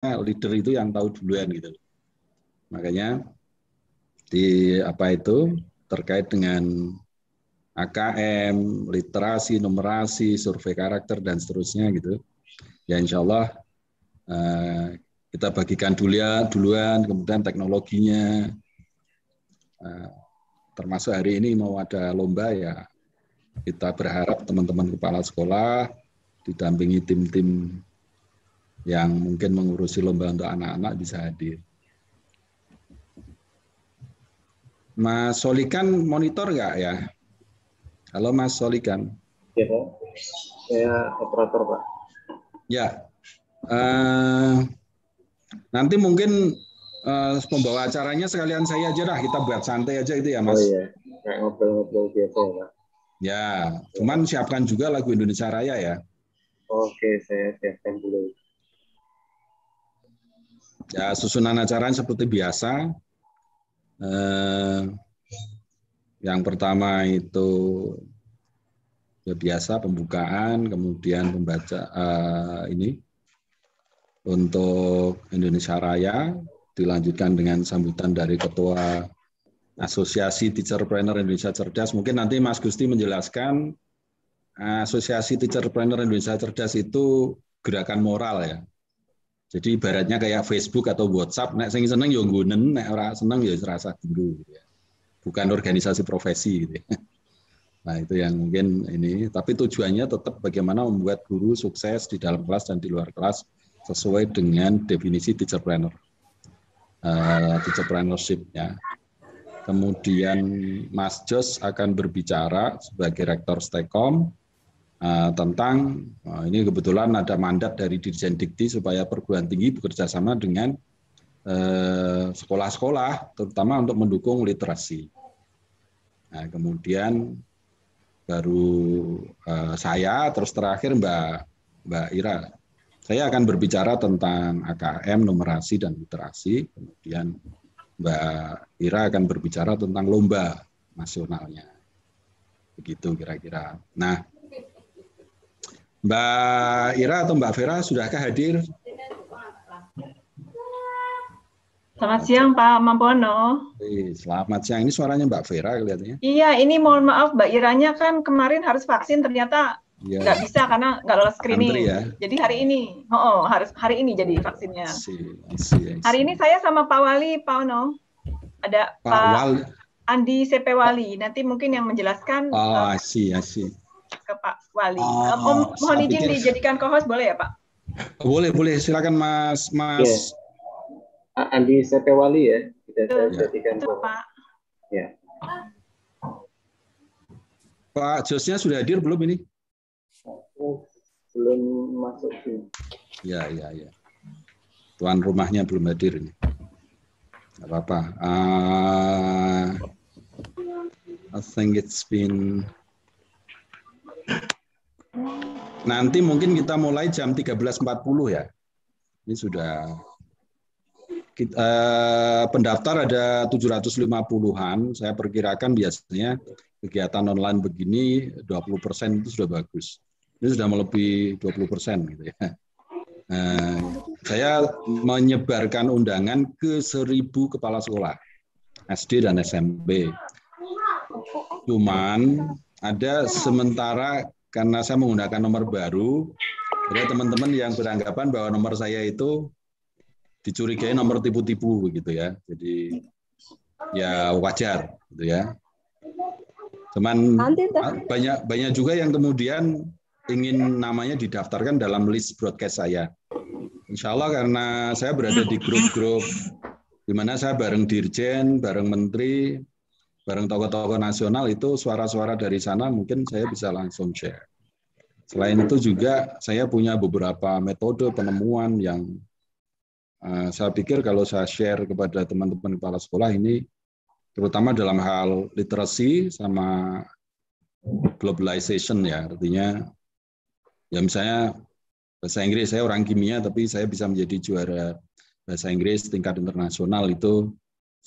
Nah, leader itu yang tahu duluan gitu. Makanya di apa itu terkait dengan AKM, literasi, numerasi, survei karakter dan seterusnya gitu. Ya insya Allah eh, kita bagikan duluan, duluan kemudian teknologinya. Eh, termasuk hari ini mau ada lomba ya kita berharap teman-teman kepala sekolah didampingi tim-tim yang mungkin mengurusi lomba untuk anak-anak bisa hadir. Mas Solikan monitor nggak ya? Halo Mas Solikan. Ya saya operator Pak. Ya, uh, nanti mungkin uh, pembawa acaranya sekalian saya aja dah, kita buat santai aja itu ya Mas. Oh iya, kayak ngobrol-ngobrol biasa ya Pak. Ya, cuman siapkan juga lagu Indonesia Raya ya. Oke, saya siapkan dulu. Ya, susunan acara seperti biasa. Eh, yang pertama itu ya biasa pembukaan, kemudian pembaca eh, ini untuk Indonesia Raya dilanjutkan dengan sambutan dari Ketua Asosiasi Teacher Planner Indonesia Cerdas. Mungkin nanti Mas Gusti menjelaskan eh, Asosiasi Teacher Planner Indonesia Cerdas itu gerakan moral ya, jadi ibaratnya kayak Facebook atau WhatsApp, nek sing seneng ya nggunen, nek ora seneng ya rasa guru, gitu ya. Bukan organisasi profesi gitu ya. Nah, itu yang mungkin ini, tapi tujuannya tetap bagaimana membuat guru sukses di dalam kelas dan di luar kelas sesuai dengan definisi planner. Uh, planership ya. Kemudian Mas Jos akan berbicara sebagai Rektor Stekom Eh, tentang eh, ini kebetulan ada mandat dari Dirjen Dikti supaya perguruan tinggi bekerja sama dengan eh, sekolah-sekolah terutama untuk mendukung literasi. Nah, kemudian baru saya terus terakhir Mbak Mbak Ira. Saya akan berbicara tentang AKM, numerasi dan literasi. Kemudian Mbak Ira akan berbicara tentang lomba nasionalnya. Begitu kira-kira. Nah, Mbak Ira atau Mbak Vera, sudahkah hadir? Selamat siang Pak Mampono. Selamat siang. Ini suaranya Mbak Vera kelihatannya. Iya, ini mohon maaf Mbak Iranya kan kemarin harus vaksin ternyata ya. nggak bisa karena nggak lolos screening. ya. Jadi hari ini, oh, oh harus hari ini jadi vaksinnya. Si, si, si. Hari ini saya sama Pak Wali, Pak Ono, ada Pak, Pak Wali. Andi CP Wali. Nanti mungkin yang menjelaskan. Oh, uh, see, see ke Pak Wali. Oh, Om mohon izin pikir. dijadikan co-host boleh ya Pak? Boleh boleh silakan Mas Mas. Ya. Andi Sepe Wali ya kita jadikan Pak. Ya. Pak Josnya sudah hadir belum ini? Belum masuk sih. Ya ya ya. Tuan rumahnya belum hadir ini. Gak apa-apa. Uh, I think it's been Nanti mungkin kita mulai jam 13.40 ya. Ini sudah kita, eh, pendaftar ada 750-an. Saya perkirakan biasanya kegiatan online begini 20% itu sudah bagus. Ini sudah melebihi 20% gitu ya. Eh, saya menyebarkan undangan ke 1000 kepala sekolah SD dan SMP. Cuman ada sementara karena saya menggunakan nomor baru, ada teman-teman yang beranggapan bahwa nomor saya itu dicurigai nomor tipu-tipu begitu ya. Jadi ya wajar gitu ya. Cuman banyak banyak juga yang kemudian ingin namanya didaftarkan dalam list broadcast saya. Insya Allah karena saya berada di grup-grup di mana saya bareng dirjen, bareng menteri, bareng tokoh-tokoh nasional itu suara-suara dari sana mungkin saya bisa langsung share. Selain itu juga saya punya beberapa metode penemuan yang uh, saya pikir kalau saya share kepada teman-teman kepala sekolah ini terutama dalam hal literasi sama globalization ya artinya ya misalnya bahasa Inggris saya orang kimia tapi saya bisa menjadi juara bahasa Inggris tingkat internasional itu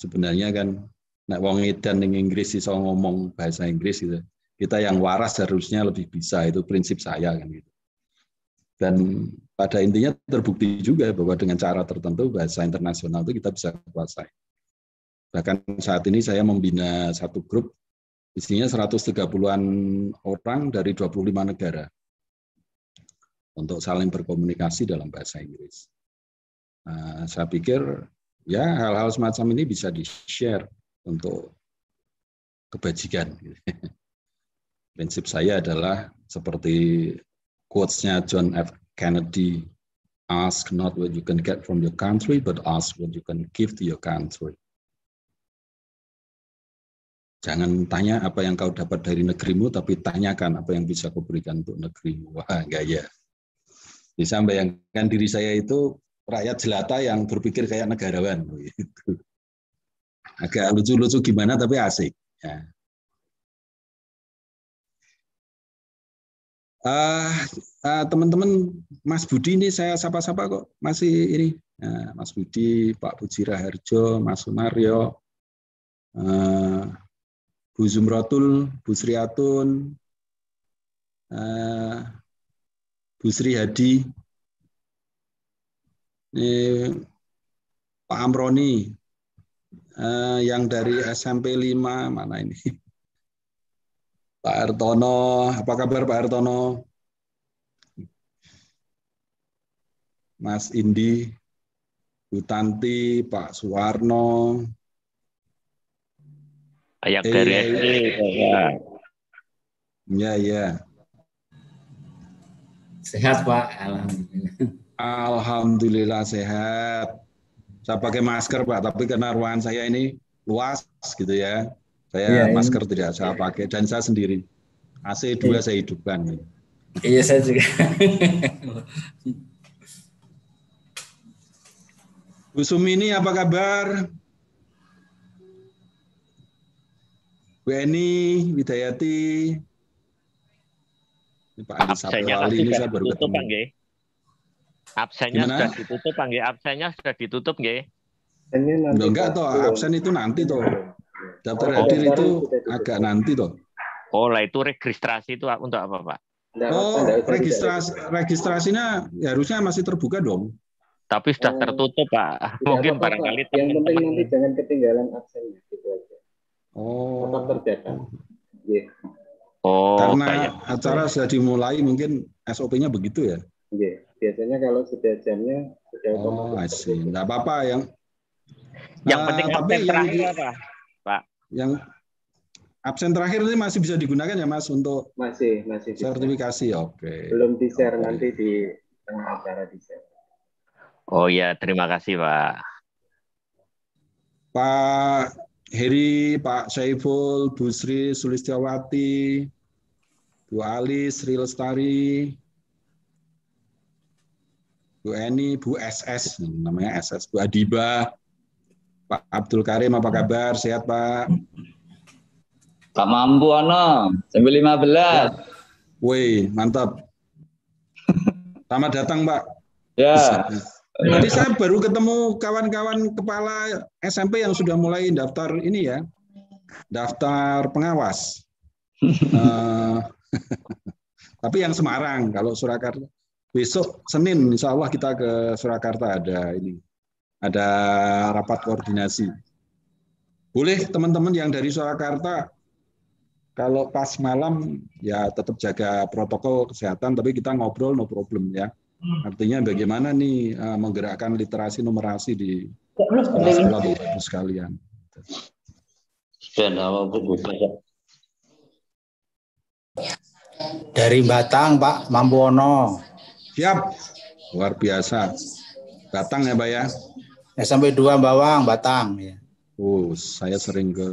sebenarnya kan Nah, wong edan ning Inggris iso ngomong bahasa Inggris gitu. Kita yang waras seharusnya lebih bisa itu prinsip saya kan gitu. Dan pada intinya terbukti juga bahwa dengan cara tertentu bahasa internasional itu kita bisa kuasai. Bahkan saat ini saya membina satu grup isinya 130-an orang dari 25 negara untuk saling berkomunikasi dalam bahasa Inggris. Nah, saya pikir ya hal-hal semacam ini bisa di-share untuk kebajikan. Prinsip saya adalah seperti quotes-nya John F. Kennedy, ask not what you can get from your country, but ask what you can give to your country. Jangan tanya apa yang kau dapat dari negerimu, tapi tanyakan apa yang bisa kau berikan untuk negerimu. Wah, gaya. Bisa bayangkan diri saya itu rakyat jelata yang berpikir kayak negarawan. Gitu. Agak lucu-lucu gimana tapi asik. Ya. Uh, uh, teman-teman Mas Budi ini saya sapa-sapa kok masih ini ya, Mas Budi, Pak Puji Raharjo, Mas Sunario, uh, eh, Bu Zumrotul, Bu Sriatun, uh, eh, Bu Sri Hadi, ini eh, Pak Amroni, Uh, yang dari SMP 5 mana ini? Pak Artono, apa kabar Pak Artono? Mas Indi, Bu Tanti, Pak Suwarno. Ayak eh, dari eh, ya. Ya, ya. Sehat Pak, Alhamdulillah. Alhamdulillah sehat saya pakai masker Pak, tapi karena ruangan saya ini luas gitu ya. Saya ya, masker tidak saya pakai dan saya sendiri. AC dua iya. saya hidupkan. Iya saya juga. Bu Sumini apa kabar? Bu Eni, Widayati, ini Pak ah, Ansar ini saya baru ketemu. Absennya Gimana? sudah ditutup, nggih. Absennya sudah ditutup, nggih. Loh, enggak toh, absen itu nanti toh. Daftar oh, hadir itu agak nanti toh. Oh, lah itu registrasi itu untuk apa, Pak? Oh, registrasi registrasinya ya harusnya masih terbuka dong. Tapi sudah oh. tertutup, Pak. Iya, mungkin apa, barangkali Pak. Yang penting nanti jangan ketinggalan absennya gitu aja. Oh. Tetap terjaga. Yeah. Oh, Karena acara sudah dimulai mungkin SOP-nya begitu ya. Iya, biasanya kalau sudah jamnya sudah oh, otomatis. Oh, apa-apa yang yang uh, penting absen terakhir yang, apa, Pak? Yang absen terakhir ini masih bisa digunakan ya, Mas, untuk masih masih sertifikasi. Oke. Okay. Belum di-share okay. nanti di tengah acara di-share. Oh ya, terima kasih, Pak. Pak Heri, Pak Syaiful, Bu Sri Sulistiawati, Bu Ali, Sri Lestari, Bu Eni, Bu SS, namanya SS, Bu Adiba, Pak Abdul Karim, apa kabar? Sehat, Pak? Pak mampu, Ono. 15. 15. Woi, mantap. Selamat datang, Pak. Ya. Nanti saya baru ketemu kawan-kawan kepala SMP yang sudah mulai daftar ini ya, daftar pengawas. Eh, tapi yang Semarang, kalau Surakarta besok Senin insya Allah kita ke Surakarta ada ini ada rapat koordinasi. Boleh teman-teman yang dari Surakarta kalau pas malam ya tetap jaga protokol kesehatan tapi kita ngobrol no problem ya. Hmm. Artinya bagaimana nih eh, menggerakkan literasi numerasi di sekolah-sekolah sekalian. Dari Batang Pak Mambuono. Siap. Luar biasa. Datang ya, Pak ya? Eh, sampai dua bawang, batang ya. Oh, saya sering ke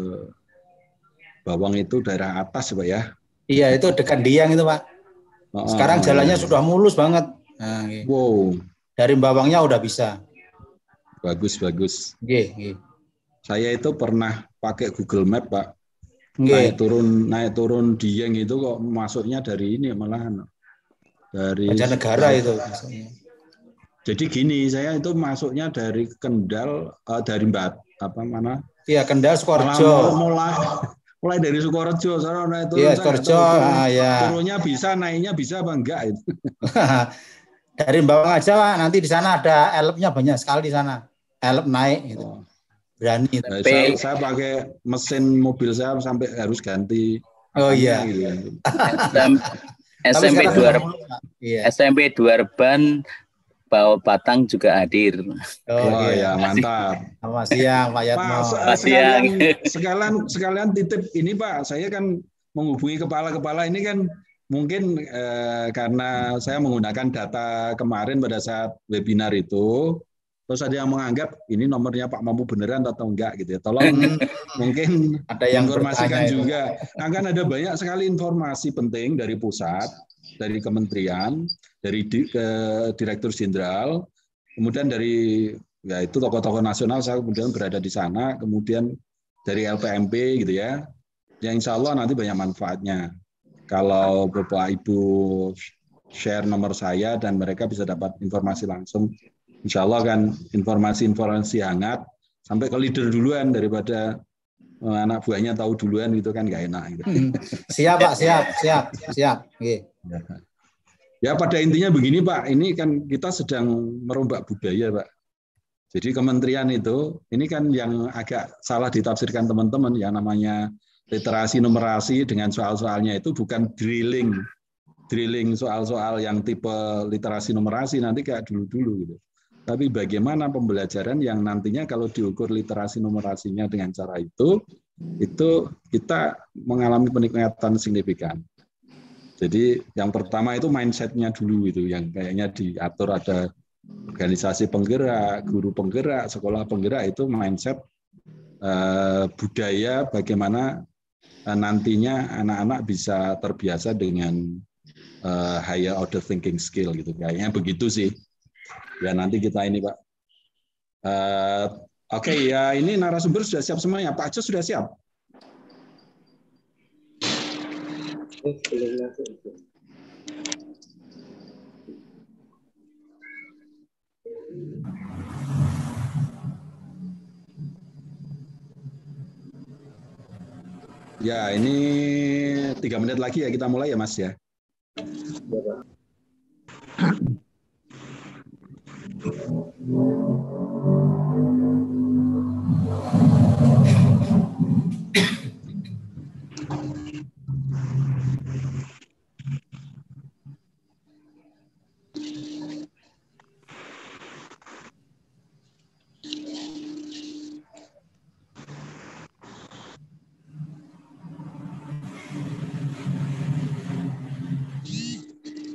Bawang itu daerah atas Pak ya? Iya, itu dekat Diang itu, Pak. Ah. Sekarang jalannya sudah mulus banget. Nah, Wow. Dari Bawangnya udah bisa. Bagus, bagus. Okay, okay. Saya itu pernah pakai Google Map, Pak. Okay. Naik turun naik turun Dieng itu kok masuknya dari ini malahan dari Baca negara itu maksudnya. Jadi gini, saya itu masuknya dari Kendal uh, dari Mbak apa mana? Iya, Kendal Sukorejo. Mulai mulai dari Sukorejo soalnya itu. Iya, kan Sukorejo. ya. Turunnya bisa, naiknya bisa apa enggak itu. dari bawah aja Pak, nanti di sana ada elpnya banyak sekali di sana. Elp naik gitu. Oh. Berani. Nah, saya, saya pakai mesin mobil saya sampai harus ganti. Oh iya. Gitu. Kan. SMP dua iya. SMP dua Reban Bawa Batang juga hadir. Oh, oh iya. ya mantap. Selamat siang Pak Yatmo. Pak, Selamat siang. Sekalian, sekalian titip ini Pak, saya kan menghubungi kepala-kepala ini kan mungkin eh, karena saya menggunakan data kemarin pada saat webinar itu Terus ada yang menganggap ini nomornya Pak Mampu beneran atau enggak gitu ya. Tolong mungkin ada yang informasikan juga. Nah, kan ada banyak sekali informasi penting dari pusat, dari kementerian, dari di, ke Direktur Jenderal, kemudian dari ya itu tokoh-tokoh nasional saya kemudian berada di sana, kemudian dari LPMP gitu ya. yang insya Allah nanti banyak manfaatnya. Kalau Bapak Ibu share nomor saya dan mereka bisa dapat informasi langsung Insya Allah kan informasi-informasi hangat sampai ke leader duluan daripada eh, anak buahnya tahu duluan itu kan nggak enak. Gitu. Hmm. Siap pak, siap, siap, siap. Okay. Ya pada intinya begini pak, ini kan kita sedang merombak budaya pak. Jadi kementerian itu, ini kan yang agak salah ditafsirkan teman-teman, ya namanya literasi numerasi dengan soal-soalnya itu bukan drilling, drilling soal-soal yang tipe literasi numerasi nanti kayak dulu-dulu gitu. Tapi bagaimana pembelajaran yang nantinya kalau diukur literasi numerasinya dengan cara itu, itu kita mengalami peningkatan signifikan. Jadi yang pertama itu mindsetnya dulu itu yang kayaknya diatur ada organisasi penggerak, guru penggerak, sekolah penggerak itu mindset eh, budaya bagaimana eh, nantinya anak-anak bisa terbiasa dengan eh, higher order thinking skill gitu kayaknya begitu sih Ya nanti kita ini Pak. Uh, Oke okay, ya ini narasumber sudah siap semuanya. Pak Aceh sudah siap? Ya, ini tiga menit lagi ya kita mulai ya, Mas ya.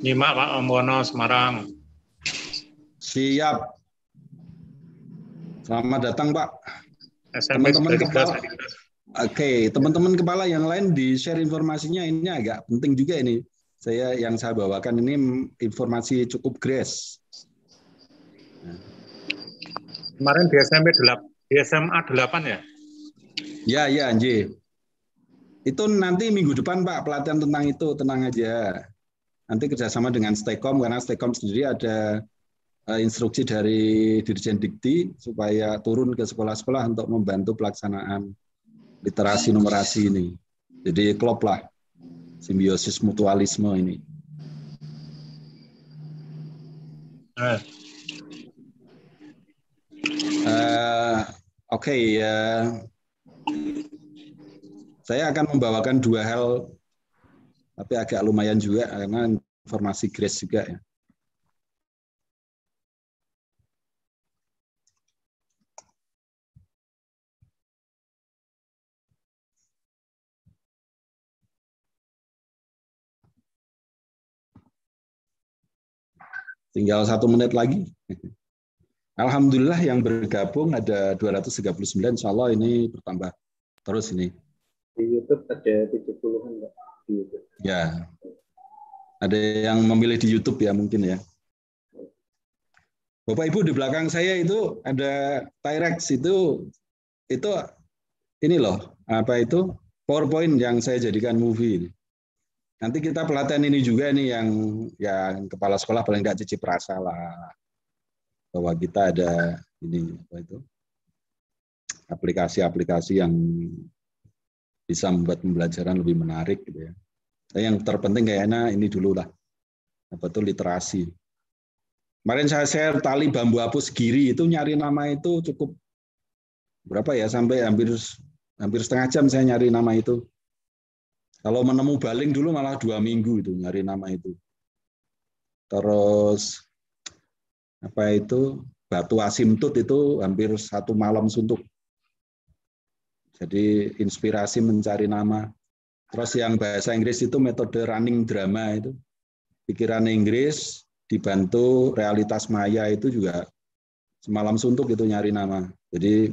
Nyimak Pak Ambono Semarang. Siap. Selamat datang, Pak. Teman-teman kepala. Oke, okay. teman-teman kepala yang lain di share informasinya ini agak penting juga ini. Saya yang saya bawakan ini informasi cukup gres. Kemarin di SMP 8, di SMA 8 ya? Ya, ya, Anji. Itu nanti minggu depan Pak pelatihan tentang itu, tenang aja. Nanti kerjasama dengan Stekom karena Stekom sendiri ada Eh, instruksi dari Dirjen Dikti supaya turun ke sekolah-sekolah untuk membantu pelaksanaan literasi numerasi ini. Jadi klop lah, simbiosis mutualisme ini. Uh, Oke, okay, ya. uh, saya akan membawakan dua hal, tapi agak lumayan juga karena informasi grace juga ya. Tinggal satu menit lagi. Alhamdulillah yang bergabung ada 239, insya Allah ini bertambah terus ini. Di YouTube ada 70-an, Di YouTube. Ya. Ada yang memilih di YouTube ya mungkin ya. Bapak Ibu di belakang saya itu ada Tyrex itu itu ini loh apa itu PowerPoint yang saya jadikan movie ini. Nanti kita pelatihan ini juga nih yang yang kepala sekolah paling tidak cuci perasa lah bahwa kita ada ini apa itu aplikasi-aplikasi yang bisa membuat pembelajaran lebih menarik gitu ya. Dan yang terpenting kayaknya ini dulu lah apa tuh literasi. Kemarin saya share tali bambu hapus giri itu nyari nama itu cukup berapa ya sampai hampir hampir setengah jam saya nyari nama itu kalau menemu baling dulu malah dua minggu itu nyari nama itu. Terus apa itu batu asimtut itu hampir satu malam suntuk. Jadi inspirasi mencari nama. Terus yang bahasa Inggris itu metode running drama itu. Pikiran Inggris dibantu realitas maya itu juga semalam suntuk itu nyari nama. Jadi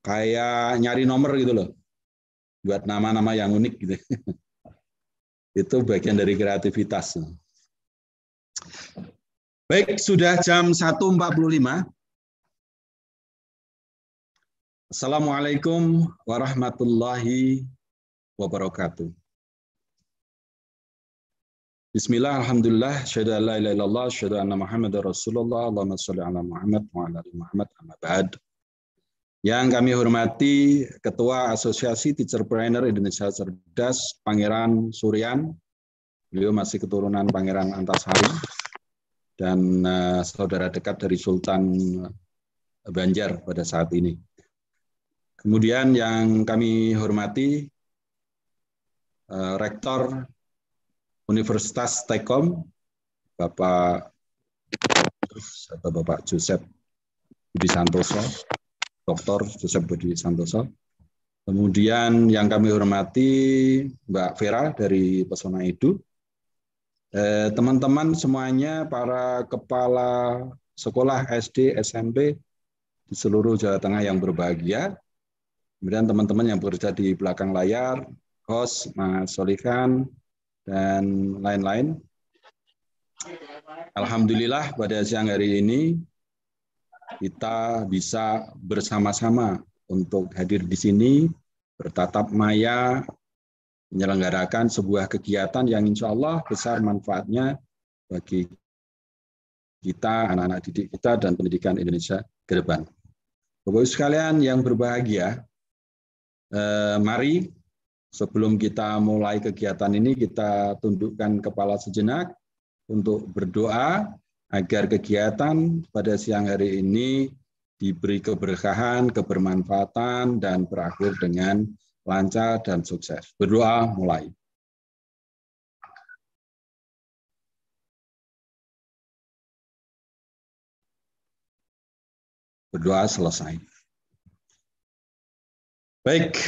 kayak nyari nomor gitu loh. Buat nama-nama yang unik gitu. Itu bagian dari kreativitas. Baik, sudah jam 1.45. Assalamualaikum warahmatullahi wabarakatuh. Bismillah, Alhamdulillah, syahadu an la ilaha illallah, syahadu anna Muhammad Rasulullah, Allahumma salli ala Muhammad wa ala Muhammad, amma ba'd. Yang kami hormati Ketua Asosiasi Teacher Teacherpreneur Indonesia Cerdas, Pangeran Suryan. Beliau masih keturunan Pangeran Antasari dan eh, saudara dekat dari Sultan Banjar pada saat ini. Kemudian yang kami hormati eh, Rektor Universitas Tekom, Bapak atau Bapak Joseph Budi Dr. Joseph Budi Santoso. Kemudian yang kami hormati Mbak Vera dari Pesona Edu. Eh, teman-teman eh, semuanya para kepala sekolah SD, SMP di seluruh Jawa Tengah yang berbahagia. Kemudian teman-teman yang bekerja di belakang layar, host Mas Solikan dan lain-lain. Alhamdulillah pada siang hari ini kita bisa bersama-sama untuk hadir di sini, bertatap maya, menyelenggarakan sebuah kegiatan yang insya Allah besar manfaatnya bagi kita, anak-anak didik kita, dan pendidikan Indonesia ke depan. Bapak-Ibu sekalian yang berbahagia, eh, mari sebelum kita mulai kegiatan ini, kita tundukkan kepala sejenak untuk berdoa agar kegiatan pada siang hari ini diberi keberkahan, kebermanfaatan, dan berakhir dengan lancar dan sukses. Berdoa mulai. Berdoa selesai. Baik,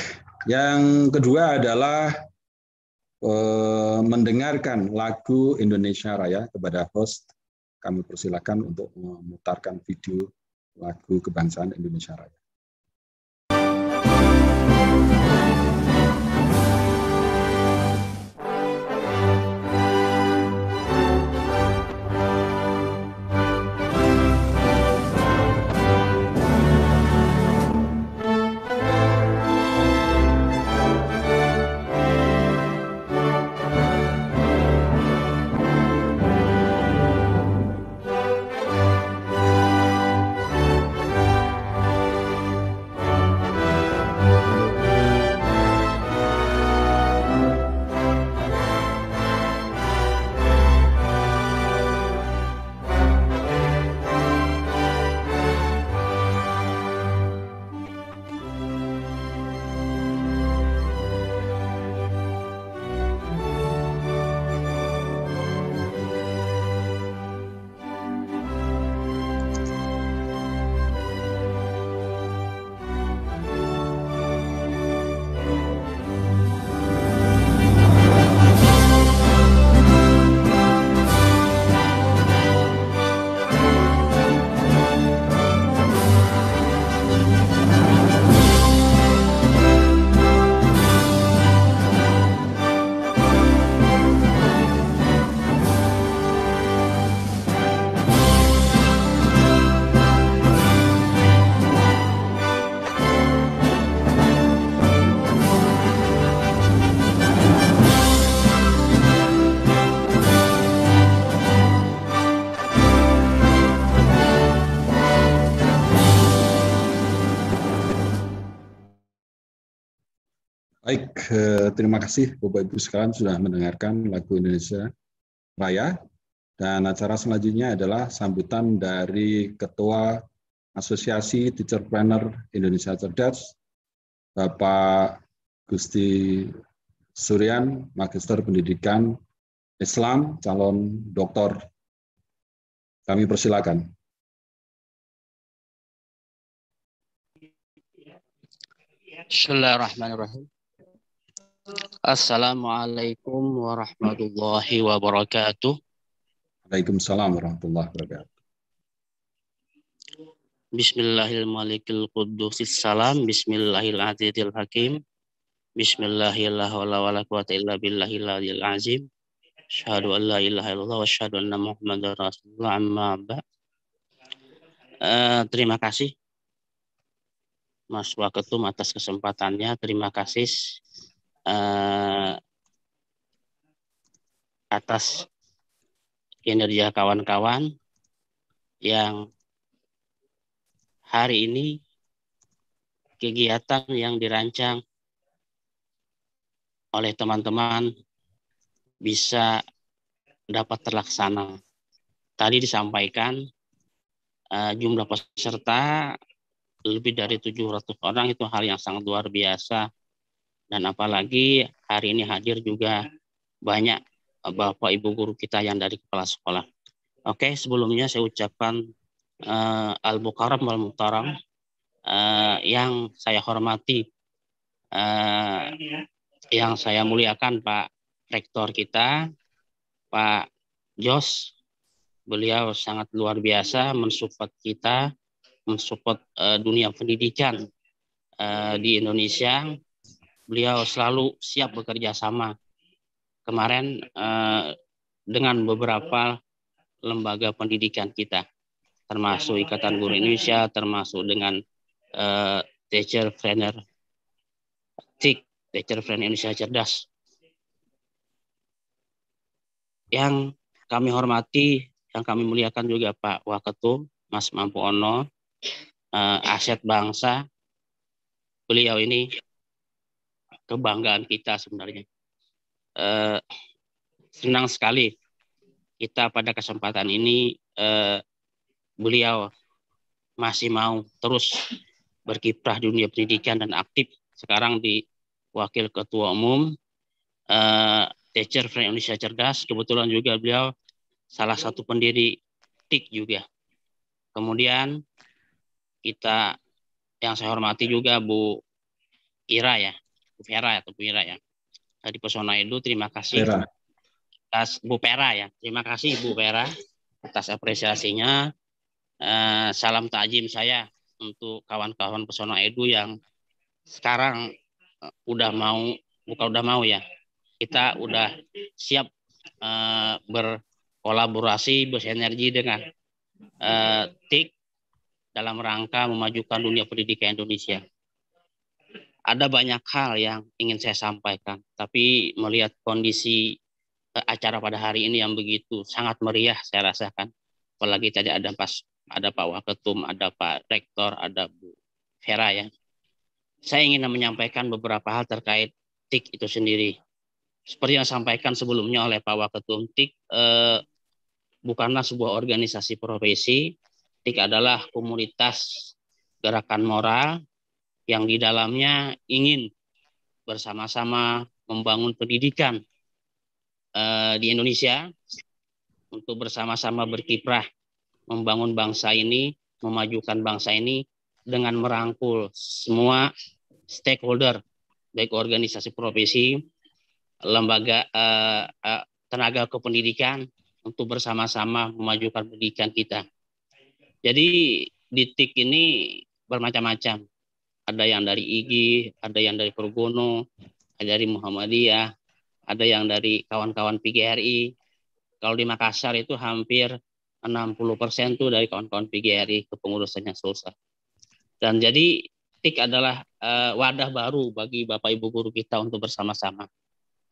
yang kedua adalah eh, mendengarkan lagu Indonesia Raya kepada host kami persilakan untuk memutarkan video lagu kebangsaan Indonesia Raya. terima kasih Bapak Ibu sekalian sudah mendengarkan lagu Indonesia Raya. Dan acara selanjutnya adalah sambutan dari Ketua Asosiasi Teacher Planner Indonesia Cerdas, Bapak Gusti Suryan, Magister Pendidikan Islam, calon doktor. Kami persilakan. Bismillahirrahmanirrahim. Assalamualaikum warahmatullahi wabarakatuh. Waalaikumsalam warahmatullahi wabarakatuh. Bismillahirrahmanirrahim. Bismillahirrahmanirrahim. hakim. Bismillahirrahmanirrahim. azim. an la ilaha illallah wa syahadu anna muhammadar rasulullah amma eh, terima kasih Mas Waketum atas kesempatannya. Terima kasih uh, atas kinerja kawan-kawan yang hari ini kegiatan yang dirancang oleh teman-teman bisa dapat terlaksana. Tadi disampaikan uh, jumlah peserta lebih dari 700 orang itu hal yang sangat luar biasa dan apalagi hari ini hadir juga banyak eh, Bapak Ibu guru kita yang dari kepala sekolah. Oke, sebelumnya saya ucapkan uh, eh, al bukaram wal mutaram uh, eh, yang saya hormati uh, yang saya muliakan Pak Rektor kita, Pak Jos. Beliau sangat luar biasa mensupport kita, mensupport uh, dunia pendidikan uh, di Indonesia beliau selalu siap bekerja sama. Kemarin eh, dengan beberapa lembaga pendidikan kita, termasuk Ikatan Guru Indonesia, termasuk dengan eh, Teacher Trainer TIK, Teacher Friend Indonesia Cerdas. Yang kami hormati, yang kami muliakan juga Pak Waketum, Mas Mampu Ono, eh, aset bangsa, beliau ini kebanggaan kita sebenarnya. Eh, senang sekali kita pada kesempatan ini eh, beliau masih mau terus berkiprah di dunia pendidikan dan aktif sekarang di Wakil Ketua Umum eh, Teacher Friend Indonesia Cerdas. Kebetulan juga beliau salah satu pendiri TIK juga. Kemudian kita yang saya hormati juga Bu Ira ya, Bu Vera ya, atau Bu Ira ya. Tadi nah, Pesona Edu, terima kasih. Vera. Atas Bu Vera ya. Terima kasih Bu Vera atas apresiasinya. Eh, salam takjim saya untuk kawan-kawan Pesona Edu yang sekarang eh, udah mau bukan udah mau ya. Kita udah siap uh, berkolaborasi, bersinergi dengan uh, TIK dalam rangka memajukan dunia pendidikan Indonesia ada banyak hal yang ingin saya sampaikan, tapi melihat kondisi eh, acara pada hari ini yang begitu sangat meriah saya rasakan. Apalagi tadi ada pas ada Pak Waketum, ada Pak Rektor, ada Bu Vera ya. Saya ingin menyampaikan beberapa hal terkait TIK itu sendiri. Seperti yang sampaikan sebelumnya oleh Pak Waketum, TIK eh, bukanlah sebuah organisasi profesi. TIK adalah komunitas gerakan moral yang di dalamnya ingin bersama-sama membangun pendidikan eh, di Indonesia untuk bersama-sama berkiprah membangun bangsa ini, memajukan bangsa ini dengan merangkul semua stakeholder baik organisasi profesi, lembaga eh, eh, tenaga kependidikan untuk bersama-sama memajukan pendidikan kita. Jadi di TIK ini bermacam-macam ada yang dari IGI, ada yang dari Purgono, ada dari Muhammadiyah, ada yang dari kawan-kawan PGRI. Kalau di Makassar itu hampir 60 persen tuh dari kawan-kawan PGRI kepengurusannya Sulsa. Dan jadi TIK adalah uh, wadah baru bagi Bapak Ibu guru kita untuk bersama-sama.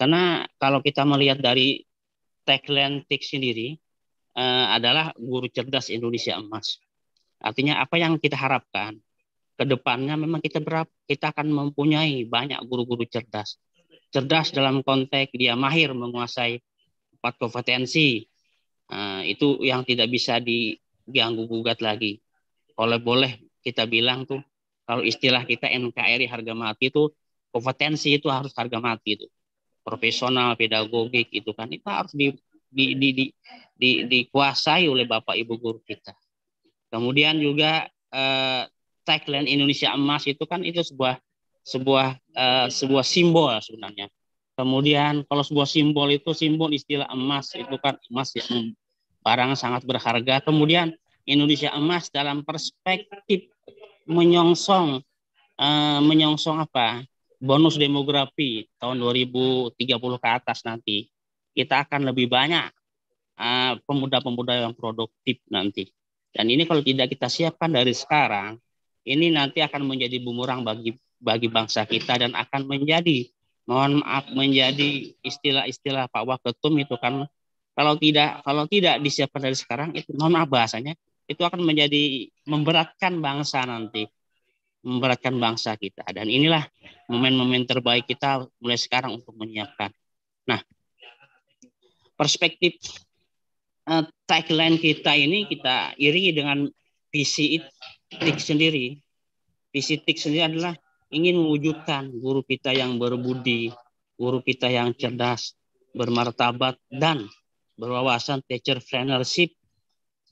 Karena kalau kita melihat dari tagline TIK sendiri uh, adalah guru cerdas Indonesia emas. Artinya apa yang kita harapkan kedepannya memang kita berap, kita akan mempunyai banyak guru-guru cerdas. Cerdas dalam konteks dia mahir menguasai empat kompetensi. Nah, itu yang tidak bisa diganggu gugat lagi. Oleh boleh kita bilang tuh kalau istilah kita NKRI harga mati itu kompetensi itu harus harga mati itu. Profesional, pedagogik itu kan itu harus di, di, di, di, di, dikuasai oleh Bapak Ibu guru kita. Kemudian juga uh, tagline Indonesia Emas itu kan itu sebuah sebuah uh, sebuah simbol sebenarnya. Kemudian kalau sebuah simbol itu simbol istilah emas itu kan emas ya barang sangat berharga. Kemudian Indonesia emas dalam perspektif menyongsong uh, menyongsong apa? bonus demografi tahun 2030 ke atas nanti. Kita akan lebih banyak eh, pemuda-pemuda uh, yang produktif nanti. Dan ini kalau tidak kita siapkan dari sekarang, ini nanti akan menjadi bumerang bagi bagi bangsa kita dan akan menjadi mohon maaf menjadi istilah-istilah Pak Waketum itu kan kalau tidak kalau tidak disiapkan dari sekarang itu mohon maaf bahasanya itu akan menjadi memberatkan bangsa nanti memberatkan bangsa kita dan inilah momen-momen terbaik kita mulai sekarang untuk menyiapkan. Nah, perspektif uh, tagline kita ini kita iringi dengan visi TIK sendiri, visi TIK sendiri adalah ingin mewujudkan guru kita yang berbudi, guru kita yang cerdas, bermartabat, dan berwawasan teacher friendship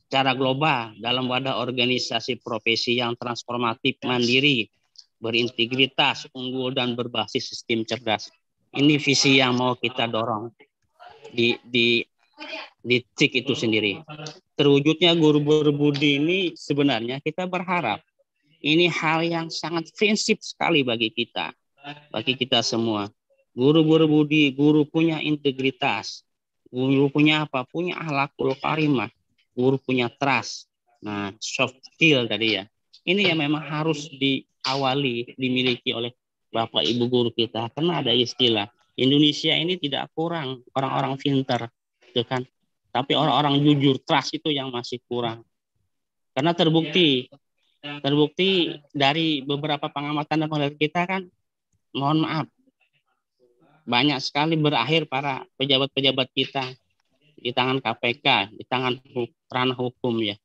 secara global dalam wadah organisasi profesi yang transformatif, mandiri, berintegritas, unggul, dan berbasis sistem cerdas. Ini visi yang mau kita dorong di, di licik itu sendiri. Terwujudnya guru berbudi ini sebenarnya kita berharap ini hal yang sangat prinsip sekali bagi kita, bagi kita semua. Guru berbudi, guru punya integritas, guru punya apa? Punya ahlakul karimah, guru punya trust. Nah, soft skill tadi ya. Ini yang memang harus diawali, dimiliki oleh Bapak Ibu guru kita. Karena ada istilah Indonesia ini tidak kurang orang-orang pintar. -orang gitu kan. Tapi orang-orang jujur trust itu yang masih kurang. Karena terbukti terbukti dari beberapa pengamatan dan penelitian kita kan mohon maaf banyak sekali berakhir para pejabat-pejabat kita di tangan KPK, di tangan ranah hukum ya.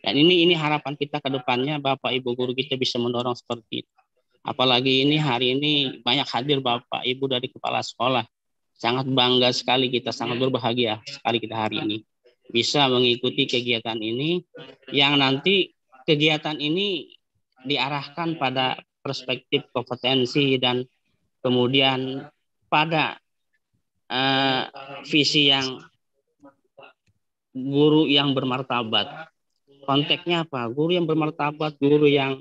Dan ini ini harapan kita ke depannya Bapak Ibu guru kita bisa mendorong seperti itu. Apalagi ini hari ini banyak hadir Bapak Ibu dari kepala sekolah Sangat bangga sekali kita, sangat ya. berbahagia sekali kita hari ini bisa mengikuti kegiatan ini yang nanti kegiatan ini diarahkan pada perspektif kompetensi dan kemudian pada uh, visi yang guru yang bermartabat. Konteksnya apa? Guru yang bermartabat, guru yang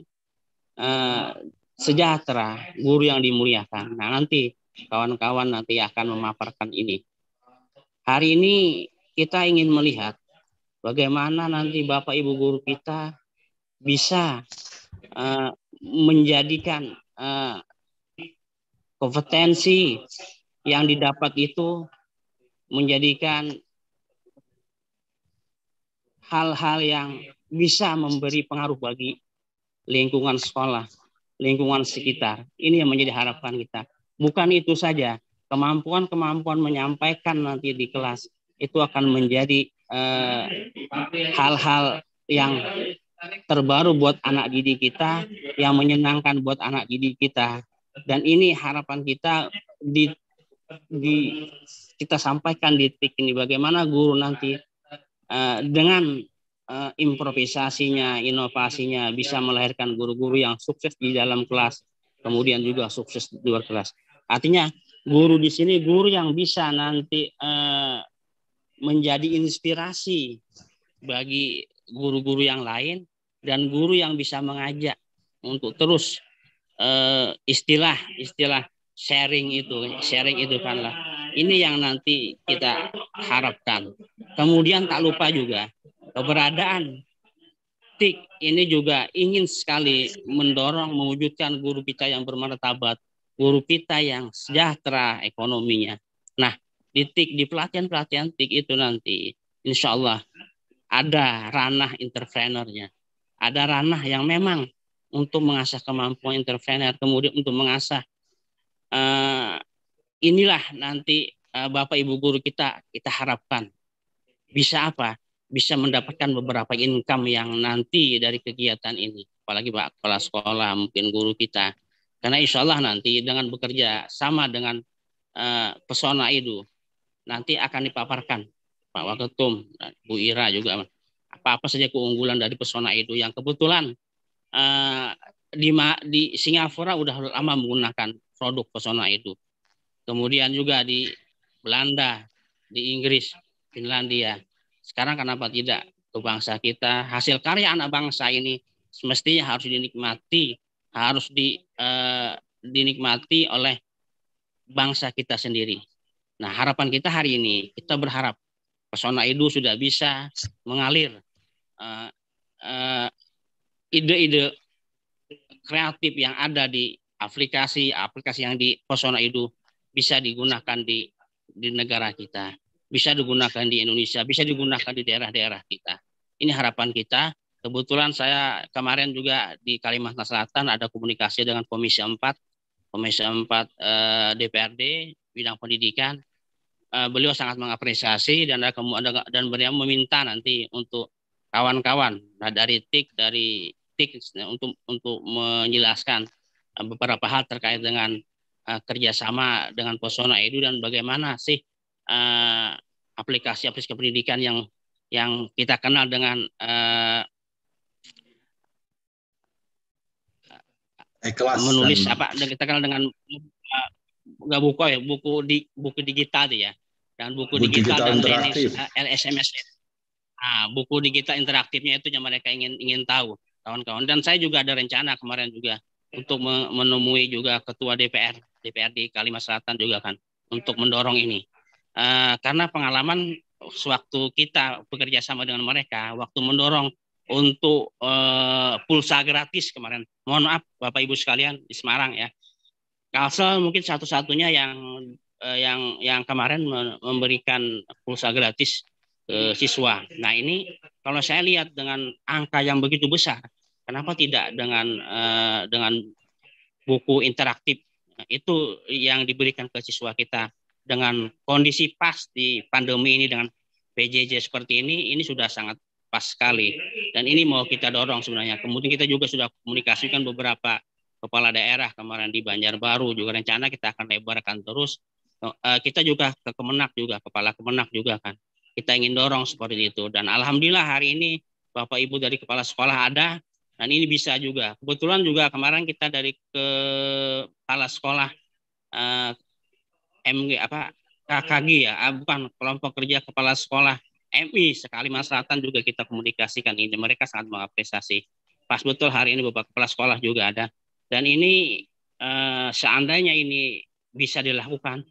uh, sejahtera, guru yang dimuliakan. Nah nanti kawan-kawan nanti akan memaparkan ini. Hari ini kita ingin melihat bagaimana nanti Bapak Ibu guru kita bisa uh, menjadikan uh, kompetensi yang didapat itu menjadikan hal-hal yang bisa memberi pengaruh bagi lingkungan sekolah, lingkungan sekitar. Ini yang menjadi harapan kita. Bukan itu saja, kemampuan-kemampuan menyampaikan nanti di kelas itu akan menjadi eh, hal-hal eh, yang terbaru buat anak didik kita, yang menyenangkan buat anak didik kita. Dan ini harapan kita di, di kita sampaikan di titik ini bagaimana guru nanti eh, dengan eh, improvisasinya, inovasinya bisa melahirkan guru-guru yang sukses di dalam kelas, kemudian juga sukses di luar kelas. Artinya guru di sini guru yang bisa nanti eh, menjadi inspirasi bagi guru-guru yang lain dan guru yang bisa mengajak untuk terus eh, istilah istilah sharing itu sharing itu kan lah ini yang nanti kita harapkan kemudian tak lupa juga keberadaan tik ini juga ingin sekali mendorong mewujudkan guru kita yang bermartabat guru kita yang hmm. sejahtera ekonominya. Nah, di TIK, di pelatihan-pelatihan TIK itu nanti, insya Allah, ada ranah entrepreneurnya. Ada ranah yang memang untuk mengasah kemampuan entrepreneur, kemudian untuk mengasah uh, inilah nanti uh, Bapak Ibu guru kita kita harapkan bisa apa? Bisa mendapatkan beberapa income yang nanti dari kegiatan ini, apalagi Pak kepala sekolah, mungkin guru kita karena insya Allah nanti dengan bekerja sama dengan uh, pesona itu, nanti akan dipaparkan Pak Waketum, Bu Ira juga apa-apa saja keunggulan dari pesona itu yang kebetulan uh, di, di Singapura udah lama menggunakan produk pesona itu. Kemudian juga di Belanda, di Inggris, Finlandia. Sekarang kenapa tidak ke bangsa kita? Hasil karya anak bangsa ini semestinya harus dinikmati harus di, eh, dinikmati oleh bangsa kita sendiri. Nah, harapan kita hari ini kita berharap pesona itu sudah bisa mengalir Ide-ide eh, eh, ide-ide kreatif yang ada di aplikasi aplikasi yang di pesona itu bisa digunakan di di negara kita, bisa digunakan di Indonesia, bisa digunakan di daerah-daerah kita. Ini harapan kita Kebetulan saya kemarin juga di Kalimantan Selatan ada komunikasi dengan Komisi 4, Komisi 4 eh, DPRD bidang pendidikan. Eh, beliau sangat mengapresiasi dan ada, ada dan beliau meminta nanti untuk kawan-kawan nah dari TIK dari TIK untuk untuk menjelaskan eh, beberapa hal terkait dengan eh, kerjasama dengan Pesona Edu dan bagaimana sih eh, aplikasi-aplikasi aplikasi pendidikan yang yang kita kenal dengan eh, ikhlas menulis dan... apa kita kenal dengan uh, nggak buku ya buku di buku digital tuh ya dan buku, buku digital, digital dan interaktif. Uh, LSMS nah, ya. buku digital interaktifnya itu yang mereka ingin ingin tahu kawan-kawan dan saya juga ada rencana kemarin juga untuk menemui juga ketua DPR DPRD Kalimantan Selatan juga kan untuk mendorong ini uh, karena pengalaman sewaktu kita bekerja sama dengan mereka waktu mendorong untuk uh, pulsa gratis kemarin. Mohon maaf Bapak Ibu sekalian di Semarang ya. Kalsel mungkin satu-satunya yang uh, yang yang kemarin memberikan pulsa gratis ke siswa. Nah, ini kalau saya lihat dengan angka yang begitu besar, kenapa tidak dengan uh, dengan buku interaktif itu yang diberikan ke siswa kita dengan kondisi pas di pandemi ini dengan PJJ seperti ini ini sudah sangat pas sekali. Dan ini mau kita dorong sebenarnya. Kemudian kita juga sudah komunikasikan beberapa kepala daerah kemarin di Banjarbaru juga rencana kita akan lebarkan terus. Eh, kita juga ke Kemenak juga, kepala Kemenak juga kan. Kita ingin dorong seperti itu. Dan alhamdulillah hari ini Bapak Ibu dari kepala sekolah ada dan ini bisa juga. Kebetulan juga kemarin kita dari kepala sekolah eh, MG apa KKG ya, ah, bukan kelompok kerja kepala sekolah MI sekali Ratan juga kita komunikasikan ini mereka sangat mengapresiasi pas betul hari ini Bapak Kepala Sekolah juga ada dan ini eh, seandainya ini bisa dilakukan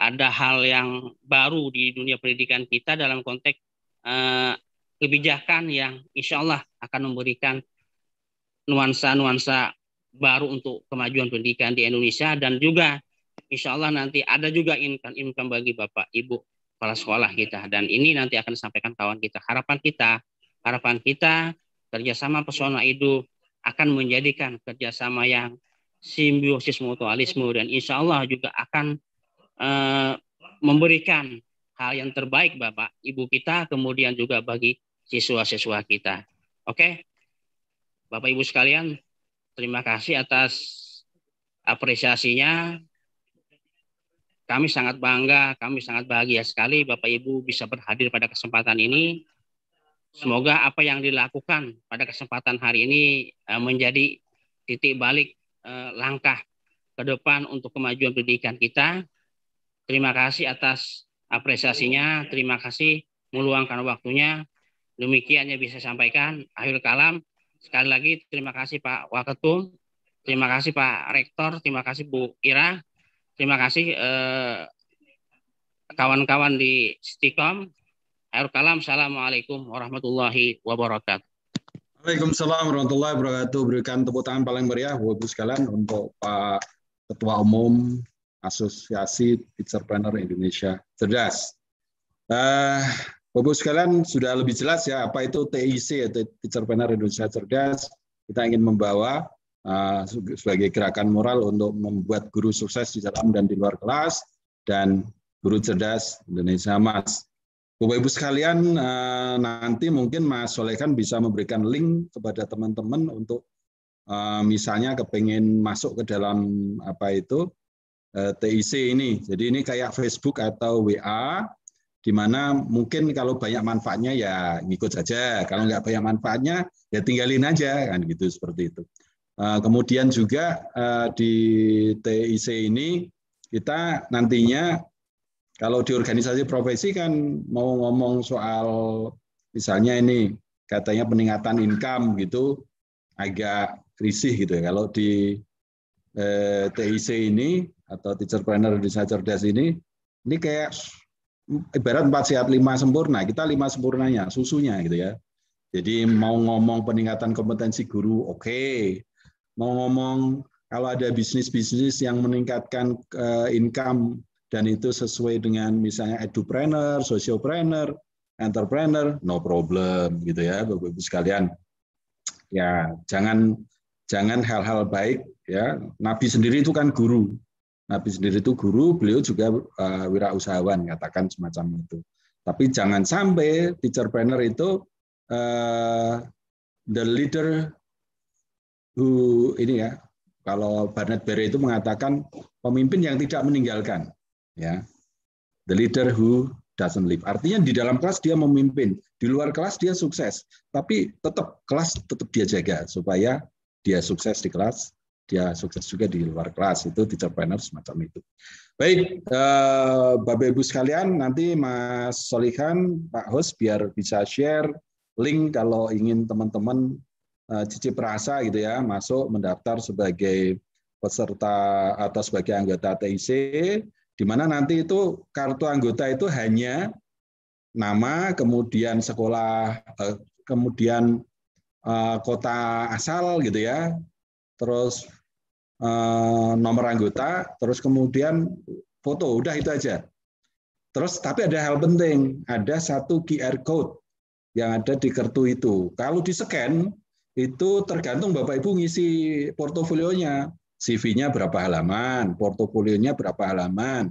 ada hal yang baru di dunia pendidikan kita dalam konteks eh, kebijakan yang insya Allah akan memberikan nuansa-nuansa baru untuk kemajuan pendidikan di Indonesia dan juga insya Allah nanti ada juga income income bagi bapak ibu kepala sekolah kita dan ini nanti akan disampaikan kawan kita. Harapan kita, harapan kita kerjasama pesona itu akan menjadikan kerjasama yang simbiosis mutualisme dan insya Allah juga akan e, memberikan hal yang terbaik Bapak, Ibu kita, kemudian juga bagi siswa-siswa kita. Oke, Bapak Ibu sekalian, terima kasih atas apresiasinya kami sangat bangga, kami sangat bahagia sekali Bapak Ibu bisa berhadir pada kesempatan ini. Semoga apa yang dilakukan pada kesempatan hari ini eh, menjadi titik balik eh, langkah ke depan untuk kemajuan pendidikan kita. Terima kasih atas apresiasinya, terima kasih meluangkan waktunya. Demikian yang bisa sampaikan. Akhir kalam, sekali lagi terima kasih Pak Waketum, terima kasih Pak Rektor, terima kasih Bu Ira. Terima kasih eh, kawan-kawan eh, di Stikom. Air kalam, Assalamualaikum warahmatullahi wabarakatuh. Waalaikumsalam warahmatullahi wabarakatuh. Berikan tepuk tangan paling meriah buat sekalian untuk Pak Ketua Umum Asosiasi Entrepreneur Indonesia. Cerdas. Uh, eh, Bapak sekalian sudah lebih jelas ya apa itu TIC, atau Entrepreneur Indonesia Cerdas. Kita ingin membawa Eh, sebagai gerakan moral untuk membuat guru sukses di dalam dan di luar kelas dan guru cerdas Indonesia Mas. Bapak Ibu sekalian, eh, nanti mungkin Mas Soleh bisa memberikan link kepada teman-teman untuk eh, misalnya kepengen masuk ke dalam apa itu TIC ini. Jadi ini kayak Facebook atau WA, di mana mungkin kalau banyak manfaatnya ya ngikut saja, kalau nggak banyak manfaatnya ya tinggalin aja kan gitu seperti itu. Eh, kemudian juga eh, di TIC ini kita nantinya kalau di organisasi profesi kan mau ngomong soal misalnya ini katanya peningkatan income gitu agak krisis gitu ya. Kalau di eh, TIC ini atau Teacher Planner di Cerdas ini ini kayak ibarat empat sehat lima sempurna kita lima sempurnanya susunya gitu ya jadi mau ngomong peningkatan kompetensi guru oke okay mau ngomong kalau ada bisnis-bisnis yang meningkatkan eh, income dan itu sesuai dengan misalnya edupreneur, sociopreneur, entrepreneur, no problem gitu ya Bapak Ibu sekalian. Ya, jangan jangan hal-hal baik ya. Nabi sendiri itu kan guru. Nabi sendiri itu guru, beliau juga eh, wirausahawan katakan semacam itu. Tapi jangan sampai teacherpreneur itu uh, the leader who ini ya kalau Barnett Berry itu mengatakan pemimpin yang tidak meninggalkan ya the leader who doesn't leave artinya di dalam kelas dia memimpin di luar kelas dia sukses tapi tetap kelas tetap dia jaga supaya dia sukses di kelas dia sukses juga di luar kelas itu teacher planner semacam itu baik eh, bapak ibu sekalian nanti mas Solihan pak host biar bisa share link kalau ingin teman-teman Eh, cici perasa gitu ya masuk mendaftar sebagai peserta atau sebagai anggota TIC di mana nanti itu kartu anggota itu hanya nama kemudian sekolah eh, kemudian eh, kota asal gitu ya terus nomor anggota terus kemudian foto udah itu aja terus tapi ada hal penting ada satu QR code yang ada di kartu itu kalau di scan itu tergantung Bapak Ibu ngisi portofolionya. CV-nya berapa halaman, portofolionya berapa halaman,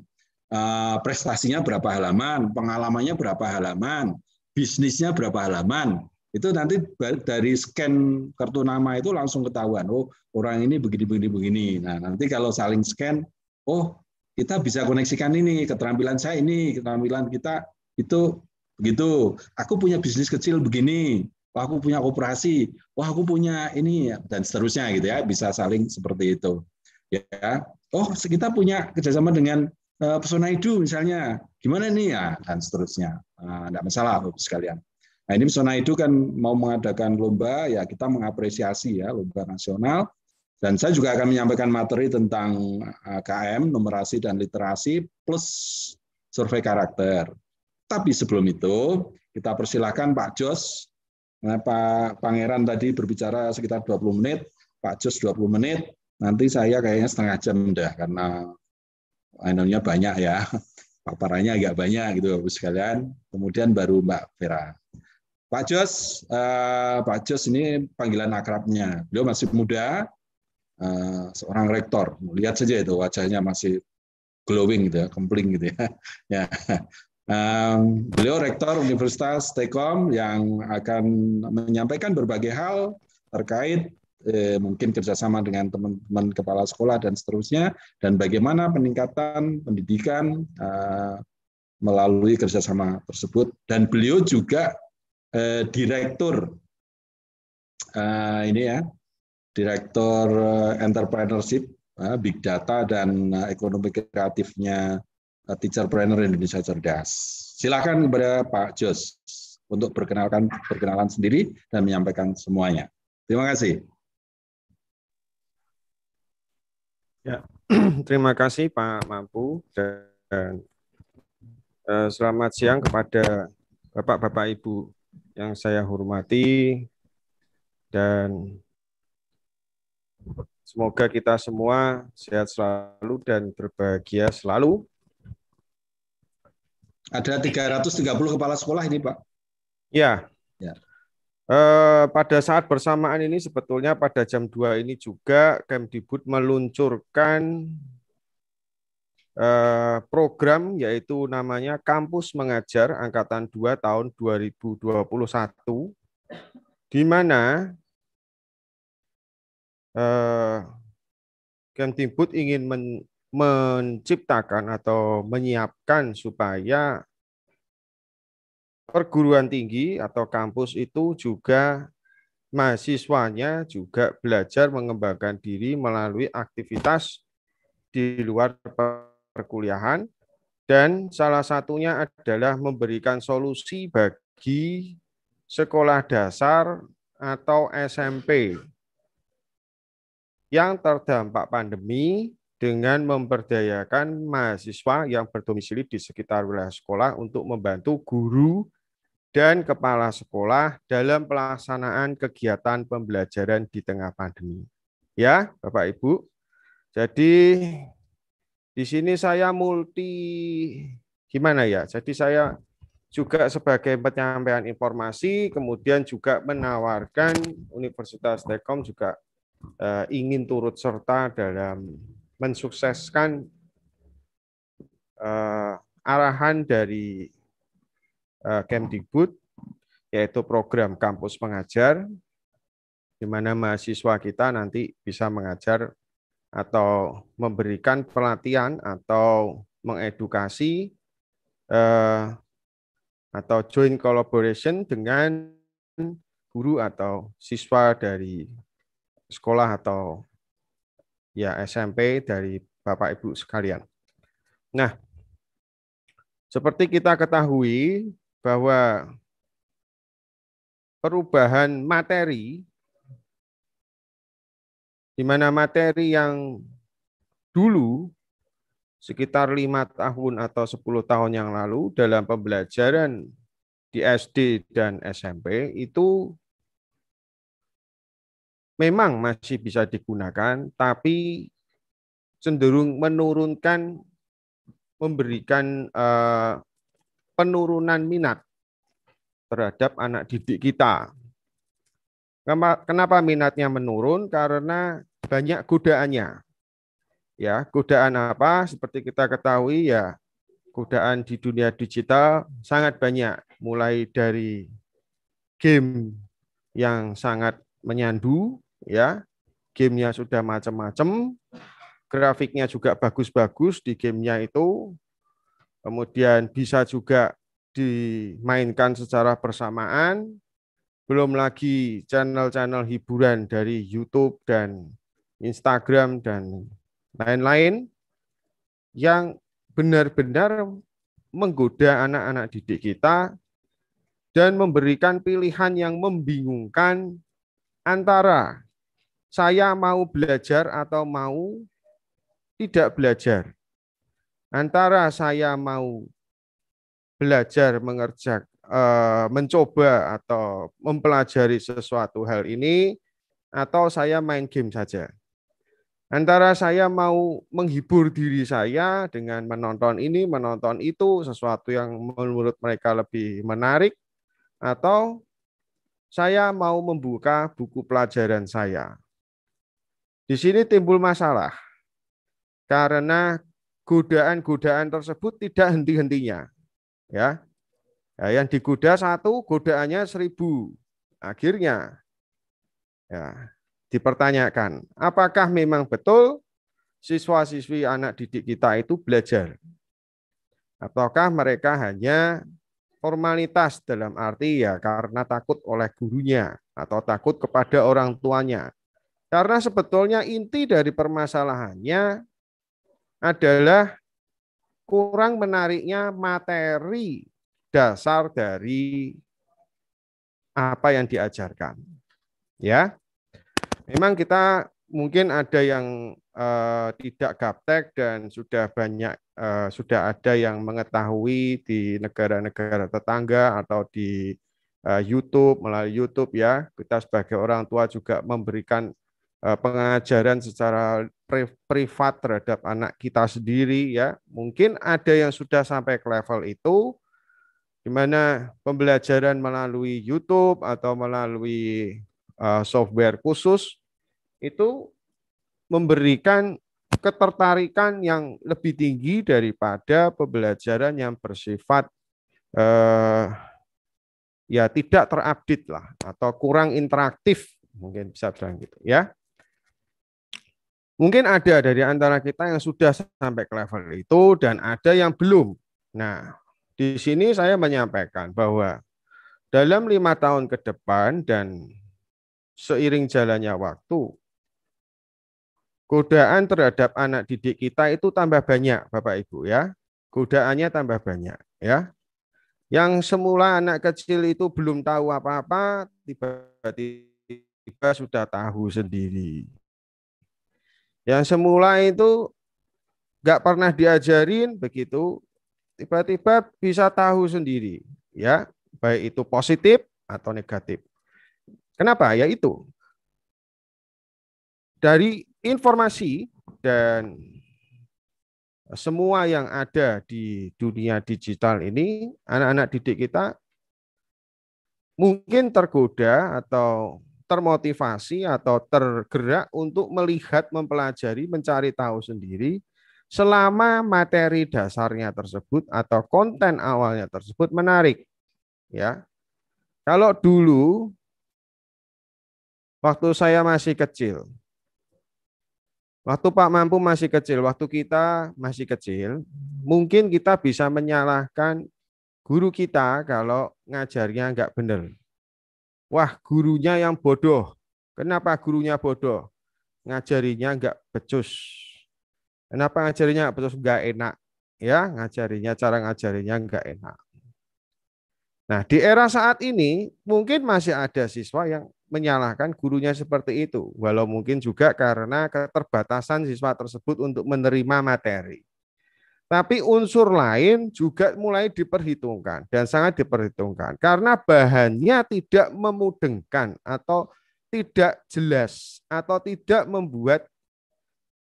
eh, prestasinya berapa halaman, pengalamannya berapa halaman, bisnisnya berapa halaman. Itu nanti dari scan kartu nama itu langsung ketahuan, oh orang ini begini, begini, begini. Nah nanti kalau saling scan, oh kita bisa koneksikan ini, keterampilan saya ini, keterampilan kita itu begitu. Aku punya bisnis kecil begini, wah aku punya koperasi, wah aku punya ini dan seterusnya gitu ya, bisa saling seperti itu. Ya. Oh, kita punya kerjasama dengan eh, Pesona itu misalnya, gimana nih ya dan seterusnya. Nah, eh, tidak masalah Bapak sekalian. Nah, ini Pesona itu kan mau mengadakan lomba, ya kita mengapresiasi ya lomba nasional. Dan saya juga akan menyampaikan materi tentang eh, KM, numerasi dan literasi plus survei karakter. Tapi sebelum itu, kita persilahkan Pak Jos Nah, Pak Pangeran tadi berbicara sekitar 20 menit, Pak Jus 20 menit, nanti saya kayaknya setengah jam dah karena anunya banyak ya. Paparannya agak banyak gitu Bapak sekalian. Kemudian baru Mbak Vera. Pak Jos, eh, Pak Jos ini panggilan akrabnya. Beliau masih muda, eh, seorang rektor. Lihat saja itu wajahnya masih glowing gitu ya, kempling gitu ya. ya. Um, beliau rektor Universitas Tekom yang akan menyampaikan berbagai hal terkait eh, mungkin kerjasama dengan teman-teman kepala sekolah dan seterusnya, dan bagaimana peningkatan pendidikan eh, melalui kerjasama tersebut. Dan beliau juga eh, direktur eh, ini ya, direktur eh, entrepreneurship, eh, big data dan eh, ekonomi kreatifnya teacherpreneur Indonesia Cerdas. Silakan kepada Pak Jos untuk perkenalkan perkenalan sendiri dan menyampaikan semuanya. Terima kasih. Ya, terima kasih Pak Mampu dan eh, selamat siang kepada Bapak-bapak Ibu yang saya hormati dan semoga kita semua sehat selalu dan berbahagia selalu ada 330 kepala sekolah ini, Pak. Ya. ya. Eh, pada saat bersamaan ini sebetulnya pada jam 2 ini juga Kemdikbud meluncurkan eh, program yaitu namanya Kampus Mengajar Angkatan 2 tahun 2021 di mana eh, Kemdikbud ingin men menciptakan atau menyiapkan supaya perguruan tinggi atau kampus itu juga mahasiswanya juga belajar mengembangkan diri melalui aktivitas di luar perkuliahan dan salah satunya adalah memberikan solusi bagi sekolah dasar atau SMP yang terdampak pandemi dengan memperdayakan mahasiswa yang berdomisili di sekitar wilayah sekolah untuk membantu guru dan kepala sekolah dalam pelaksanaan kegiatan pembelajaran di tengah pandemi. Ya, Bapak Ibu. Jadi di sini saya multi gimana ya? Jadi saya juga sebagai penyampaian informasi, kemudian juga menawarkan Universitas Telkom juga eh, ingin turut serta dalam mensukseskan uh, arahan dari uh, Kemdikbud yaitu program kampus pengajar, di mana mahasiswa kita nanti bisa mengajar atau memberikan pelatihan atau mengedukasi uh, atau join collaboration dengan guru atau siswa dari sekolah atau ya SMP dari Bapak Ibu sekalian. Nah, seperti kita ketahui bahwa perubahan materi di mana materi yang dulu sekitar lima tahun atau 10 tahun yang lalu dalam pembelajaran di SD dan SMP itu memang masih bisa digunakan, tapi cenderung menurunkan, memberikan eh, penurunan minat terhadap anak didik kita. Kenapa minatnya menurun? Karena banyak godaannya. Ya, godaan apa? Seperti kita ketahui ya, godaan di dunia digital sangat banyak, mulai dari game yang sangat menyandu ya gamenya sudah macam-macam grafiknya juga bagus-bagus di gamenya itu kemudian bisa juga dimainkan secara bersamaan belum lagi channel-channel hiburan dari YouTube dan Instagram dan lain-lain yang benar-benar menggoda anak-anak didik kita dan memberikan pilihan yang membingungkan antara saya mau belajar atau mau tidak belajar. Antara saya mau belajar mengerjakan eh, mencoba atau mempelajari sesuatu hal ini atau saya main game saja. Antara saya mau menghibur diri saya dengan menonton ini, menonton itu, sesuatu yang menurut mereka lebih menarik atau saya mau membuka buku pelajaran saya. Di sini timbul masalah karena godaan-godaan tersebut tidak henti-hentinya. Ya. ya, yang digoda satu godaannya seribu, akhirnya ya dipertanyakan apakah memang betul siswa-siswi anak didik kita itu belajar ataukah mereka hanya formalitas dalam arti ya karena takut oleh gurunya atau takut kepada orang tuanya karena sebetulnya inti dari permasalahannya adalah kurang menariknya materi dasar dari apa yang diajarkan. Ya. Memang kita mungkin ada yang uh, tidak gaptek dan sudah banyak uh, sudah ada yang mengetahui di negara-negara tetangga atau di eh, YouTube melalui YouTube ya. Kita sebagai orang tua juga memberikan Eh, pengajaran secara privat terhadap anak kita sendiri ya. Mungkin ada yang sudah sampai ke level itu di mana pembelajaran melalui YouTube atau melalui eh, software khusus itu memberikan ketertarikan yang lebih tinggi daripada pembelajaran yang bersifat eh, ya tidak terupdate lah atau kurang interaktif mungkin bisa bilang gitu ya. Mungkin ada dari antara kita yang sudah sampai ke level itu dan ada yang belum. Nah, di sini saya menyampaikan bahwa dalam lima tahun ke depan dan seiring jalannya waktu, godaan terhadap anak didik kita itu tambah banyak, Bapak Ibu ya. Godaannya tambah banyak ya. Yang semula anak kecil itu belum tahu apa-apa, tiba-tiba sudah tahu sendiri yang semula itu nggak pernah diajarin begitu, tiba-tiba bisa tahu sendiri, ya, baik itu positif atau negatif. Kenapa? Ya itu dari informasi dan semua yang ada di dunia digital ini, anak-anak didik kita mungkin tergoda atau termotivasi atau tergerak untuk melihat, mempelajari, mencari tahu sendiri selama materi dasarnya tersebut atau konten awalnya tersebut menarik. Ya. Kalau dulu waktu saya masih kecil Waktu Pak Mampu masih kecil, waktu kita masih kecil, mungkin kita bisa menyalahkan guru kita kalau ngajarnya nggak benar wah gurunya yang bodoh. Kenapa gurunya bodoh? Ngajarinya enggak becus. Kenapa ngajarinya becus enggak enak? Ya, ngajarinya cara ngajarinya enggak enak. Nah, di era saat ini mungkin masih ada siswa yang menyalahkan gurunya seperti itu, walau mungkin juga karena keterbatasan siswa tersebut untuk menerima materi. Tapi unsur lain juga mulai diperhitungkan dan sangat diperhitungkan karena bahannya tidak memudengkan atau tidak jelas atau tidak membuat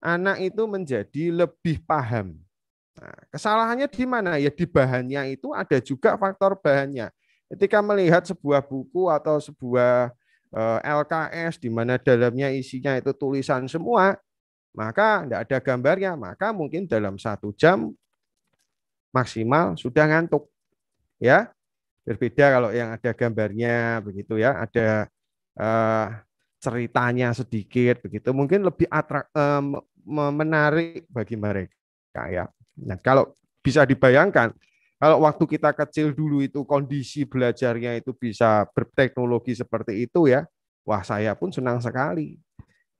anak itu menjadi lebih paham. Nah, kesalahannya di mana? Ya di bahannya itu ada juga faktor bahannya. Ketika melihat sebuah buku atau sebuah eh, LKS di mana dalamnya isinya itu tulisan semua, maka tidak ada gambarnya, maka mungkin dalam satu jam maksimal sudah ngantuk. Ya, berbeda kalau yang ada gambarnya begitu ya, ada eh, ceritanya sedikit begitu, mungkin lebih atrak, eh, menarik bagi mereka ya. Nah, kalau bisa dibayangkan, kalau waktu kita kecil dulu itu kondisi belajarnya itu bisa berteknologi seperti itu ya, wah saya pun senang sekali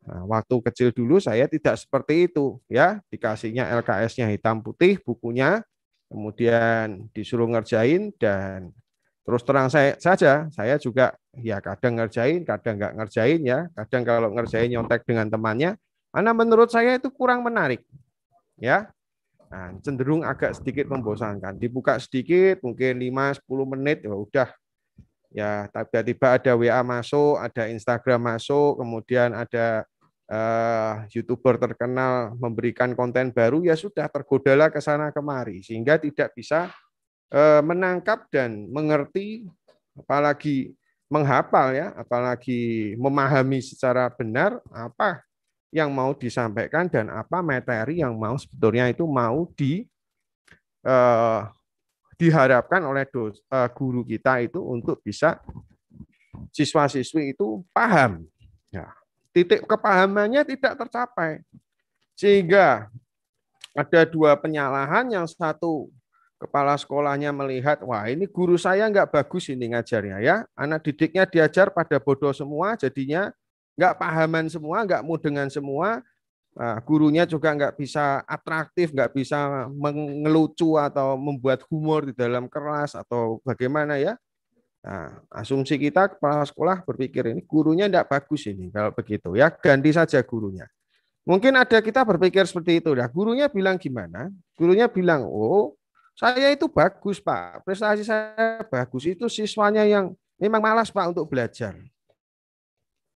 Nah, waktu kecil dulu saya tidak seperti itu ya, dikasihnya LKS-nya hitam putih bukunya, kemudian disuruh ngerjain dan terus terang saya saja saya juga ya kadang ngerjain, kadang nggak ngerjain ya, kadang kalau ngerjain nyontek dengan temannya, karena menurut saya itu kurang menarik ya. Nah, cenderung agak sedikit membosankan. Dibuka sedikit, mungkin 5-10 menit, ya udah ya tiba-tiba ada WA masuk, ada Instagram masuk, kemudian ada uh, youtuber terkenal memberikan konten baru ya sudah tergodalah ke sana kemari sehingga tidak bisa uh, menangkap dan mengerti apalagi menghafal ya apalagi memahami secara benar apa yang mau disampaikan dan apa materi yang mau sebetulnya itu mau di uh, diharapkan oleh dos, uh, guru kita itu untuk bisa siswa-siswi itu paham. Ya, titik kepahamannya tidak tercapai. Sehingga ada dua penyalahan, yang satu kepala sekolahnya melihat, wah ini guru saya nggak bagus ini ngajarnya ya. Anak didiknya diajar pada bodoh semua, jadinya nggak pahaman semua, nggak dengan semua. Nah, gurunya juga nggak bisa atraktif, nggak bisa mengelucu atau membuat humor di dalam kelas atau bagaimana ya. Nah, asumsi kita kepala sekolah berpikir ini gurunya tidak bagus ini kalau begitu ya ganti saja gurunya. Mungkin ada kita berpikir seperti itu. Nah, gurunya bilang gimana? Gurunya bilang, oh saya itu bagus pak, prestasi saya bagus. Itu siswanya yang memang malas pak untuk belajar.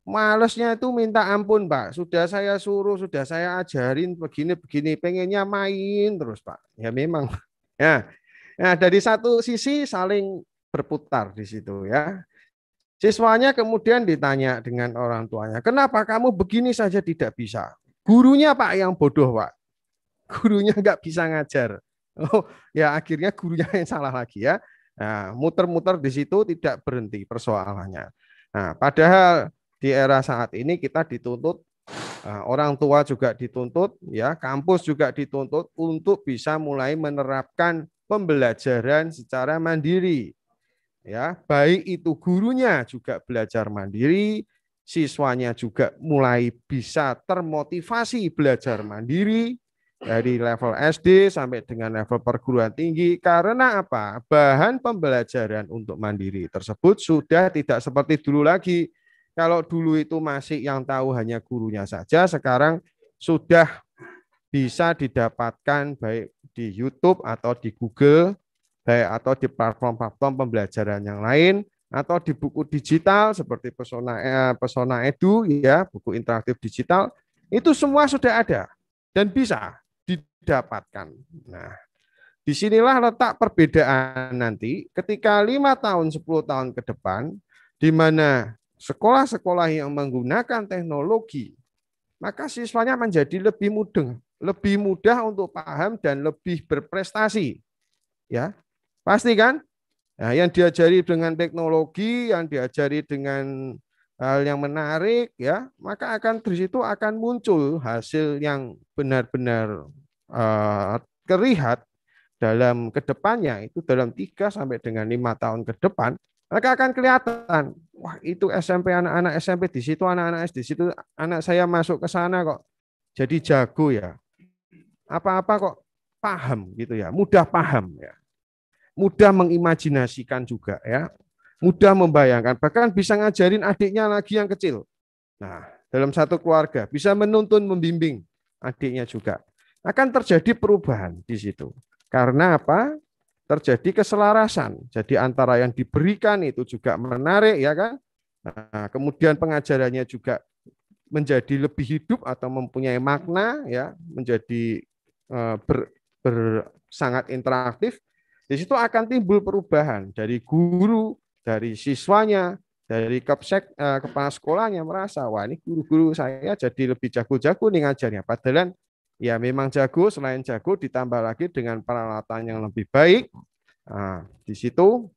malasnya itu minta ampun pak. Sudah saya suruh, sudah saya ajarin begini-begini. Pengennya main terus pak. Ya memang. Ya, Nah, dari satu sisi saling berputar di situ ya. Siswanya kemudian ditanya dengan orang tuanya, kenapa kamu begini saja tidak bisa? Gurunya Pak yang bodoh Pak. Gurunya nggak bisa ngajar. Oh ya akhirnya gurunya yang salah lagi ya. Nah, muter-muter di situ tidak berhenti persoalannya. Nah, padahal di era saat ini kita dituntut eh, orang tua juga dituntut ya, kampus juga dituntut untuk bisa mulai menerapkan pembelajaran secara mandiri ya baik itu gurunya juga belajar mandiri siswanya juga mulai bisa termotivasi belajar mandiri dari level SD sampai dengan level perguruan tinggi karena apa bahan pembelajaran untuk mandiri tersebut sudah tidak seperti dulu lagi kalau dulu itu masih yang tahu hanya gurunya saja sekarang sudah bisa didapatkan baik di YouTube atau di Google baik atau di platform-platform pembelajaran yang lain atau di buku digital seperti pesona eh, pesona edu ya buku interaktif digital itu semua sudah ada dan bisa didapatkan. Nah, disinilah letak perbedaan nanti ketika lima tahun 10 tahun ke depan di mana sekolah-sekolah yang menggunakan teknologi maka siswanya menjadi lebih mudah, lebih mudah untuk paham dan lebih berprestasi. Ya. Pasti kan? Nah, yang diajari dengan teknologi, yang diajari dengan hal yang menarik ya, maka akan dari situ akan muncul hasil yang benar-benar uh, dalam kedepannya itu dalam 3 sampai dengan lima tahun ke depan mereka akan kelihatan wah itu SMP anak-anak SMP di situ anak-anak SD di situ anak saya masuk ke sana kok jadi jago ya apa-apa kok paham gitu ya mudah paham ya mudah mengimajinasikan juga ya, mudah membayangkan, bahkan bisa ngajarin adiknya lagi yang kecil. Nah, dalam satu keluarga bisa menuntun, membimbing adiknya juga. Akan terjadi perubahan di situ. Karena apa? Terjadi keselarasan. Jadi antara yang diberikan itu juga menarik ya kan? Nah, kemudian pengajarannya juga menjadi lebih hidup atau mempunyai makna ya, menjadi eh, ber, ber sangat interaktif di situ akan timbul perubahan dari guru, dari siswanya, dari kepsek, eh, kepala sekolahnya merasa, wah ini guru-guru saya jadi lebih jago-jago nih ngajarnya. Padahal ya memang jago, selain jago ditambah lagi dengan peralatan yang lebih baik. Nah, di situ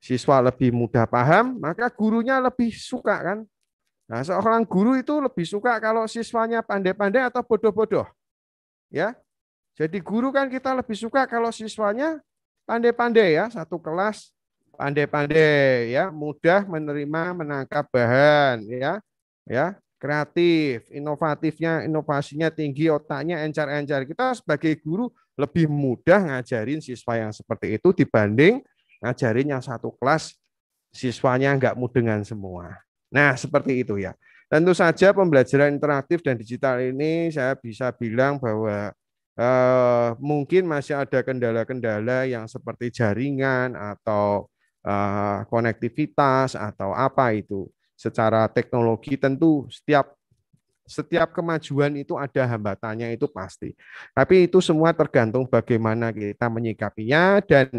siswa lebih mudah paham, maka gurunya lebih suka kan. Nah, seorang guru itu lebih suka kalau siswanya pandai-pandai atau bodoh-bodoh. Ya, jadi guru kan kita lebih suka kalau siswanya pandai-pandai ya, satu kelas pandai-pandai ya, mudah menerima menangkap bahan ya. Ya, kreatif, inovatifnya, inovasinya tinggi, otaknya encer-encer. Kita sebagai guru lebih mudah ngajarin siswa yang seperti itu dibanding ngajarin yang satu kelas siswanya nggak dengan semua. Nah, seperti itu ya. Tentu saja pembelajaran interaktif dan digital ini saya bisa bilang bahwa Uh, mungkin masih ada kendala-kendala yang seperti jaringan atau uh, konektivitas atau apa itu. Secara teknologi tentu setiap setiap kemajuan itu ada hambatannya itu pasti. Tapi itu semua tergantung bagaimana kita menyikapinya dan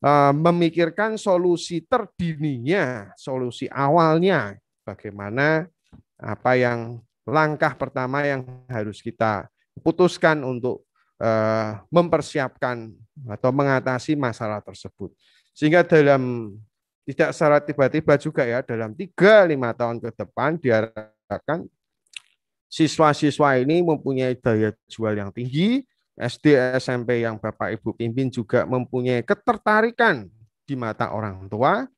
eh, memikirkan solusi terdininya, solusi awalnya, bagaimana apa yang langkah pertama yang harus kita putuskan untuk Eh, mempersiapkan atau mengatasi masalah tersebut. Sehingga dalam tidak secara tiba-tiba juga ya dalam 3 5 tahun ke depan diharapkan siswa-siswa ini mempunyai daya jual yang tinggi, SD SMP yang Bapak Ibu pimpin juga mempunyai ketertarikan di mata orang tua.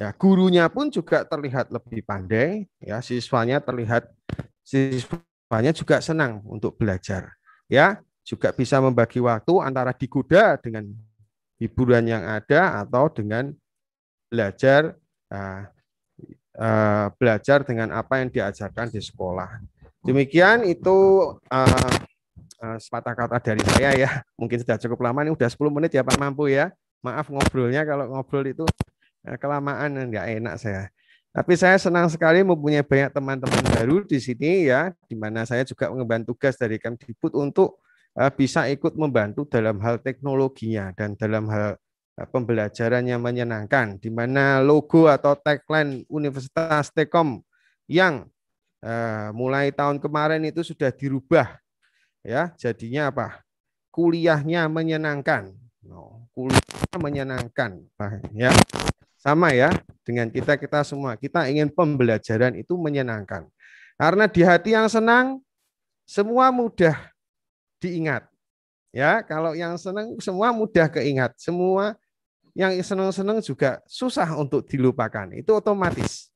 Ya, gurunya pun juga terlihat lebih pandai, ya siswanya terlihat siswanya juga senang untuk belajar. Ya, juga bisa membagi waktu antara digoda dengan hiburan yang ada atau dengan belajar uh, uh, belajar dengan apa yang diajarkan di sekolah. Demikian itu uh, uh, sepatah kata dari saya ya. Mungkin sudah cukup lama ini udah 10 menit ya Pak Mampu ya. Maaf ngobrolnya kalau ngobrol itu uh, kelamaan nggak enak saya. Tapi saya senang sekali mempunyai banyak teman-teman baru di sini ya, di mana saya juga mengemban tugas dari Kemdikbud untuk Eh, bisa ikut membantu dalam hal teknologinya dan dalam hal eh, pembelajaran yang menyenangkan, di mana logo atau tagline Universitas Tekom yang eh, mulai tahun kemarin itu sudah dirubah, ya jadinya apa? Kuliahnya menyenangkan, kuliahnya menyenangkan, ya sama ya dengan kita kita semua. Kita ingin pembelajaran itu menyenangkan, karena di hati yang senang semua mudah diingat. Ya, kalau yang senang semua mudah keingat, semua yang senang-senang juga susah untuk dilupakan. Itu otomatis.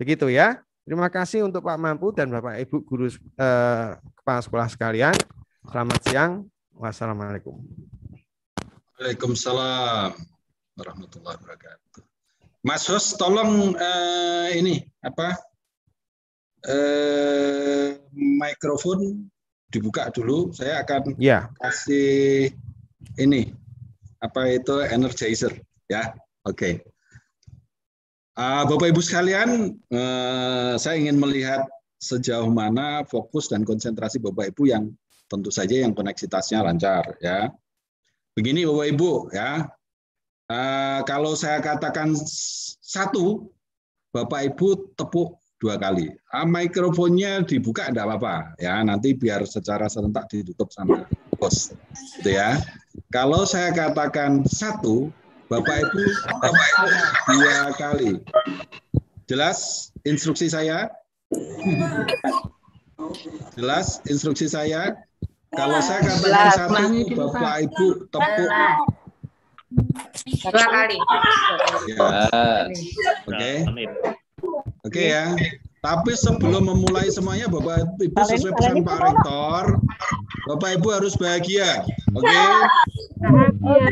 Begitu ya. Terima kasih untuk Pak Mampu dan Bapak Ibu guru eh, kepala sekolah sekalian. Selamat siang. Wassalamualaikum. Waalaikumsalam warahmatullahi wabarakatuh. Mas Hus, tolong eh, ini apa? Eh, mikrofon dibuka dulu, saya akan ya. kasih ini apa itu energizer ya. Oke. Okay. Uh, Bapak Ibu sekalian, uh, saya ingin melihat sejauh mana fokus dan konsentrasi Bapak Ibu yang tentu saja yang koneksitasnya lancar ya. Begini Bapak Ibu ya. Uh, kalau saya katakan satu, Bapak Ibu tepuk dua kali. Ah, mikrofonnya dibuka enggak apa-apa ya, nanti biar secara serentak ditutup sama bos. Gitu ya. Kalau saya katakan satu, Bapak Ibu, Bapak Ibu dua kali. Jelas instruksi saya? Jelas instruksi saya? Kalau saya katakan satu, Bapak Ibu tepuk dua kali. Ya. Oke. Okay. Oke okay, ya. Tapi sebelum memulai semuanya Bapak Ibu sesuai pesan Pak Rektor, Bapak Ibu harus bahagia. Oke. Iya. Okay?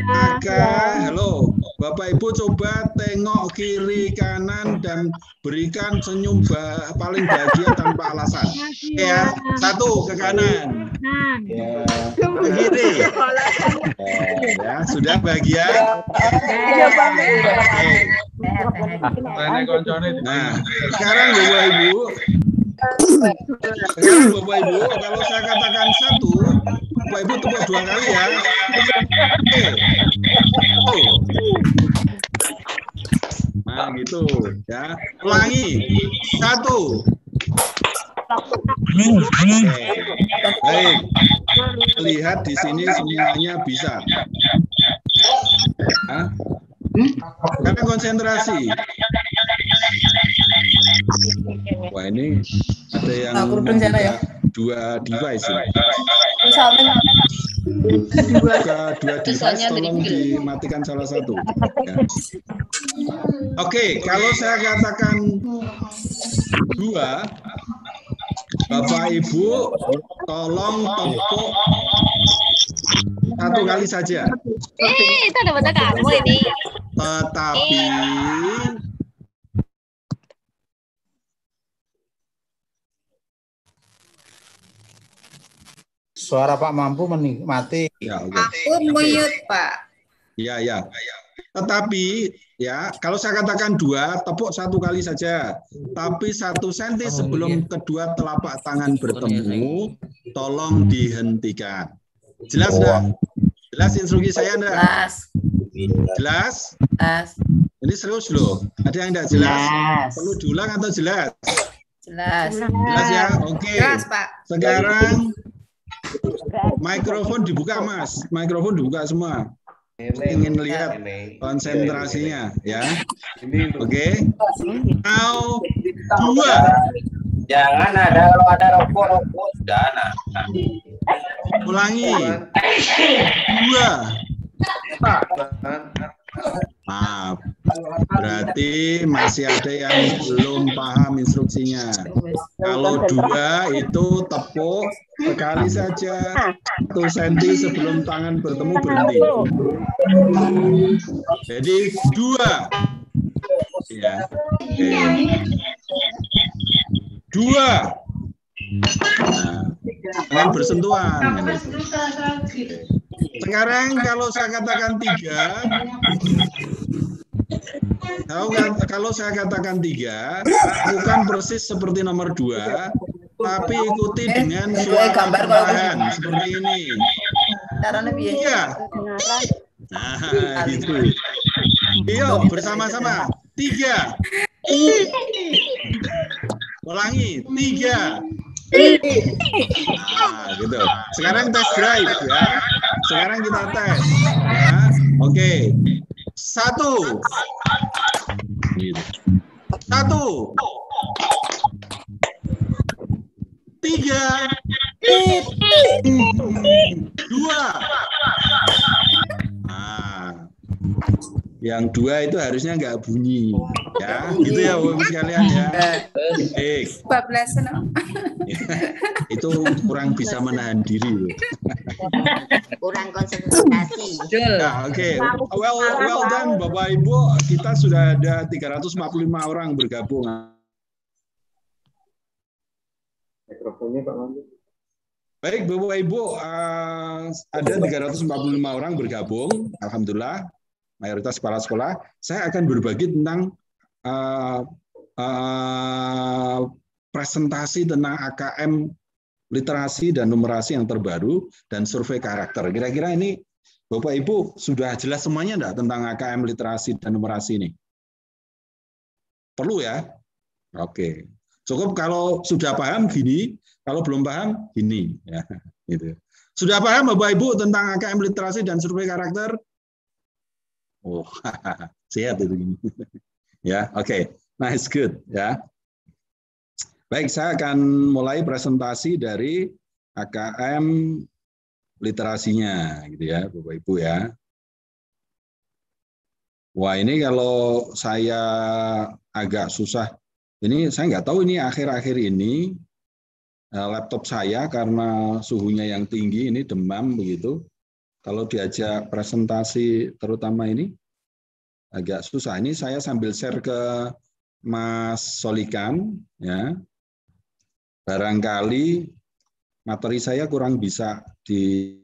Maka halo, Bapak Ibu coba tengok kiri kanan dan berikan senyum bah paling bahagia tanpa alasan. Ya, satu ke kanan. Ya. Ke kiri. Ya, sudah bahagia. Ya, Nah, sekarang Bapak Ibu Bapak Ibu, kalau saya katakan satu, Bapak Ibu tepuk dua kali ya. Oh. Nah gitu ya. Ulangi satu. Baik. Baik. Lihat di sini semuanya bisa. Hah? Ya. Hmm? Karena konsentrasi. Wah ini ada yang nah, ya. dua device ya. Misalnya, dua device tolong dimatikan salah satu. Ya. Oke, okay, kalau saya katakan dua, Bapak Ibu tolong tepuk satu kali saja. Eh, itu ada kamu ini. Tetapi Suara Pak mampu menikmati. Ya, okay. Aku mute, Pak. Ya, ya, Tetapi ya kalau saya katakan dua, tepuk satu kali saja. Tapi satu senti oh, sebelum iya. kedua telapak tangan bertemu, iya, iya. tolong dihentikan. Jelas oh. Jelas instruksi saya enggak? Jelas. Jelas? Jelas. Ini serius loh. Ada yang tidak jelas? jelas? Perlu diulang atau jelas? Jelas. Jelas ya? Oke. Okay. Jelas, Pak. Sekarang mikrofon dibuka, Mas. Mikrofon dibuka semua. Ingin lihat konsentrasinya ya. Oke. Okay. Now dua. Jangan ada kalau ada rokok-rokok sudah Ulangi. Dua. Maaf. Berarti masih ada yang belum paham instruksinya. Kalau dua itu tepuk sekali saja satu senti sebelum tangan bertemu berhenti. Jadi dua. Ya. Oke. Dua. Nah, dengan bersentuhan. Oke. Sekarang kalau saya katakan tiga, tahu Kalau saya katakan tiga, bukan persis seperti nomor dua, tapi ikuti dengan suara tambahan seperti ini. Iya. Nah, gitu. Iya, bersama-sama. Tiga. Ulangi. Tiga. Nah, gitu. Sekarang tes drive ya. Sekarang kita tes. Ya. Oke. Okay. Satu. Gitu. Satu. Tiga. Dua. Nah yang dua itu harusnya nggak bunyi ya gitu ya bapak sekalian ya eh itu kurang bisa menahan diri kurang konsentrasi nah, oke well well done bapak ibu kita sudah ada 355 orang bergabung mikrofonnya pak Mandu Baik, Bapak Ibu, uh, ada 345 orang bergabung. Alhamdulillah mayoritas kepala sekolah, saya akan berbagi tentang uh, uh, presentasi tentang AKM literasi dan numerasi yang terbaru dan survei karakter. Kira-kira ini Bapak Ibu sudah jelas semuanya enggak tentang AKM literasi dan numerasi ini? Perlu ya? Oke. Cukup kalau sudah paham gini, kalau belum paham gini ya, gitu. Sudah paham Bapak Ibu tentang AKM literasi dan survei karakter? Oh, sehat itu. gini. ya, oke. Okay. Nice, good. Ya. Baik, saya akan mulai presentasi dari AKM literasinya, gitu ya, Bapak Ibu ya. Wah ini kalau saya agak susah, ini saya nggak tahu ini akhir-akhir ini eh, laptop saya karena suhunya yang tinggi ini demam begitu kalau diajak presentasi terutama ini agak susah. Ini saya sambil share ke Mas Solikan ya. Barangkali materi saya kurang bisa di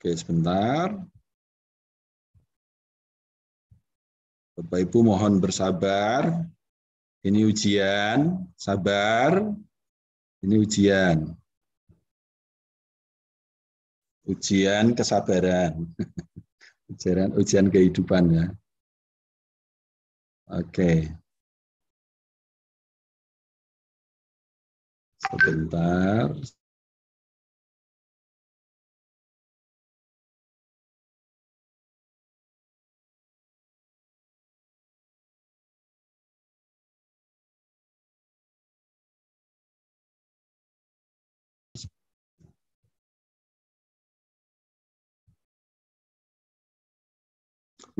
Oke, sebentar. Bapak Ibu mohon bersabar. Ini ujian, sabar. Ini ujian. Ujian kesabaran. ujian ujian kehidupan ya. Oke. Sebentar,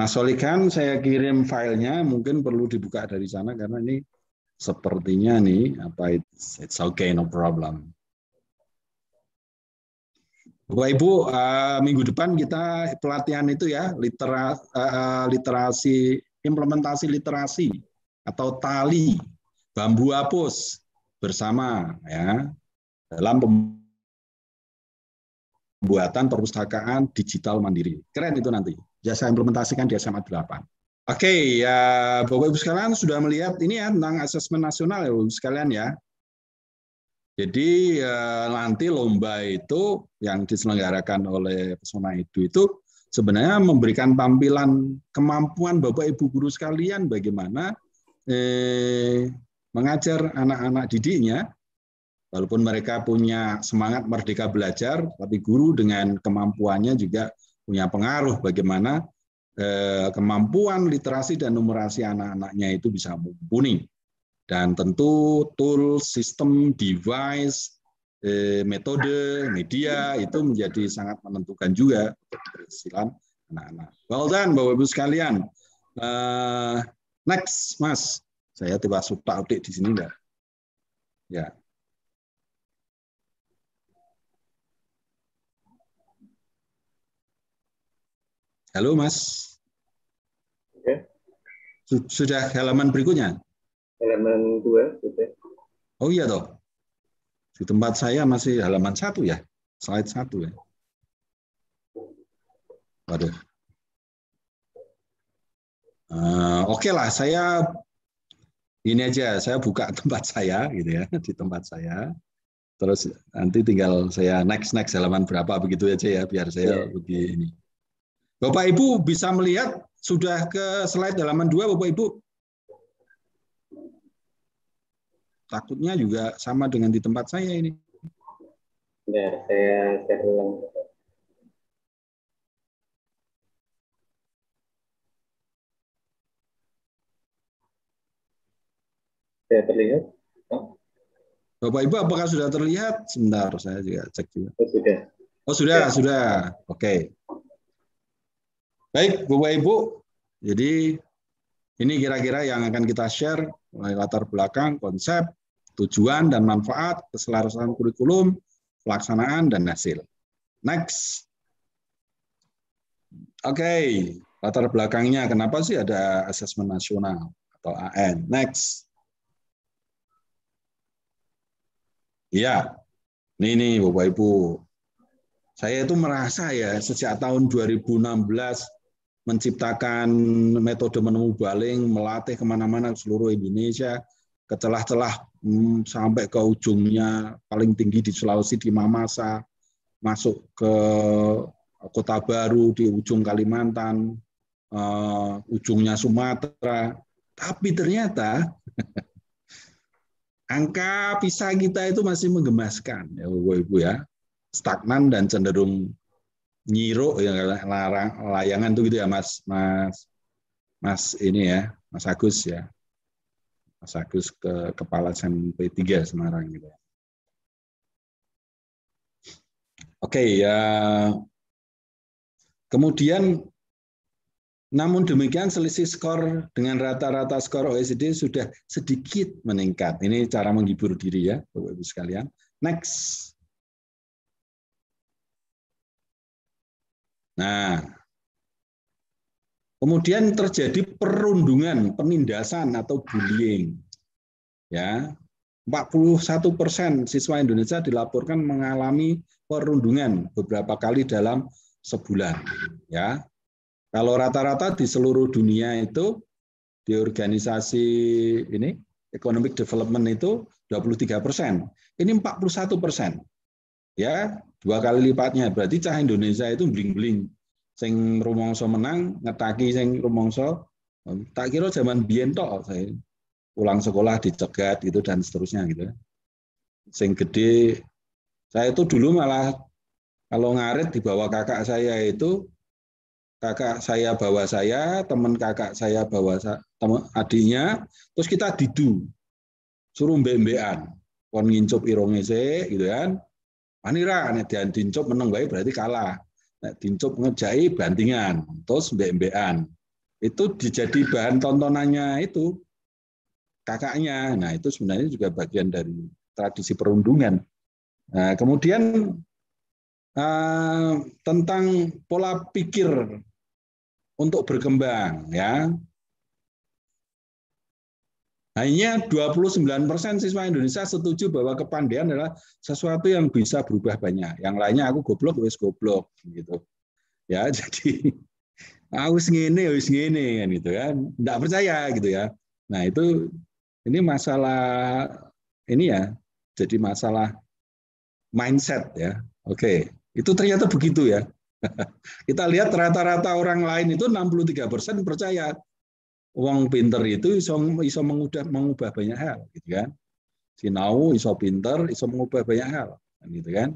Mas nah, Solikan saya kirim filenya, mungkin perlu dibuka dari sana karena ini sepertinya nih apa it's, it's okay no problem. Bapak Ibu, uh, minggu depan kita pelatihan itu ya litera, uh, literasi implementasi literasi atau tali bambu hapus bersama ya dalam pembuatan perpustakaan digital mandiri. Keren itu nanti sudah saya implementasikan di SMA 8. Oke, okay, ya Bapak Ibu sekalian sudah melihat ini ya tentang asesmen nasional ya Bapak Ibu sekalian ya. Jadi ya, nanti lomba itu yang diselenggarakan oleh Pesona itu itu sebenarnya memberikan tampilan kemampuan Bapak Ibu guru sekalian bagaimana eh, mengajar anak-anak didiknya walaupun mereka punya semangat merdeka belajar tapi guru dengan kemampuannya juga punya pengaruh bagaimana eh, kemampuan literasi dan numerasi anak-anaknya itu bisa mumpuni. Dan tentu tool, sistem, device, eh, metode, media itu menjadi sangat menentukan juga keberhasilan anak-anak. Well done, Bapak-Ibu sekalian. Eh, next, Mas. Saya tiba tiba di sini, Ya. Ya. Halo Mas. Ya. Sudah halaman berikutnya? Halaman dua. oke. Oh iya toh. Di tempat saya masih halaman satu ya. Slide satu ya. Waduh. Uh, Oke okay lah, saya ini aja, saya buka tempat saya gitu ya, di tempat saya. Terus nanti tinggal saya next next halaman berapa begitu aja ya, biar saya iya. lebih ini. Bapak Ibu bisa melihat sudah ke slide halaman 2 Bapak Ibu. Takutnya juga sama dengan di tempat saya ini. Bentar, ya, saya share Saya terlihat? Bapak Ibu apakah sudah terlihat? Sebentar, saya juga cek juga. Oh, sudah. Oh, sudah, ya. sudah. Oke. Okay. Baik, Bapak Ibu. Jadi ini kira-kira yang akan kita share mulai latar belakang, konsep, tujuan dan manfaat, keselarasan kurikulum, pelaksanaan dan hasil. Next. Oke, okay. latar belakangnya kenapa sih ada asesmen nasional atau AN? Next. Iya. Ini nih Bapak Ibu. Saya itu merasa ya sejak tahun 2016 menciptakan metode menemu baling, melatih kemana-mana seluruh Indonesia, ke celah-celah hmm, sampai ke ujungnya paling tinggi di Sulawesi di Mamasa, masuk ke Kota Baru di ujung Kalimantan, uh, ujungnya Sumatera. Tapi ternyata angka pisah kita itu masih menggemaskan ya Bapak Ibu ya. Stagnan dan cenderung nyiro ya larang layangan tuh gitu ya Mas Mas Mas ini ya Mas Agus ya Mas Agus ke kepala SMP 3 Semarang gitu ya. Oke okay, ya kemudian namun demikian selisih skor dengan rata-rata skor OECD sudah sedikit meningkat. Ini cara menghibur diri ya Bapak Ibu sekalian. Next. Nah, kemudian terjadi perundungan, penindasan atau bullying. Ya, 41 persen siswa Indonesia dilaporkan mengalami perundungan beberapa kali dalam sebulan. Ya, kalau rata-rata di seluruh dunia itu di organisasi ini economic development itu 23 persen. Ini 41 persen ya dua kali lipatnya berarti cah Indonesia itu bling-bling sing rumongso menang ngetaki sing rumongso um, tak kira zaman biento saya pulang sekolah dicegat gitu dan seterusnya gitu sing gede saya itu dulu malah kalau ngaret dibawa kakak saya itu kakak saya bawa saya teman kakak saya bawa teman adiknya terus kita didu suruh mbembean kon ngincup irongese gitu kan Panira nek dian dincup meneng berarti kalah. Nek dincup ngejai bantingan, terus mbek-mbekan. Itu dijadi bahan tontonannya itu kakaknya. Nah, itu sebenarnya juga bagian dari tradisi perundungan. Nah, kemudian eh, tentang pola pikir untuk berkembang ya hanya 29% persen siswa Indonesia setuju bahwa kepandaian adalah sesuatu yang bisa berubah banyak. Yang lainnya aku goblok wis goblok gitu. Ya, jadi aku ah, segini, wis segini kan gitu ya. Kan. Tidak percaya gitu ya. Nah, itu ini masalah ini ya. Jadi masalah mindset ya. Oke, itu ternyata begitu ya. Kita lihat rata-rata orang lain itu 63% persen percaya Uang pinter itu iso iso mengubah mengubah banyak hal gitu kan sinau iso pinter iso mengubah banyak hal gitu kan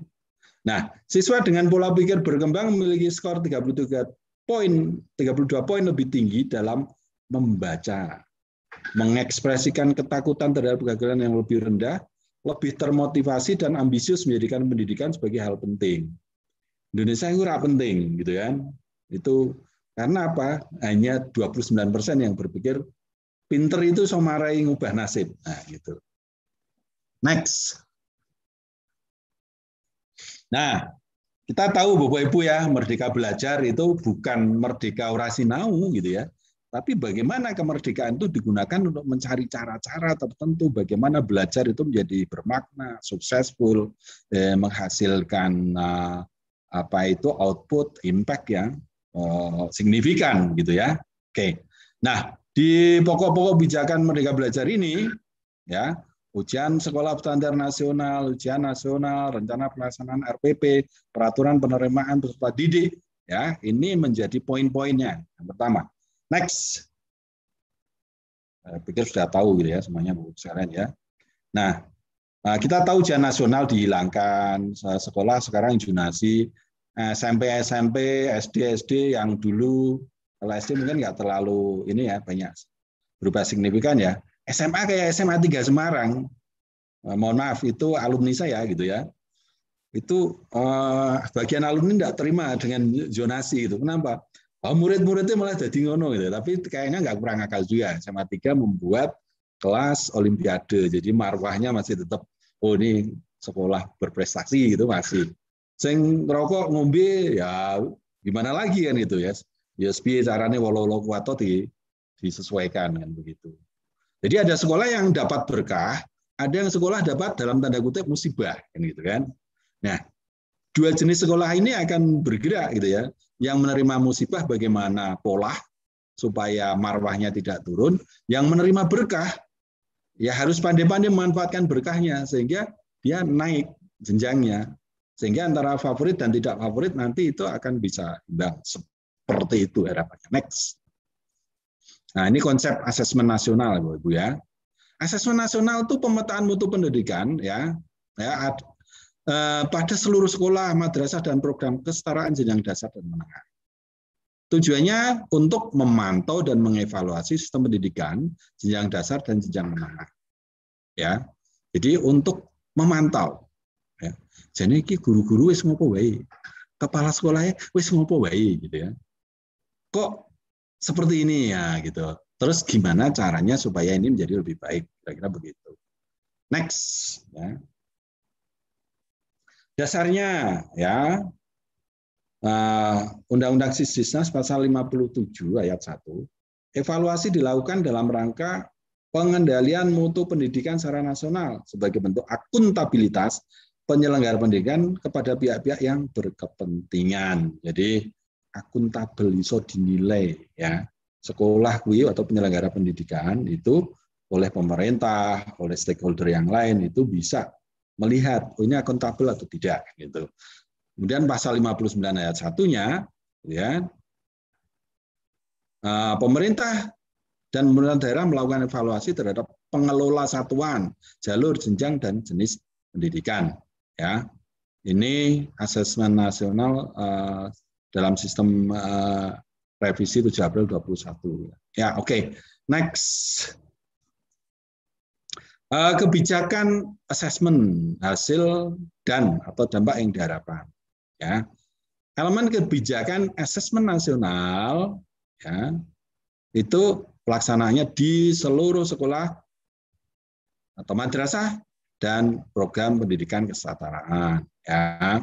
nah siswa dengan pola pikir berkembang memiliki skor 33 poin 32 poin lebih tinggi dalam membaca mengekspresikan ketakutan terhadap kegagalan yang lebih rendah lebih termotivasi dan ambisius menjadikan pendidikan sebagai hal penting Indonesia itu penting gitu kan itu karena apa? Hanya 29% yang berpikir pinter itu somarai ngubah nasib. Nah, gitu. Next. Nah, kita tahu Bapak Ibu ya, merdeka belajar itu bukan merdeka orasi nau gitu ya. Tapi bagaimana kemerdekaan itu digunakan untuk mencari cara-cara tertentu bagaimana belajar itu menjadi bermakna, successful, eh, menghasilkan eh, apa itu output, impact ya. Eh, signifikan gitu ya. Oke. Nah, di pokok-pokok bijakan Merdeka Belajar ini ya, ujian sekolah standar nasional, ujian nasional, rencana pelaksanaan RPP, peraturan penerimaan peserta didik ya, ini menjadi poin-poinnya. Yang pertama. Next. Saya pikir sudah tahu gitu ya semuanya Bu Seren ya. Nah, eh, kita tahu ujian nasional dihilangkan, eh, sekolah sekarang junasi Nah, SMP SMP SD SD yang dulu kalau SD mungkin nggak terlalu ini ya banyak berubah signifikan ya SMA kayak SMA 3 Semarang eh, mohon maaf itu alumni saya gitu ya itu eh, bagian alumni tidak terima dengan zonasi itu kenapa oh, murid-muridnya malah jadi ngono gitu tapi kayaknya nggak kurang akal juga SMA 3 membuat kelas olimpiade jadi marwahnya masih tetap oh ini sekolah berprestasi gitu masih sing rokok ngombe ya gimana lagi kan itu ya. Ya piye carane walau wolo kuwato di, disesuaikan kan begitu. Jadi ada sekolah yang dapat berkah, ada yang sekolah dapat dalam tanda kutip musibah kan gitu kan. Nah, dua jenis sekolah ini akan bergerak gitu ya. Yang menerima musibah bagaimana pola supaya marwahnya tidak turun, yang menerima berkah ya harus pandai-pandai memanfaatkan berkahnya sehingga dia naik jenjangnya sehingga antara favorit dan tidak favorit nanti itu akan bisa imbang. Seperti itu harapannya. Next. Nah, ini konsep asesmen nasional, bu, ibu ya. Asesmen nasional itu pemetaan mutu pendidikan ya. Ya, eh, pada seluruh sekolah, madrasah dan program kesetaraan jenjang dasar dan menengah. Tujuannya untuk memantau dan mengevaluasi sistem pendidikan jenjang dasar dan jenjang menengah. Ya. Jadi untuk memantau jadi ini guru-guru wis ngopo wae. Kepala sekolahnya wis ngopo wae gitu ya. Kok seperti ini ya gitu. Terus gimana caranya supaya ini menjadi lebih baik? Kira-kira begitu. Next ya. Dasarnya ya eh, Undang-Undang uh, Sisdiknas pasal 57 ayat 1 evaluasi dilakukan dalam rangka pengendalian mutu pendidikan secara nasional sebagai bentuk akuntabilitas penyelenggara pendidikan kepada pihak-pihak yang berkepentingan. Jadi akuntabel iso dinilai ya. Sekolah kuwi atau penyelenggara pendidikan itu oleh pemerintah, oleh stakeholder yang lain itu bisa melihat oh ini akuntabel atau tidak gitu. Kemudian pasal 59 ayat satunya ya eh, pemerintah dan pemerintah daerah melakukan evaluasi terhadap pengelola satuan, jalur jenjang dan jenis pendidikan ya ini asesmen nasional uh, dalam sistem uh, revisi 7 April 21 ya oke okay. next uh, kebijakan asesmen hasil dan atau dampak yang diharapkan ya elemen kebijakan asesmen nasional ya itu pelaksanaannya di seluruh sekolah atau madrasah dan program pendidikan kesetaraan ya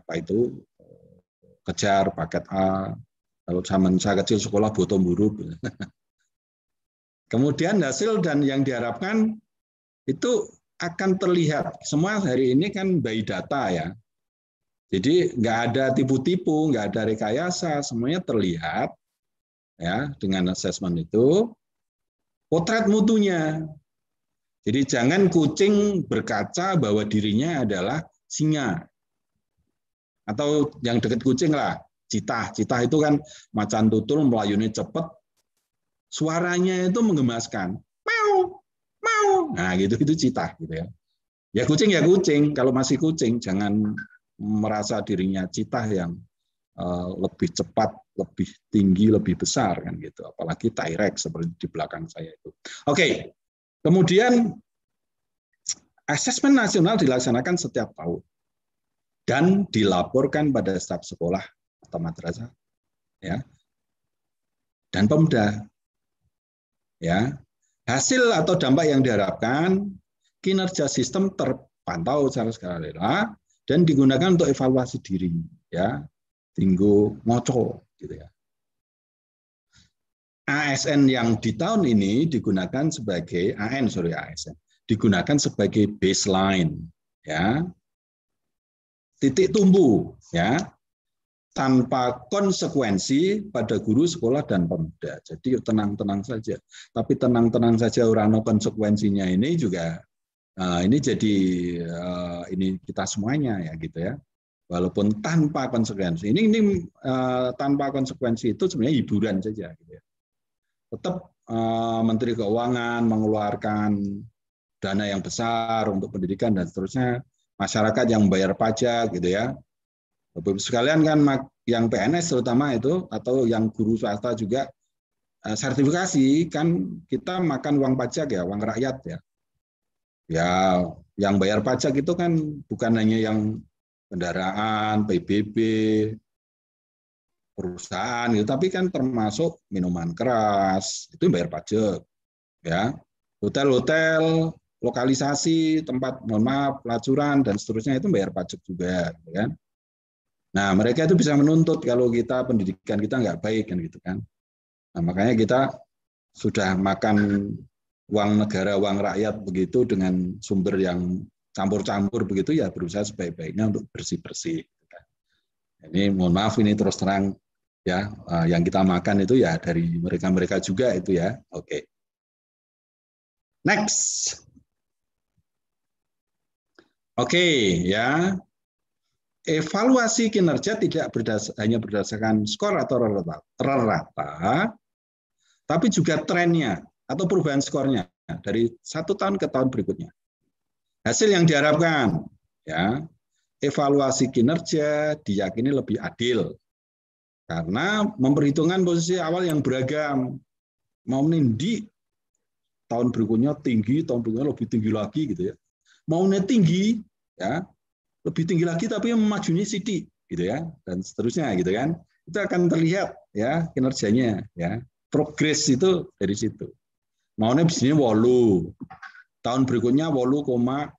apa itu kejar paket A kalau zaman saya kecil sekolah botong buruk kemudian hasil dan yang diharapkan itu akan terlihat semua hari ini kan by data ya jadi nggak ada tipu-tipu nggak ada rekayasa semuanya terlihat ya dengan asesmen itu potret mutunya jadi jangan kucing berkaca bahwa dirinya adalah singa. Atau yang dekat kucing lah, citah. Citah itu kan macan tutul melayunya cepat, suaranya itu menggemaskan. Mau, mau. Nah gitu, itu citah gitu ya. Ya kucing ya kucing, kalau masih kucing jangan merasa dirinya citah yang eh, lebih cepat, lebih tinggi, lebih besar kan gitu. Apalagi t e seperti di belakang saya itu. Oke, okay. Kemudian asesmen nasional dilaksanakan setiap tahun dan dilaporkan pada staf sekolah atau madrasah ya dan Pemda ya hasil atau dampak yang diharapkan kinerja sistem terpantau secara sukarela dan digunakan untuk evaluasi diri ya Tinggu ngocok, gitu ya ASN yang di tahun ini digunakan sebagai AN sorry ASN digunakan sebagai baseline ya titik tumbuh ya tanpa konsekuensi pada guru sekolah dan pemuda Jadi tenang-tenang saja. Tapi tenang-tenang saja urano konsekuensinya ini juga eh, ini jadi eh, ini kita semuanya ya gitu ya. Walaupun tanpa konsekuensi. Ini ini eh, tanpa konsekuensi itu sebenarnya hiburan saja gitu ya tetap eh, Menteri Keuangan mengeluarkan dana yang besar untuk pendidikan dan seterusnya, masyarakat yang membayar pajak gitu ya. bapak sekalian kan yang PNS terutama itu atau yang guru swasta juga eh, sertifikasi kan kita makan uang pajak ya, uang rakyat ya. Ya, yang bayar pajak itu kan bukan hanya yang kendaraan, PBB, perusahaan itu tapi kan termasuk minuman keras itu bayar pajak, ya hotel-hotel, lokalisasi, tempat mohon maaf, pelacuran dan seterusnya itu bayar pajak juga, ya kan? Nah mereka itu bisa menuntut kalau kita pendidikan kita nggak baik kan gitu kan? Nah makanya kita sudah makan uang negara, uang rakyat begitu dengan sumber yang campur-campur begitu ya berusaha sebaik-baiknya untuk bersih-bersih. Gitu kan. Ini mohon maaf ini terus terang ya eh, yang kita makan itu ya dari mereka-mereka juga itu ya. Oke. Okay. Next. Oke, okay, ya. Evaluasi kinerja tidak berdasar, hanya berdasarkan skor atau rata, rata, tapi juga trennya atau perubahan skornya dari satu tahun ke tahun berikutnya. Hasil yang diharapkan, ya, evaluasi kinerja diyakini lebih adil karena memperhitungkan posisi awal yang beragam. Mau nindi tahun berikutnya tinggi, tahun berikutnya lebih tinggi lagi gitu ya. nih tinggi ya, lebih tinggi lagi tapi majunya sedikit gitu ya dan seterusnya gitu kan. Itu akan terlihat ya kinerjanya ya. Progres itu dari situ. mau nih bisnisnya walu Tahun berikutnya walu koma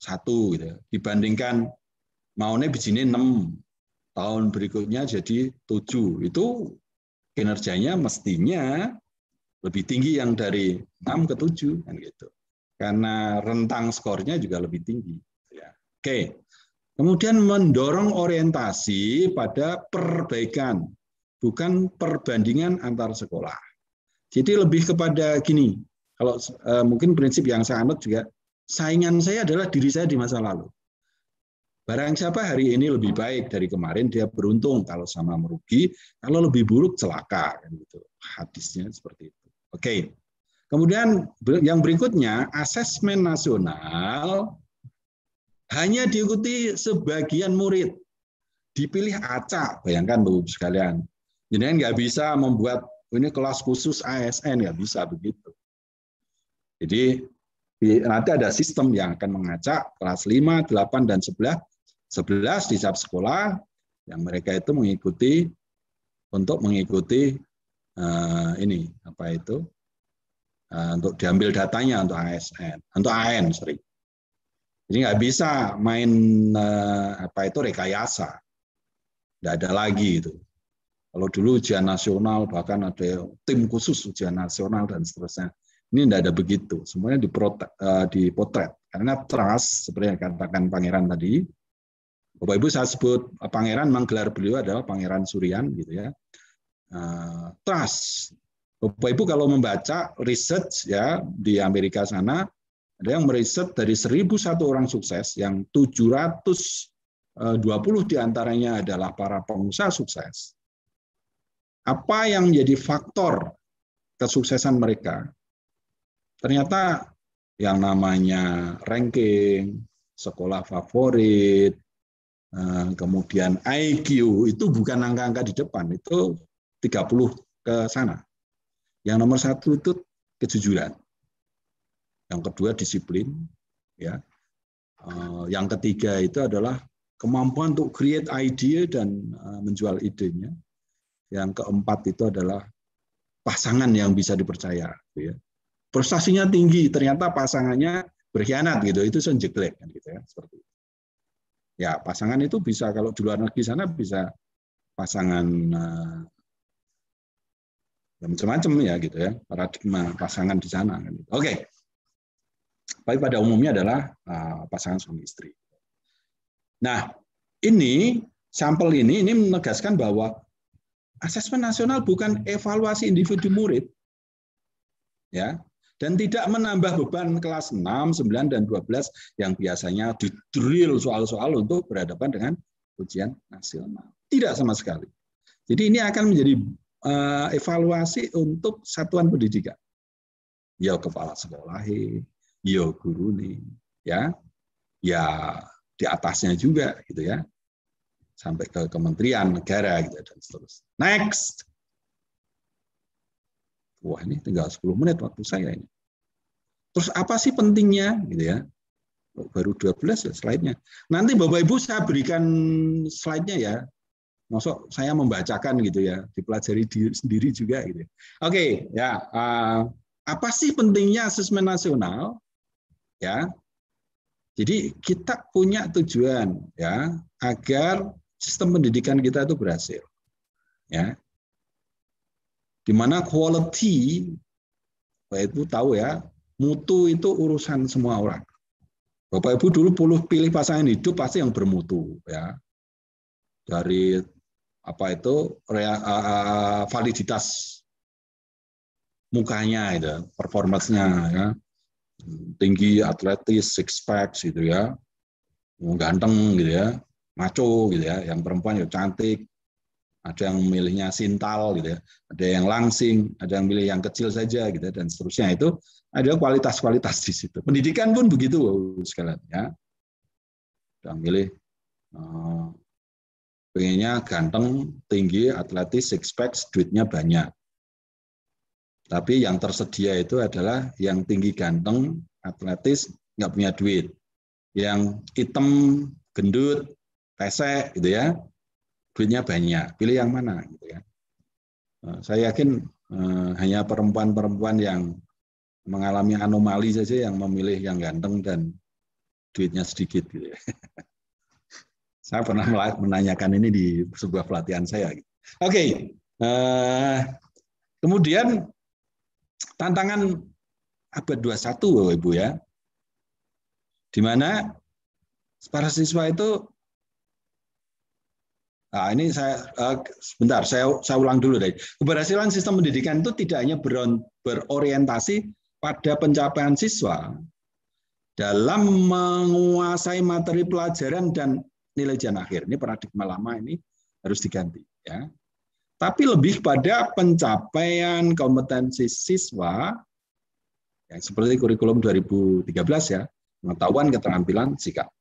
satu gitu ya. dibandingkan nih bisnisnya enam tahun berikutnya jadi tujuh Itu kinerjanya mestinya lebih tinggi yang dari 6 ke 7 kan gitu. Karena rentang skornya juga lebih tinggi gitu ya. Oke. Kemudian mendorong orientasi pada perbaikan bukan perbandingan antar sekolah. Jadi lebih kepada gini, kalau eh, mungkin prinsip yang saya anut juga saingan saya adalah diri saya di masa lalu. Barang siapa hari ini lebih baik dari kemarin dia beruntung kalau sama merugi, kalau lebih buruk celaka kan gitu. Hadisnya seperti itu. Oke. Okay. Kemudian yang berikutnya asesmen nasional hanya diikuti sebagian murid. Dipilih acak, bayangkan Bu sekalian. Jadi nggak bisa membuat ini kelas khusus ASN nggak bisa begitu. Jadi nanti ada sistem yang akan mengacak kelas 5, 8, dan 11 11 di setiap sekolah yang mereka itu mengikuti untuk mengikuti uh, ini apa itu uh, untuk diambil datanya untuk ASN untuk AN sorry jadi nggak bisa main uh, apa itu rekayasa nggak ada lagi itu kalau dulu ujian nasional bahkan ada tim khusus ujian nasional dan seterusnya ini tidak ada begitu semuanya dipotret, dipotret karena trust seperti yang katakan pangeran tadi Bapak Ibu saya sebut eh, pangeran memang beliau adalah Pangeran Suryan gitu ya. Uh, trust. Bapak Ibu kalau membaca research ya di Amerika sana ada yang meriset dari 1001 orang sukses yang 720 eh, diantaranya adalah para pengusaha sukses. Apa yang menjadi faktor kesuksesan mereka? Ternyata yang namanya ranking, sekolah favorit, Nah, kemudian IQ itu bukan angka-angka di depan, itu 30 ke sana. Yang nomor satu itu kejujuran. Yang kedua disiplin, ya. Eh, yang ketiga itu adalah kemampuan untuk create idea dan eh, menjual idenya. Yang keempat itu adalah pasangan yang bisa dipercaya. ya. Prestasinya tinggi, ternyata pasangannya berkhianat gitu, itu senjeglek kan gitu ya, seperti Ya pasangan itu bisa kalau di luar negeri sana bisa pasangan ya macam-macam ya gitu ya paradigma pasangan di sana. Kan gitu. Oke, okay. tapi pada umumnya adalah eh, pasangan suami istri. Nah ini sampel ini ini menegaskan bahwa asesmen nasional bukan evaluasi individu murid, ya dan tidak menambah beban kelas 6, 9, dan 12 yang biasanya didrill soal-soal untuk berhadapan dengan ujian nasional. Tidak sama sekali. Jadi ini akan menjadi eh, evaluasi untuk satuan pendidikan. Ya kepala sekolah, ya guru nih, ya, ya di atasnya juga gitu ya, sampai ke kementerian negara gitu ya, dan seterusnya. Next. Wah ini tinggal 10 menit waktu saya ini. Terus apa sih pentingnya gitu ya? Baru 12 ya slide-nya. Nanti Bapak Ibu saya berikan slide-nya ya. Masuk saya membacakan gitu ya, dipelajari di, sendiri juga gitu. Oke, ya eh, apa sih pentingnya asesmen nasional? Ya. Jadi kita punya tujuan ya agar sistem pendidikan kita itu berhasil. Ya, di mana quality Bapak Ibu tahu ya, mutu itu urusan semua orang. Bapak Ibu dulu puluh pilih pasangan hidup pasti yang bermutu ya. Dari apa itu rea, validitas mukanya itu, performancenya ya. Tinggi, atletis, six pack gitu ya. Ganteng gitu ya, maco gitu ya. Yang perempuan ya cantik, ada yang memilihnya sintal gitu ya, ada yang langsing, ada yang milih yang kecil saja gitu ya, dan seterusnya itu ada kualitas-kualitas di situ. Pendidikan pun begitu sekalian ya. Ada yang milih eh, pengennya ganteng, tinggi, atletis, six pack, duitnya banyak. Tapi yang tersedia itu adalah yang tinggi ganteng, atletis, nggak punya duit. Yang hitam, gendut, pesek gitu ya duitnya banyak, pilih yang mana gitu ya. Eh, saya yakin eh, hanya perempuan-perempuan yang mengalami anomali saja yang memilih yang ganteng dan duitnya sedikit gitu ya. Saya pernah menanyakan ini di sebuah pelatihan saya. Gitu. Oke, okay. Eh, kemudian tantangan abad 21 Bapak Ibu ya. Di mana para siswa itu Nah, ini saya uh, sebentar, saya saya ulang dulu deh. Keberhasilan sistem pendidikan itu tidak hanya berorientasi pada pencapaian siswa dalam menguasai materi pelajaran dan nilai jalan akhir. Ini paradigma lama ini harus diganti ya. Tapi lebih pada pencapaian kompetensi siswa yang seperti kurikulum 2013 ya, pengetahuan, keterampilan, sikap.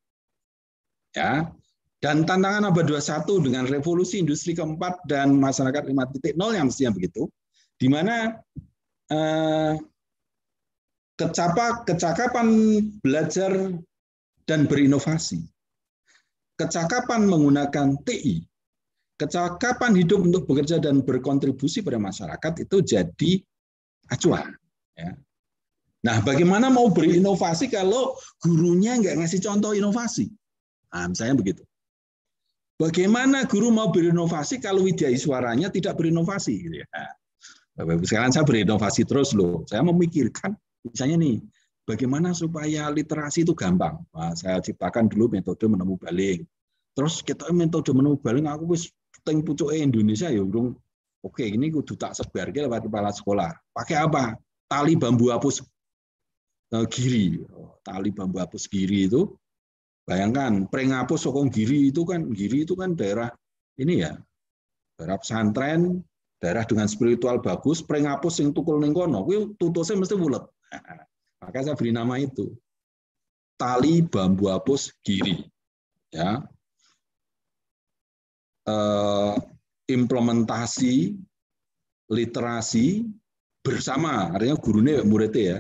Ya, dan tantangan abad 21 dengan revolusi industri keempat dan masyarakat lima titik nol yang mestinya begitu, di mana eh, kecapa, kecakapan belajar dan berinovasi, kecakapan menggunakan TI, kecakapan hidup untuk bekerja dan berkontribusi pada masyarakat itu jadi acuan. Ya. Nah, bagaimana mau berinovasi kalau gurunya nggak ngasih contoh inovasi? Nah, misalnya begitu. Bagaimana guru mau berinovasi kalau widya suaranya tidak berinovasi? Gitu ya. Nah, Bapak-Ibu sekalian, saya berinovasi terus loh. Saya memikirkan, misalnya nih, bagaimana supaya literasi itu gampang. Nah, saya ciptakan dulu metode menemu baling. Terus kita metode menemu baling, aku wis teng pucuk Indonesia ya urung. Oke, ini kudu tak sebar ke lewat kepala sekolah. Pakai apa? Tali bambu hapus eh, giri. Oh, tali bambu hapus giri itu Bayangkan prengapus Sokong Giri itu kan Giri itu kan daerah ini ya daerah pesantren, daerah dengan spiritual bagus, prengapus yang tukul ning kono kuwi tutuse mesti bulat. Nah, makanya maka saya beri nama itu. Tali bambu apus Giri. Ya. E, implementasi literasi bersama, artinya gurunya muridnya ya,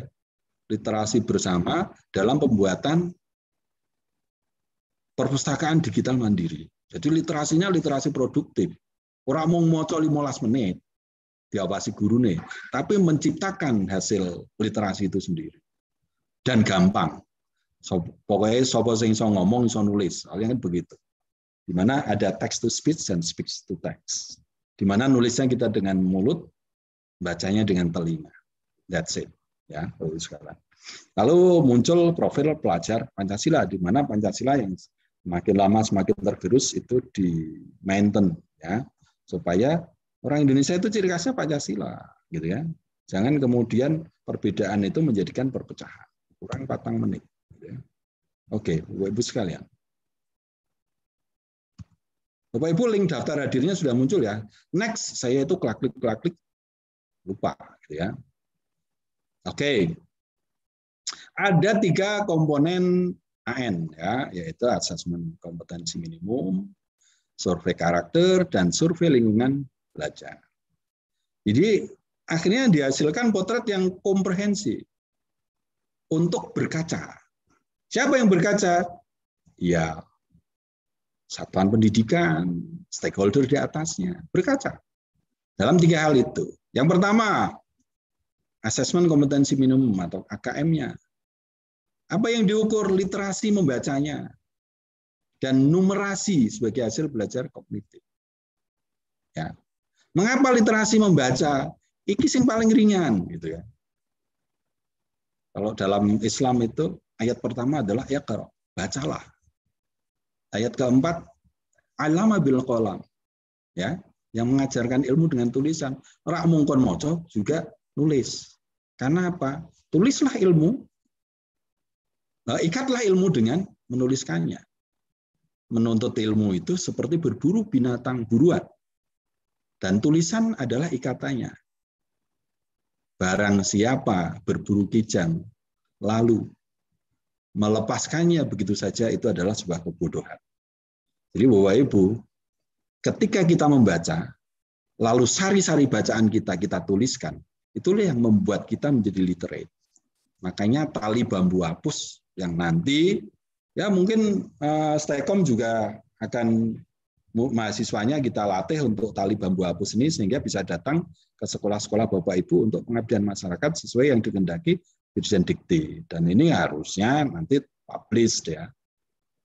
literasi bersama dalam pembuatan perpustakaan digital mandiri. Jadi literasinya literasi produktif. Orang mau moco 15 menit diawasi guru nih, tapi menciptakan hasil literasi itu sendiri dan gampang. So, pokoknya sopo sing iso ngomong iso nulis, soalnya kan begitu. Di mana ada text to speech dan speech to text. Di mana nulisnya kita dengan mulut, bacanya dengan telinga. That's it. Ya, sekarang. Lalu muncul profil pelajar Pancasila, di mana Pancasila yang Semakin lama semakin tergerus itu di maintain ya supaya orang Indonesia itu ciri khasnya Pancasila gitu ya jangan kemudian perbedaan itu menjadikan perpecahan kurang patang menit gitu ya. oke bapak ibu sekalian bapak ibu link daftar hadirnya sudah muncul ya next saya itu klik klik klik klik lupa gitu ya oke ada tiga komponen AN ya, yaitu asesmen kompetensi minimum, survei karakter dan survei lingkungan belajar. Jadi akhirnya dihasilkan potret yang komprehensif untuk berkaca. Siapa yang berkaca? Ya satuan pendidikan, stakeholder di atasnya, berkaca. Dalam tiga hal itu. Yang pertama, asesmen kompetensi minimum atau AKM-nya apa yang diukur? Literasi membacanya dan numerasi sebagai hasil belajar kognitif. Ya. Mengapa literasi membaca? Iki sing paling ringan gitu ya. Kalau dalam Islam itu ayat pertama adalah ya bacalah. Ayat keempat alama bil kolam. Ya, yang mengajarkan ilmu dengan tulisan. Rak mungkon juga nulis. Karena apa? Tulislah ilmu, Nah, ikatlah ilmu dengan menuliskannya. Menuntut ilmu itu seperti berburu binatang buruan. Dan tulisan adalah ikatannya. Barang siapa berburu kijang, lalu melepaskannya begitu saja itu adalah sebuah kebodohan. Jadi Bapak Ibu, ketika kita membaca, lalu sari-sari bacaan kita kita tuliskan, itulah yang membuat kita menjadi literate. Makanya tali bambu hapus yang nanti ya mungkin eh, Stekom juga akan mahasiswanya kita latih untuk tali bambu hapus ini sehingga bisa datang ke sekolah-sekolah Bapak Ibu untuk pengabdian masyarakat sesuai yang dikendaki Dirjen Dikti. Dan ini harusnya nanti publish ya.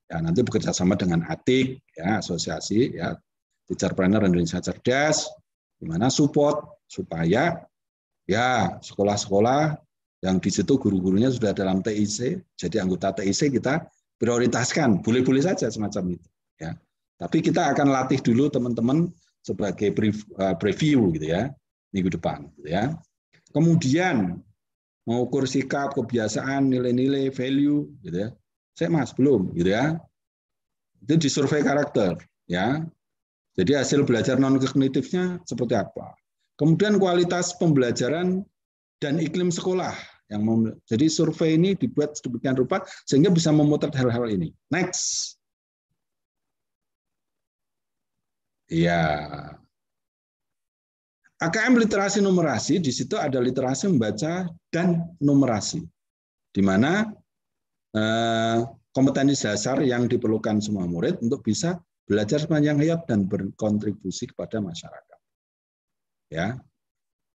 Ya, nanti bekerjasama dengan ATIK ya, asosiasi ya teacher planner Indonesia Cerdas di mana support supaya ya sekolah-sekolah yang di situ guru-gurunya sudah dalam TIC, jadi anggota TIC kita prioritaskan, boleh-boleh saja semacam itu. Ya. Tapi kita akan latih dulu teman-teman sebagai eh, preview gitu ya minggu depan. Gitu ya. Kemudian mengukur sikap, kebiasaan, nilai-nilai, value, gitu ya. Saya mas belum, gitu ya. Itu di survei karakter, ya. Jadi hasil belajar non kognitifnya seperti apa. Kemudian kualitas pembelajaran dan iklim sekolah yang mem jadi survei ini dibuat sedemikian rupa sehingga bisa memutar hal-hal ini. Next. ya AKM literasi numerasi di situ ada literasi membaca dan numerasi. Di mana eh, kompetensi dasar yang diperlukan semua murid untuk bisa belajar sepanjang hayat dan berkontribusi kepada masyarakat. Ya,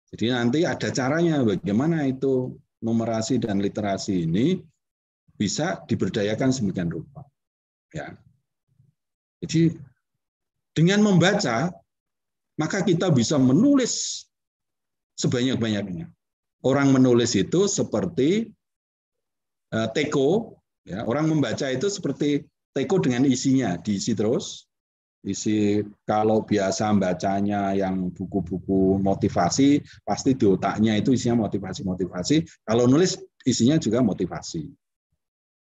jadi nanti ada caranya bagaimana itu numerasi dan literasi ini bisa diberdayakan semikian rupa. Ya. Jadi dengan membaca maka kita bisa menulis sebanyak-banyaknya. Orang menulis itu seperti eh, teko, ya, orang membaca itu seperti teko dengan isinya diisi terus isi kalau biasa bacanya yang buku-buku motivasi pasti di otaknya itu isinya motivasi-motivasi kalau nulis isinya juga motivasi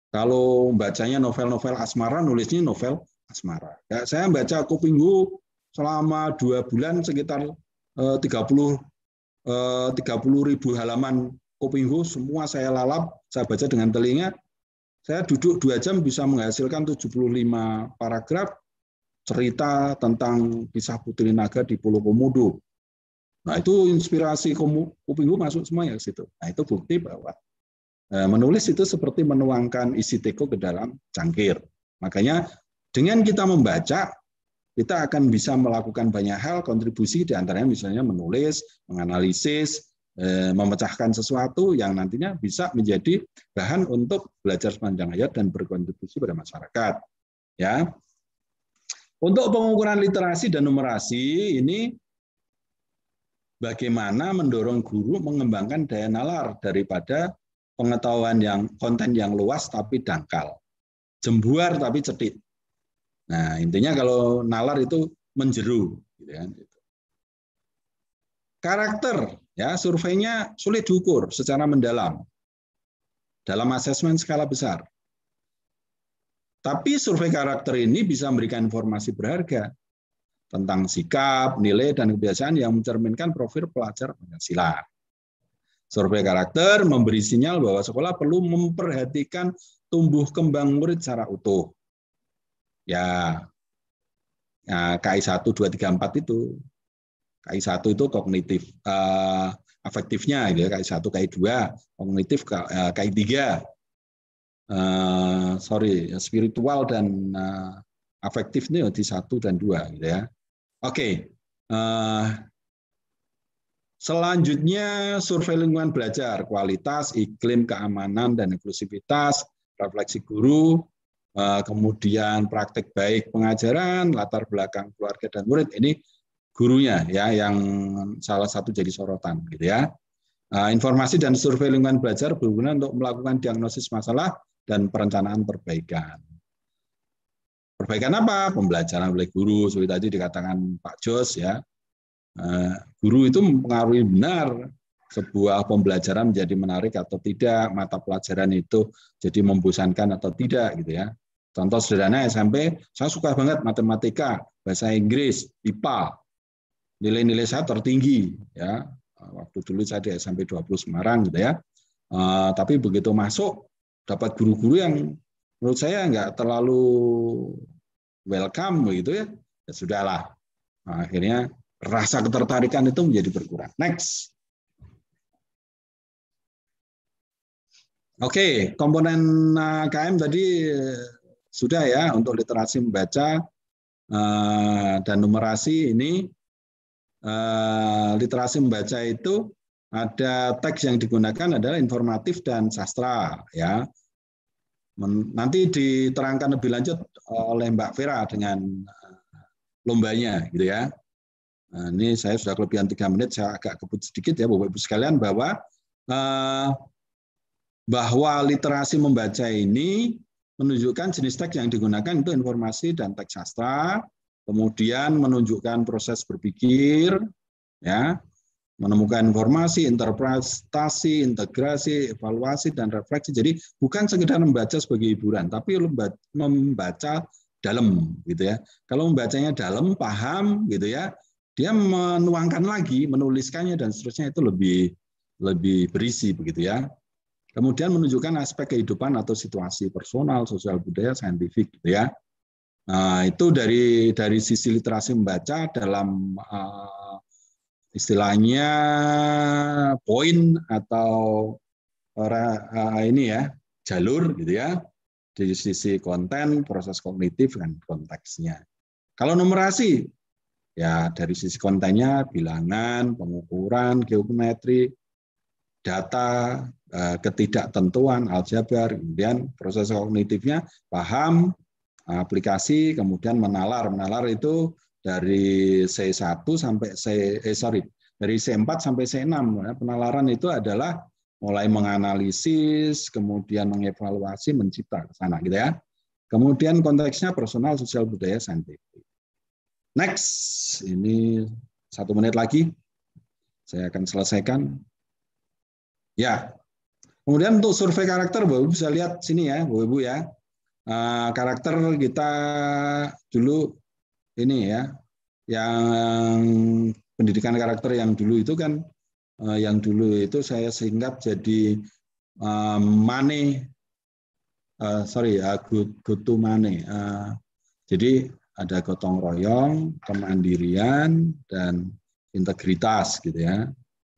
kalau bacanya novel-novel asmara nulisnya novel asmara ya, saya baca Kupinggu selama dua bulan sekitar 30 eh, 30 eh, ribu halaman Kupinggu semua saya lalap saya baca dengan telinga saya duduk dua jam bisa menghasilkan 75 paragraf cerita tentang kisah Putri Naga di Pulau Komodo. Nah, itu inspirasi kupingku masuk semua ya ke situ. Nah, itu bukti bahwa eh, menulis itu seperti menuangkan isi teko ke dalam cangkir. Makanya dengan kita membaca, kita akan bisa melakukan banyak hal kontribusi di antaranya misalnya menulis, menganalisis, eh, memecahkan sesuatu yang nantinya bisa menjadi bahan untuk belajar sepanjang hayat dan berkontribusi pada masyarakat. Ya, untuk pengukuran literasi dan numerasi ini bagaimana mendorong guru mengembangkan daya nalar daripada pengetahuan yang konten yang luas tapi dangkal, jembuar tapi cetit. Nah intinya kalau nalar itu menjeru, gitu kan, gitu. Karakter ya surveinya sulit diukur secara mendalam dalam asesmen skala besar. Tapi survei karakter ini bisa memberikan informasi berharga tentang sikap, nilai, dan kebiasaan yang mencerminkan profil pelajar Pancasila. Survei karakter memberi sinyal bahwa sekolah perlu memperhatikan tumbuh kembang murid secara utuh. Ya, ya KI 1, 2, 3, 4 itu. KI 1 itu kognitif, uh, afektifnya, gitu, KI 1, KI 2, kognitif, KI eh, 3, uh, sorry spiritual dan uh, afektif nih di satu dan dua gitu ya. Oke. Okay. Uh, eh, selanjutnya survei lingkungan belajar, kualitas, iklim, keamanan dan inklusivitas, refleksi guru, kemudian praktek baik pengajaran, latar belakang keluarga dan murid. Ini gurunya ya yang salah satu jadi sorotan gitu ya. informasi dan survei lingkungan belajar berguna untuk melakukan diagnosis masalah dan perencanaan perbaikan. Perbaikan apa? Pembelajaran oleh guru. Seperti tadi dikatakan Pak Jos ya, eh, guru itu mempengaruhi benar sebuah pembelajaran menjadi menarik atau tidak, mata pelajaran itu jadi membosankan atau tidak gitu ya. Contoh sederhana SMP, saya suka banget matematika, bahasa Inggris, IPA. Nilai-nilai saya tertinggi ya. Waktu dulu saya di SMP 20 Semarang gitu ya. Uh, tapi begitu masuk dapat guru-guru yang menurut saya nggak terlalu welcome begitu ya, ya sudahlah. Nah, akhirnya rasa ketertarikan itu menjadi berkurang. Next. Oke, komponen eh, KM tadi eh, sudah ya untuk literasi membaca eh, dan numerasi ini literasi membaca itu ada teks yang digunakan adalah informatif dan sastra ya nanti diterangkan lebih lanjut eh, oleh Mbak Vera dengan eh, lombanya gitu ya nah, ini saya sudah kelebihan tiga menit saya agak kebut sedikit ya bapak ibu sekalian bahwa eh, bahwa literasi membaca ini menunjukkan jenis teks yang digunakan itu informasi dan teks sastra kemudian menunjukkan proses berpikir ya menemukan informasi, interpretasi, integrasi, evaluasi, dan refleksi. Jadi bukan sekedar membaca sebagai hiburan, tapi membaca dalam, gitu ya. Kalau membacanya dalam, paham, gitu ya, dia menuangkan lagi, menuliskannya dan seterusnya itu lebih lebih berisi, begitu ya. Kemudian menunjukkan aspek kehidupan atau situasi personal, sosial budaya, saintifik, gitu ya. Nah, itu dari dari sisi literasi membaca dalam uh, istilahnya poin atau eh, eh, ini ya jalur gitu ya di sisi konten, proses kognitif dan konteksnya. Kalau numerasi ya dari sisi kontennya bilangan, pengukuran, geometri, data, eh, ketidaktentuan, aljabar, kemudian proses kognitifnya paham, aplikasi, kemudian menalar. Menalar itu dari C1 sampai C eh, sorry dari C4 sampai C6 ya. penalaran itu adalah mulai menganalisis kemudian mengevaluasi mencipta ke sana gitu ya kemudian konteksnya personal sosial budaya saintifik next ini satu menit lagi saya akan selesaikan ya kemudian untuk survei karakter bapak bisa lihat sini ya bu ibu ya eh, karakter kita dulu ini ya yang pendidikan karakter yang dulu itu kan eh, yang dulu itu saya singkat jadi eh, money eh, sorry ya good to mane jadi ada gotong royong kemandirian dan integritas gitu ya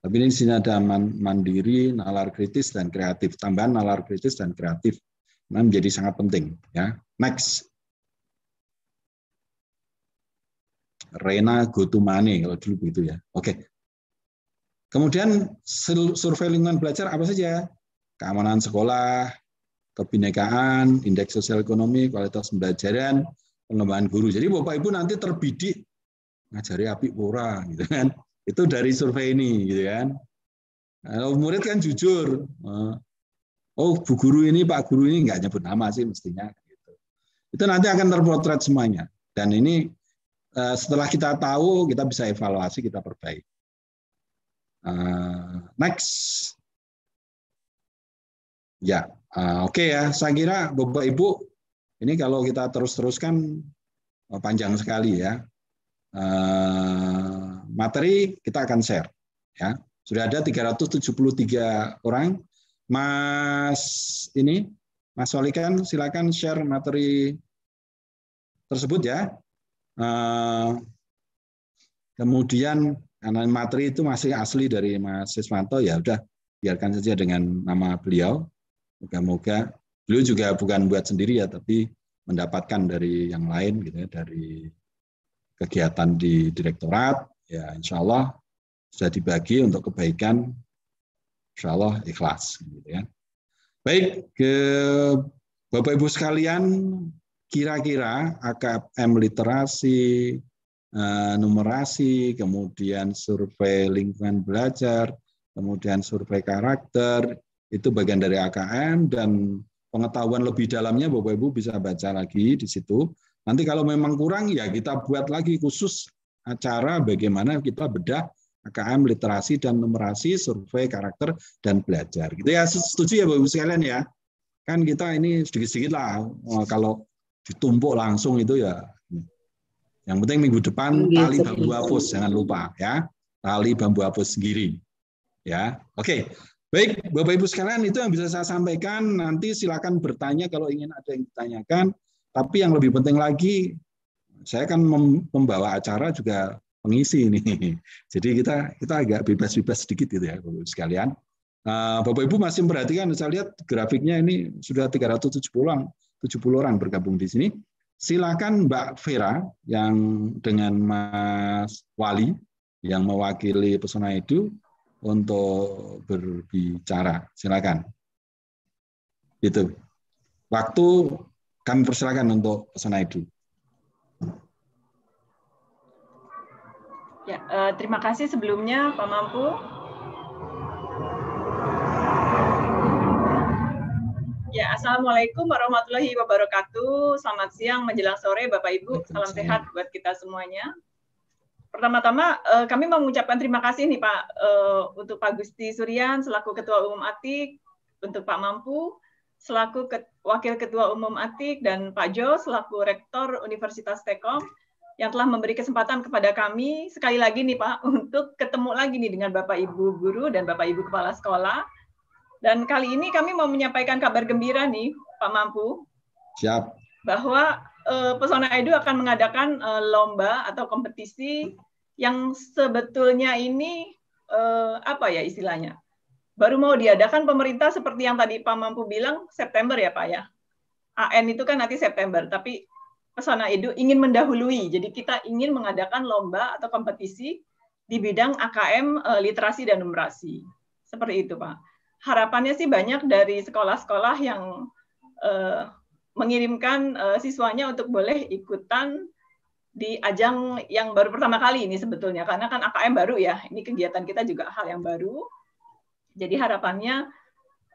tapi ini sini ada mandiri, nalar kritis dan kreatif. Tambahan nalar kritis dan kreatif. menjadi sangat penting ya. Next. Rena Gotumane kalau dulu begitu ya. Oke. Kemudian survei lingkungan belajar apa saja? Keamanan sekolah, kebinekaan, indeks sosial ekonomi, kualitas pembelajaran, pengembangan guru. Jadi Bapak Ibu nanti terbidik ngajari api pura gitu kan. Itu dari survei ini gitu kan. Kalau murid kan jujur, eh, oh bu guru ini pak guru ini nggak nyebut nama sih mestinya. Gitu. Itu nanti akan terpotret semuanya. Dan ini Eh, setelah kita tahu, kita bisa evaluasi, kita perbaiki. Eh, next. Ya, eh, oke okay ya. Saya kira Bapak Ibu, ini kalau kita terus-teruskan panjang sekali ya. materi kita akan share. Ya, sudah ada 373 orang. Mas ini, Mas Solikan, silakan share materi tersebut ya. Eh, kemudian karena materi itu masih asli dari Mas Siswanto ya udah biarkan saja dengan nama beliau. Moga-moga beliau juga bukan buat sendiri ya tapi mendapatkan dari yang lain gitu ya dari kegiatan di direktorat ya insya Allah sudah dibagi untuk kebaikan insya Allah ikhlas gitu ya. Baik ke Bapak Ibu sekalian kira-kira AKM literasi, eh, numerasi, kemudian survei lingkungan belajar, kemudian survei karakter, itu bagian dari AKM dan pengetahuan lebih dalamnya Bapak Ibu bisa baca lagi di situ. Nanti kalau memang kurang ya kita buat lagi khusus acara bagaimana kita bedah AKM literasi dan numerasi, survei karakter dan belajar. Gitu ya, setuju ya Bapak Ibu sekalian ya. Kan kita ini sedikit-sedikit lah eh, kalau ditumpuk langsung itu ya. Yang penting minggu depan tali bambu hapus jangan lupa ya. Tali bambu hapus sendiri. Ya. Oke. Baik, Bapak Ibu sekalian itu yang bisa saya sampaikan. Nanti silakan bertanya kalau ingin ada yang ditanyakan. Tapi yang lebih penting lagi saya kan membawa acara juga mengisi ini. Jadi kita kita agak bebas-bebas sedikit gitu ya Bapak Ibu sekalian. Eh, Bapak Ibu masih memperhatikan, saya lihat grafiknya ini sudah 370 an 70 orang bergabung di sini. Silakan Mbak Vera yang dengan Mas Wali yang mewakili Pesona itu untuk berbicara. Silakan. Itu. Waktu kami persilakan untuk Pesona itu. Ya, eh, terima kasih sebelumnya Pak Mampu Ya, Assalamualaikum warahmatullahi wabarakatuh. Selamat siang menjelang sore Bapak Ibu. Salam sehat buat kita semuanya. Pertama-tama eh, kami mau mengucapkan terima kasih nih Pak eh, untuk Pak Gusti Suryan selaku Ketua Umum Atik, untuk Pak Mampu selaku Wakil Ketua Umum Atik dan Pak Jo selaku Rektor Universitas Tekom yang telah memberi kesempatan kepada kami sekali lagi nih Pak untuk ketemu lagi nih dengan Bapak Ibu guru dan Bapak Ibu kepala sekolah dan kali ini kami mau menyampaikan kabar gembira nih, Pak Mampu. Siap. Bahwa eh, Pesona Edu akan mengadakan eh, lomba atau kompetisi yang sebetulnya ini eh, apa ya istilahnya? Baru mau diadakan pemerintah seperti yang tadi Pak Mampu bilang September ya Pak ya. AN itu kan nanti September, tapi Pesona Edu ingin mendahului. Jadi kita ingin mengadakan lomba atau kompetisi di bidang AKM eh, literasi dan numerasi. Seperti itu, Pak harapannya sih banyak dari sekolah-sekolah yang uh, mengirimkan uh, siswanya untuk boleh ikutan di ajang yang baru pertama kali ini sebetulnya karena kan AKM baru ya ini kegiatan kita juga hal yang baru jadi harapannya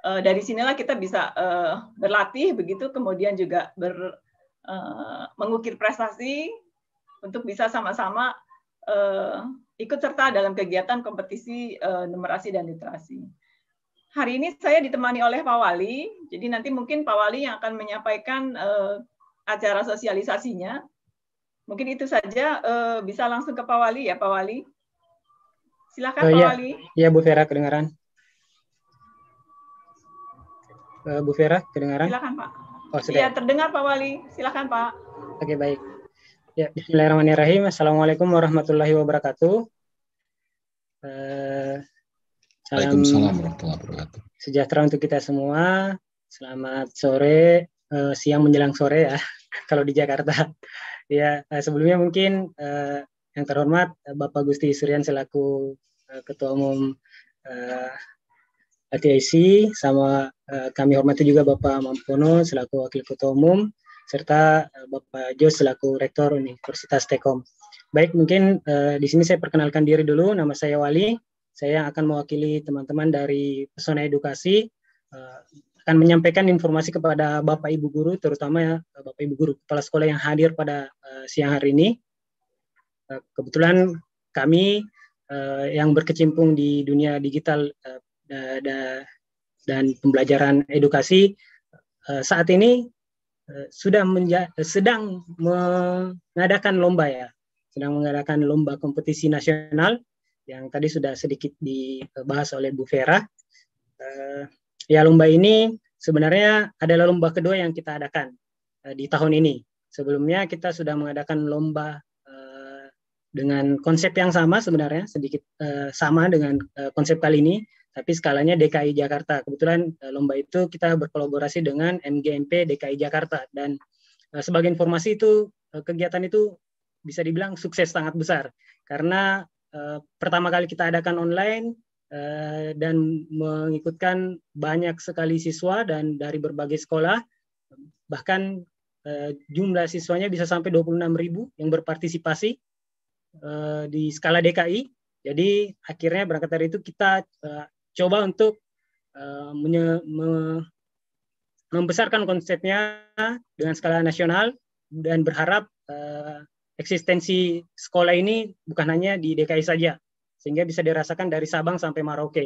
uh, dari sinilah kita bisa uh, berlatih begitu kemudian juga ber, uh, mengukir prestasi untuk bisa sama-sama uh, ikut serta dalam kegiatan kompetisi uh, numerasi dan literasi hari ini saya ditemani oleh Pak Wali. Jadi nanti mungkin Pak Wali yang akan menyampaikan uh, acara sosialisasinya. Mungkin itu saja uh, bisa langsung ke Pak Wali ya Pak Wali. Silakan uh, Pak ya. Wali. Iya Bu Vera kedengaran. Uh, Bu Vera kedengaran? Silakan Pak. Oh, sudah. Iya terdengar Pak Wali. Silakan Pak. Oke baik. Ya, Bismillahirrahmanirrahim. Assalamualaikum warahmatullahi wabarakatuh. Uh, Salam Sejahtera untuk kita semua. Selamat sore, eh, siang menjelang sore ya, kalau di Jakarta. ya, eh, sebelumnya mungkin eh, yang terhormat Bapak Gusti Suryan selaku Ketua Umum uh, ATIC, sama kami hormati juga Bapak Mampono selaku Wakil Ketua Umum, serta Bapak Jos selaku Rektor Universitas Tekom. Baik, mungkin uh, di sini saya perkenalkan diri dulu. Nama saya Wali, saya yang akan mewakili teman-teman dari Pesona Edukasi eh, akan menyampaikan informasi kepada Bapak Ibu guru terutama ya Bapak Ibu guru kepala sekolah yang hadir pada eh, siang hari ini. Kebetulan kami yang berkecimpung di dunia digital dan pembelajaran edukasi saat ini sudah sedang mengadakan lomba ya, sedang mengadakan lomba kompetisi nasional yang tadi sudah sedikit dibahas oleh Bu Vera. Uh, ya lomba ini sebenarnya adalah lomba kedua yang kita adakan uh, di tahun ini. Sebelumnya kita sudah mengadakan lomba uh, eh, dengan konsep yang sama sebenarnya sedikit uh, sama dengan uh, konsep kali ini, tapi skalanya DKI Jakarta. Kebetulan uh, lomba itu kita berkolaborasi dengan MGMP DKI Jakarta dan uh, sebagai informasi itu uh, kegiatan itu bisa dibilang sukses sangat besar karena Eh, pertama kali kita adakan online eh, dan mengikutkan banyak sekali siswa dan dari berbagai sekolah bahkan eh, jumlah siswanya bisa sampai 26.000 yang berpartisipasi di skala DKI. Jadi akhirnya berangkat dari itu kita coba untuk membesarkan konsepnya dengan skala nasional dan berharap eksistensi sekolah ini bukan hanya di DKI saja, sehingga bisa dirasakan dari Sabang sampai Merauke.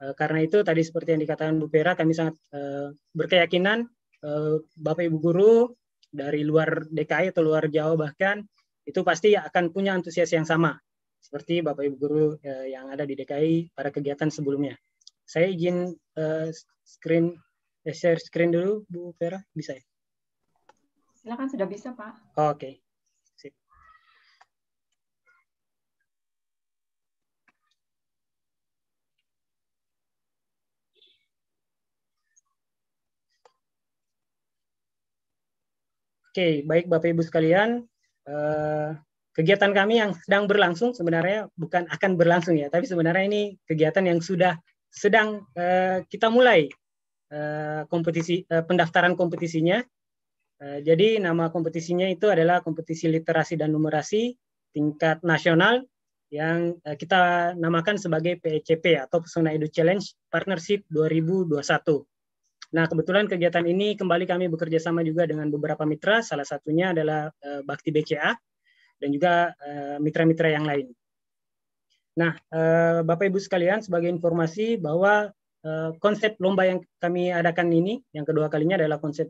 Eh, karena itu tadi seperti yang dikatakan Bu Vera, kami sangat eh, berkeyakinan eh, Bapak Ibu guru dari luar DKI atau luar Jawa bahkan itu pasti akan punya antusias yang sama seperti Bapak Ibu guru yang ada di DKI pada kegiatan sebelumnya. Saya izin screen share screen dulu Bu Vera, bisa ya? Silakan sudah bisa Pak. Oke. Okay. Oke, baik Bapak Ibu sekalian, eh, kegiatan kami yang sedang berlangsung sebenarnya bukan akan berlangsung ya, tapi sebenarnya ini kegiatan yang sudah sedang eh, kita mulai eh, kompetisi pendaftaran kompetisinya. Jadi nama kompetisinya itu adalah kompetisi literasi dan numerasi tingkat nasional yang kita namakan sebagai PECP e atau Pesona Edu Challenge Partnership 2021. Nah, kebetulan kegiatan ini kembali kami bekerja sama juga dengan beberapa mitra, salah satunya adalah eh, Bakti BCA dan juga eh, mitra-mitra yang lain. Nah, eh, Bapak Ibu sekalian, sebagai informasi bahwa konsep lomba yang kami adakan ini, yang kedua kalinya adalah konsep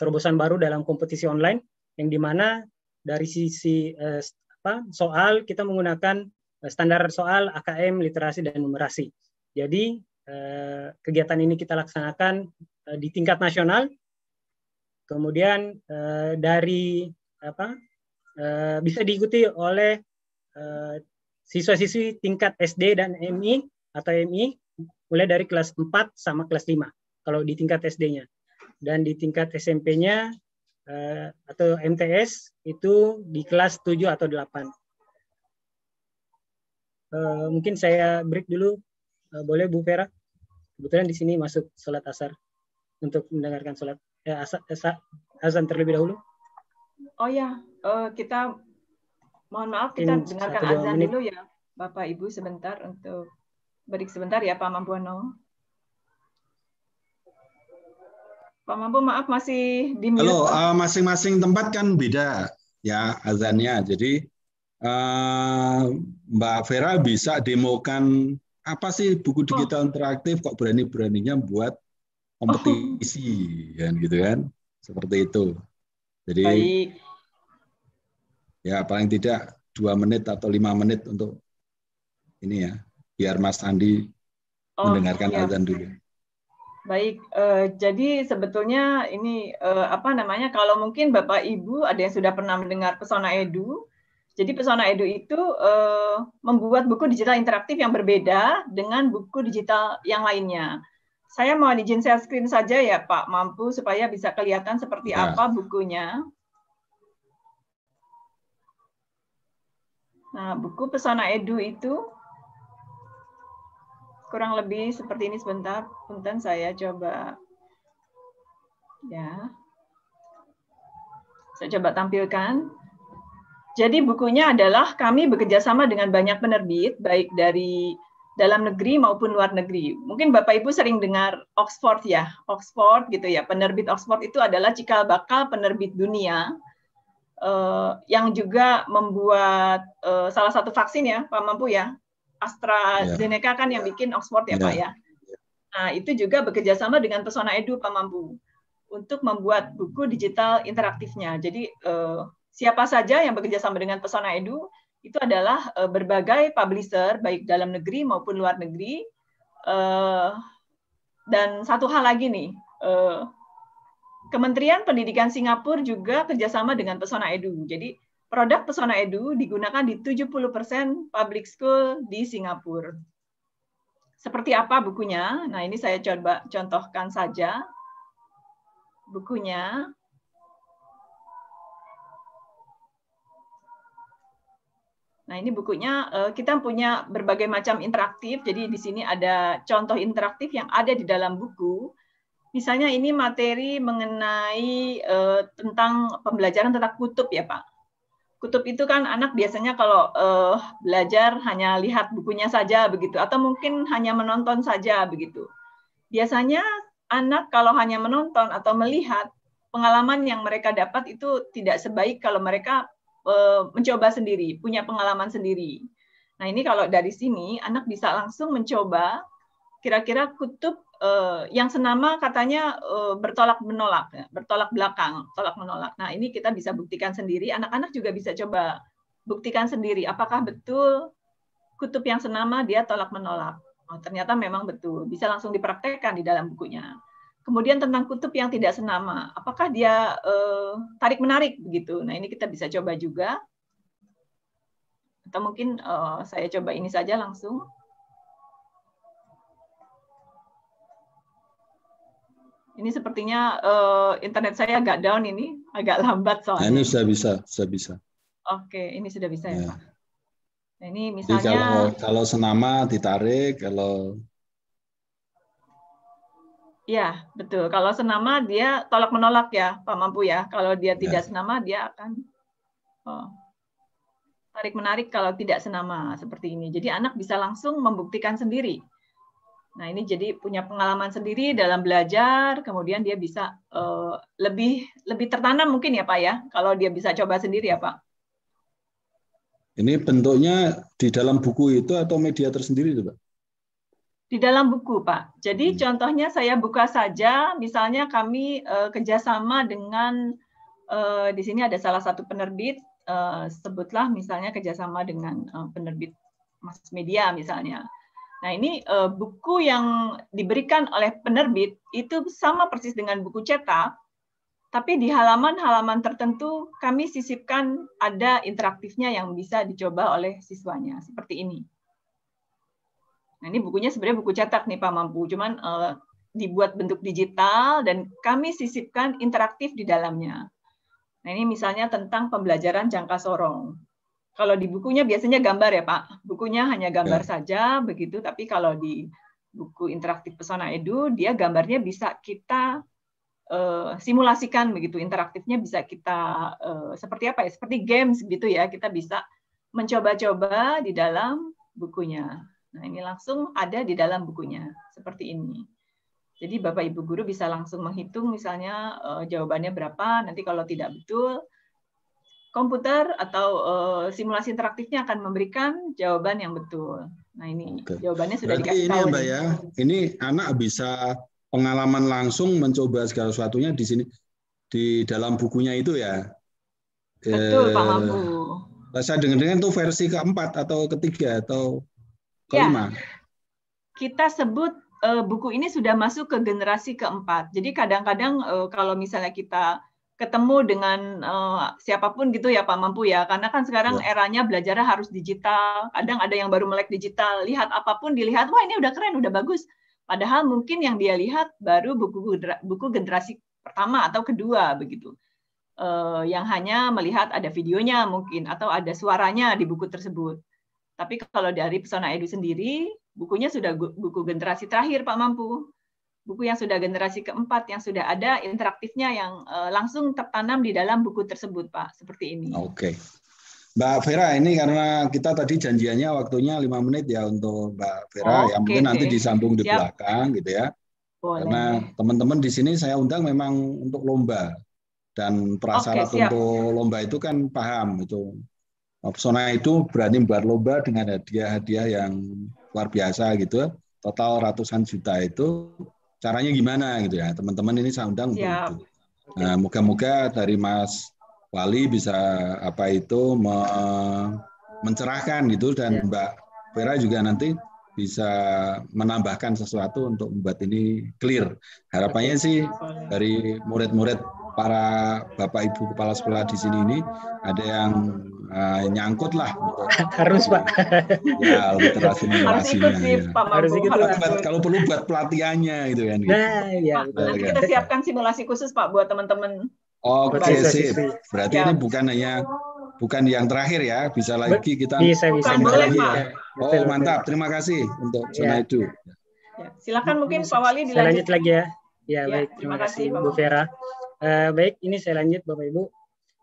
terobosan baru dalam kompetisi online, yang dimana dari sisi apa, soal kita menggunakan standar soal AKM, literasi, dan numerasi. Jadi Eh, kegiatan ini kita laksanakan eh, di tingkat nasional. Kemudian eh, dari apa bisa diikuti oleh siswa-siswi tingkat SD dan MI atau MI mulai dari kelas 4 sama kelas 5 kalau di tingkat SD-nya. Dan di tingkat SMP-nya atau MTS itu di kelas 7 atau 8. Mungkin saya break dulu. Boleh Bu Vera? Kebetulan di sini masuk sholat asar untuk mendengarkan sholat eh, asa, asa, azan terlebih dahulu. Oh ya, uh, kita mohon maaf kita In dengarkan azan dulu ya, Bapak Ibu sebentar untuk berik sebentar ya Pak Mambuano. Pak Mampu maaf masih di Halo, uh, masing-masing tempat kan beda ya azannya. Jadi uh, Mbak Vera bisa demokan apa sih buku oh. digital interaktif kok berani-beraninya buat kompetisi oh. kan gitu kan seperti itu jadi Baik. ya paling tidak dua menit atau lima menit untuk ini ya biar Mas Andi oh, mendengarkan iya. azan dulu Baik, eh, jadi sebetulnya ini eh, apa namanya? Kalau mungkin Bapak Ibu ada yang sudah pernah mendengar Pesona Edu, jadi Pesona Edu itu uh, membuat buku digital interaktif yang berbeda dengan buku digital yang lainnya. Saya mau izin share screen saja ya Pak Mampu supaya bisa kelihatan seperti nah. apa bukunya. Nah, buku Pesona Edu itu kurang lebih seperti ini sebentar. Punten saya coba ya. Saya coba tampilkan. Jadi bukunya adalah kami bekerja sama dengan banyak penerbit, baik dari dalam negeri maupun luar negeri. Mungkin Bapak Ibu sering dengar Oxford ya, Oxford gitu ya. Penerbit Oxford itu adalah cikal bakal penerbit dunia uh, yang juga membuat uh, salah satu vaksin ya, Pak Mampu ya. AstraZeneca yeah. kan yang bikin Oxford ya, yeah. Pak ya. ya. Nah, itu juga bekerja sama dengan Pesona Edu Pak Mampu untuk membuat buku digital interaktifnya. Jadi uh, siapa saja yang bekerja sama dengan Pesona Edu itu adalah uh, berbagai publisher baik dalam negeri maupun luar negeri. Uh, dan satu hal lagi nih, uh, Kementerian Pendidikan Singapura juga kerjasama dengan Pesona Edu. Jadi produk Pesona Edu digunakan di 70% public school di Singapura. Seperti apa bukunya? Nah ini saya coba contohkan saja bukunya. Nah, ini bukunya eh, kita punya berbagai macam interaktif. Jadi di sini ada contoh interaktif yang ada di dalam buku. Misalnya ini materi mengenai eh, tentang pembelajaran tentang kutub ya, Pak. Kutub itu kan anak biasanya kalau eh, belajar hanya lihat bukunya saja begitu atau mungkin hanya menonton saja begitu. Biasanya anak kalau hanya menonton atau melihat pengalaman yang mereka dapat itu tidak sebaik kalau mereka Eh, mencoba sendiri, punya pengalaman sendiri. Nah, ini kalau dari sini anak bisa langsung mencoba kira-kira kutub uh, yang senama katanya uh, eh, bertolak menolak, ya, bertolak belakang, tolak menolak. Nah, ini kita bisa buktikan sendiri, anak-anak juga bisa coba buktikan sendiri apakah betul kutub yang senama dia tolak menolak. Oh, ternyata memang betul, bisa langsung dipraktekkan di dalam bukunya. Kemudian tentang kutub yang tidak senama, apakah dia uh, eh, tarik menarik begitu? Nah ini kita bisa coba juga, atau mungkin uh, saya coba ini saja langsung. Ini sepertinya uh, internet saya agak down ini, agak lambat nah, soalnya. Ini sudah bisa, sudah bisa. Oke, ini sudah bisa ya, ya. Nah, ini misalnya Jadi kalau kalau senama ditarik, kalau Ya, betul. Kalau senama dia tolak menolak ya, Pak Mampu ya. Kalau dia iya. tidak ya. senama dia akan oh, tarik menarik kalau tidak senama seperti ini. Jadi anak bisa langsung membuktikan sendiri. Nah, ini jadi punya pengalaman sendiri dalam belajar, kemudian dia bisa uh, lebih lebih tertanam mungkin ya, Pak ya, kalau dia bisa coba sendiri ya, Pak. Ini bentuknya di dalam buku itu atau media tersendiri itu, Pak? di dalam buku, Pak. Jadi hmm. contohnya saya buka saja, misalnya kami uh, kerjasama dengan uh, di sini ada salah satu penerbit, uh, sebutlah misalnya kerjasama dengan uh, penerbit Mas media misalnya. Nah ini uh, buku yang diberikan oleh penerbit itu sama persis dengan buku cetak, tapi di halaman-halaman tertentu kami sisipkan ada interaktifnya yang bisa dicoba oleh siswanya seperti ini. Nah, ini bukunya sebenarnya buku cetak nih Pak Mampu, cuman uh, dibuat bentuk digital dan kami sisipkan interaktif di dalamnya. Nah, ini misalnya tentang pembelajaran jangka sorong. Kalau di bukunya biasanya gambar ya, Pak. Bukunya hanya gambar ya. saja begitu, tapi kalau di buku interaktif Pesona Edu, dia gambarnya bisa kita uh, simulasikan begitu, interaktifnya bisa kita uh, seperti apa ya? Seperti games gitu ya, kita bisa mencoba-coba di dalam bukunya. Nah, ini langsung ada di dalam bukunya seperti ini. Jadi Bapak Ibu guru bisa langsung menghitung misalnya uh, jawabannya berapa, nanti kalau tidak betul komputer atau uh, simulasi interaktifnya akan memberikan jawaban yang betul. Nah, ini Oke. jawabannya sudah Berarti dikasih ini tahu. Ya, Mbak ya, ini anak bisa pengalaman langsung mencoba segala sesuatunya di sini di dalam bukunya itu ya. Betul, Pak eh, Mabu. Saya dengar-dengar itu versi keempat atau ketiga atau Ya. Kita sebut uh, buku ini sudah masuk ke generasi keempat. Jadi kadang-kadang uh, kalau misalnya kita ketemu dengan uh, siapapun gitu ya Pak Mampu ya, karena kan sekarang ya. eranya belajarnya harus digital. Kadang ada yang baru melek digital, lihat apapun dilihat, wah ini udah keren, udah bagus. Padahal mungkin yang dia lihat baru buku buku generasi pertama atau kedua begitu. Uh, yang hanya melihat ada videonya mungkin atau ada suaranya di buku tersebut. Tapi kalau dari Pesona Edu sendiri, bukunya sudah buku generasi terakhir Pak Mampu. Buku yang sudah generasi keempat yang sudah ada interaktifnya yang uh, langsung tertanam di dalam buku tersebut Pak, seperti ini. Oke. Okay. Mbak Vera ini karena kita tadi janjiannya waktunya lima menit ya untuk Mbak Vera oh, yang mungkin okay, nanti disambung Siap. di belakang gitu ya. Boleh. Karena teman-teman di sini saya undang memang untuk lomba dan prasyarat okay, untuk lomba itu kan paham itu Nah, pesona itu berani berlomba dengan hadiah-hadiah yang luar biasa gitu. Total ratusan juta itu caranya gimana gitu ya. Teman-teman ini saya undang untuk itu. Nah, moga-moga dari Mas Wali bisa apa itu me mencerahkan gitu dan ya. Mbak Vera juga nanti bisa menambahkan sesuatu untuk membuat ini clear. Harapannya sih dari murid-murid para bapak ibu kepala sekolah di sini ini ada yang uh, nyangkut lah harus pak ya literasi literasinya ya. harus ikut kalau, perlu buat pelatihannya gitu kan gitu. nah ya pak, nanti iya. kita siapkan simulasi khusus pak buat teman-teman oke okay, sip berarti ya. ini bukan hanya bukan yang terakhir ya bisa lagi kita bisa, bisa. Boleh, lagi, pak. ya. oh mantap terima kasih untuk zona ya. itu ya. silakan mungkin pak Wali dilanjut lanjut lagi ya Ya, ya baik. Terima, terima kasih Bu Vera. Eh, baik, ini saya lanjut Bapak Ibu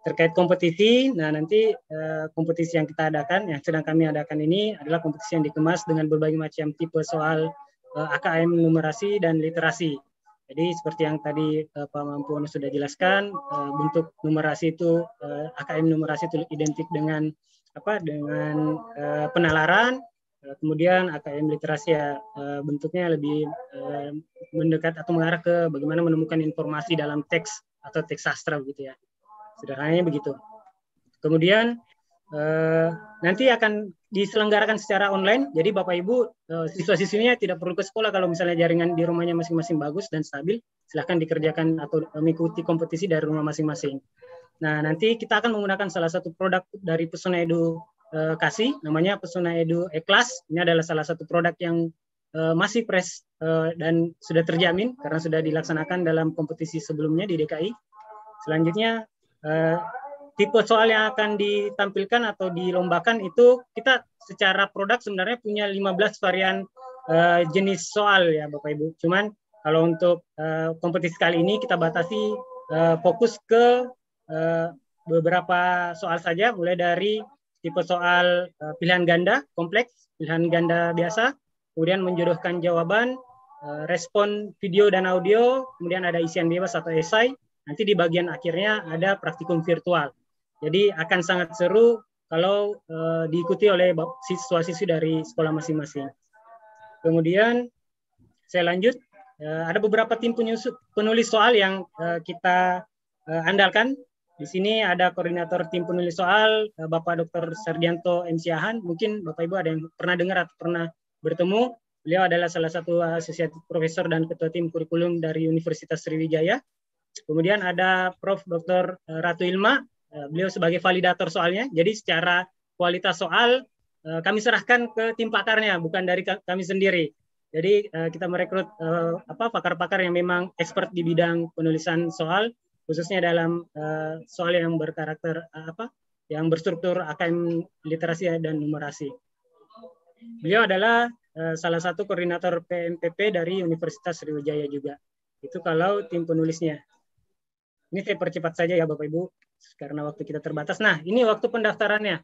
terkait kompetisi. Nah, nanti uh, kompetisi yang kita adakan, yang sedang kami adakan ini adalah kompetisi yang dikemas dengan berbagai macam tipe soal uh, eh, AKM numerasi dan literasi. Jadi seperti yang tadi uh, Pak Mampuono sudah jelaskan, uh, bentuk numerasi itu uh, AKM numerasi itu identik dengan apa? Dengan uh, penalaran. Eh, kemudian AKM literasi ya eh, bentuknya lebih eh, mendekat atau mengarah ke bagaimana menemukan informasi dalam teks atau teks sastra gitu ya. Sederhananya begitu. Kemudian nanti akan diselenggarakan secara online. Jadi Bapak Ibu siswa-siswinya tidak perlu ke sekolah kalau misalnya jaringan di rumahnya masing-masing bagus dan stabil, silahkan dikerjakan atau mengikuti kompetisi dari rumah masing-masing. Nah, nanti kita akan menggunakan salah satu produk dari Pesona Edu uh, kasih namanya Pesona Edu E-Class. Ini adalah salah satu produk yang uh, masih press uh, eh, dan sudah terjamin karena sudah dilaksanakan dalam kompetisi sebelumnya di DKI. Selanjutnya uh, tipe soal yang akan ditampilkan atau dilombakan itu kita secara produk sebenarnya punya 15 varian uh, jenis soal ya Bapak Ibu. Cuman kalau untuk uh, kompetisi kali ini kita batasi uh, fokus ke uh, beberapa soal saja mulai dari tipe soal uh, pilihan ganda kompleks, pilihan ganda biasa, kemudian menjodohkan jawaban, uh, respon video dan audio, kemudian ada isian bebas atau esai, nanti di bagian akhirnya ada praktikum virtual. Jadi akan sangat seru kalau uh, diikuti oleh siswa-siswi dari sekolah masing-masing. Kemudian saya lanjut, uh, ada beberapa tim penulis soal yang uh, kita uh, andalkan di sini ada koordinator tim penulis soal, eh, Bapak Dr. Sardianto M. Siahan. Mungkin Bapak Ibu ada yang pernah dengar atau pernah bertemu. Beliau adalah salah satu asosiat profesor dan ketua tim kurikulum dari Universitas Sriwijaya. Kemudian ada Prof. Dr. Eh, Ratu Ilma, eh, beliau sebagai validator soalnya. Jadi secara kualitas soal kami serahkan ke tim pakarnya, bukan dari kami sendiri. Jadi kita merekrut pakar-pakar yang memang expert di bidang penulisan soal khususnya dalam uh, soal yang berkarakter uh, apa yang berstruktur akan literasi dan numerasi. Beliau adalah uh, salah satu koordinator PMPP dari Universitas Sriwijaya juga. Itu kalau tim penulisnya. Ini saya percepat saja ya Bapak Ibu karena waktu kita terbatas. Nah, ini waktu pendaftarannya.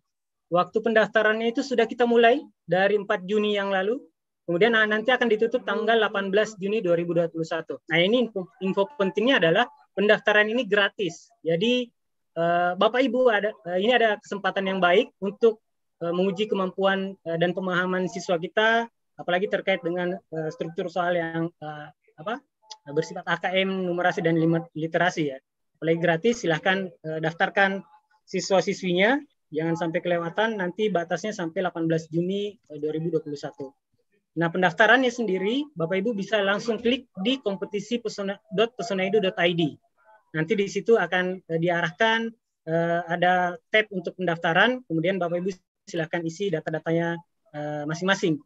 Waktu pendaftarannya itu sudah kita mulai dari 4 Juni yang lalu. Kemudian ah, nanti akan ditutup tanggal 18 Juni 2021. Nah, ini info, info pentingnya adalah pendaftaran ini gratis. Jadi eh, Bapak Ibu ada eh, ini ada kesempatan yang baik untuk eh, menguji kemampuan dan pemahaman siswa kita apalagi terkait dengan struktur soal yang apa bersifat AKM numerasi dan literasi ya. Apalagi gratis silahkan daftarkan siswa-siswinya jangan sampai kelewatan nanti batasnya sampai 18 Juni 2021. Nah, pendaftarannya sendiri, Bapak Ibu bisa langsung klik di kompetisi.pesonaidu.id. Nanti di situ akan eh, diarahkan eh, ada tab untuk pendaftaran, kemudian Bapak Ibu silahkan isi data-datanya eh, masing-masing.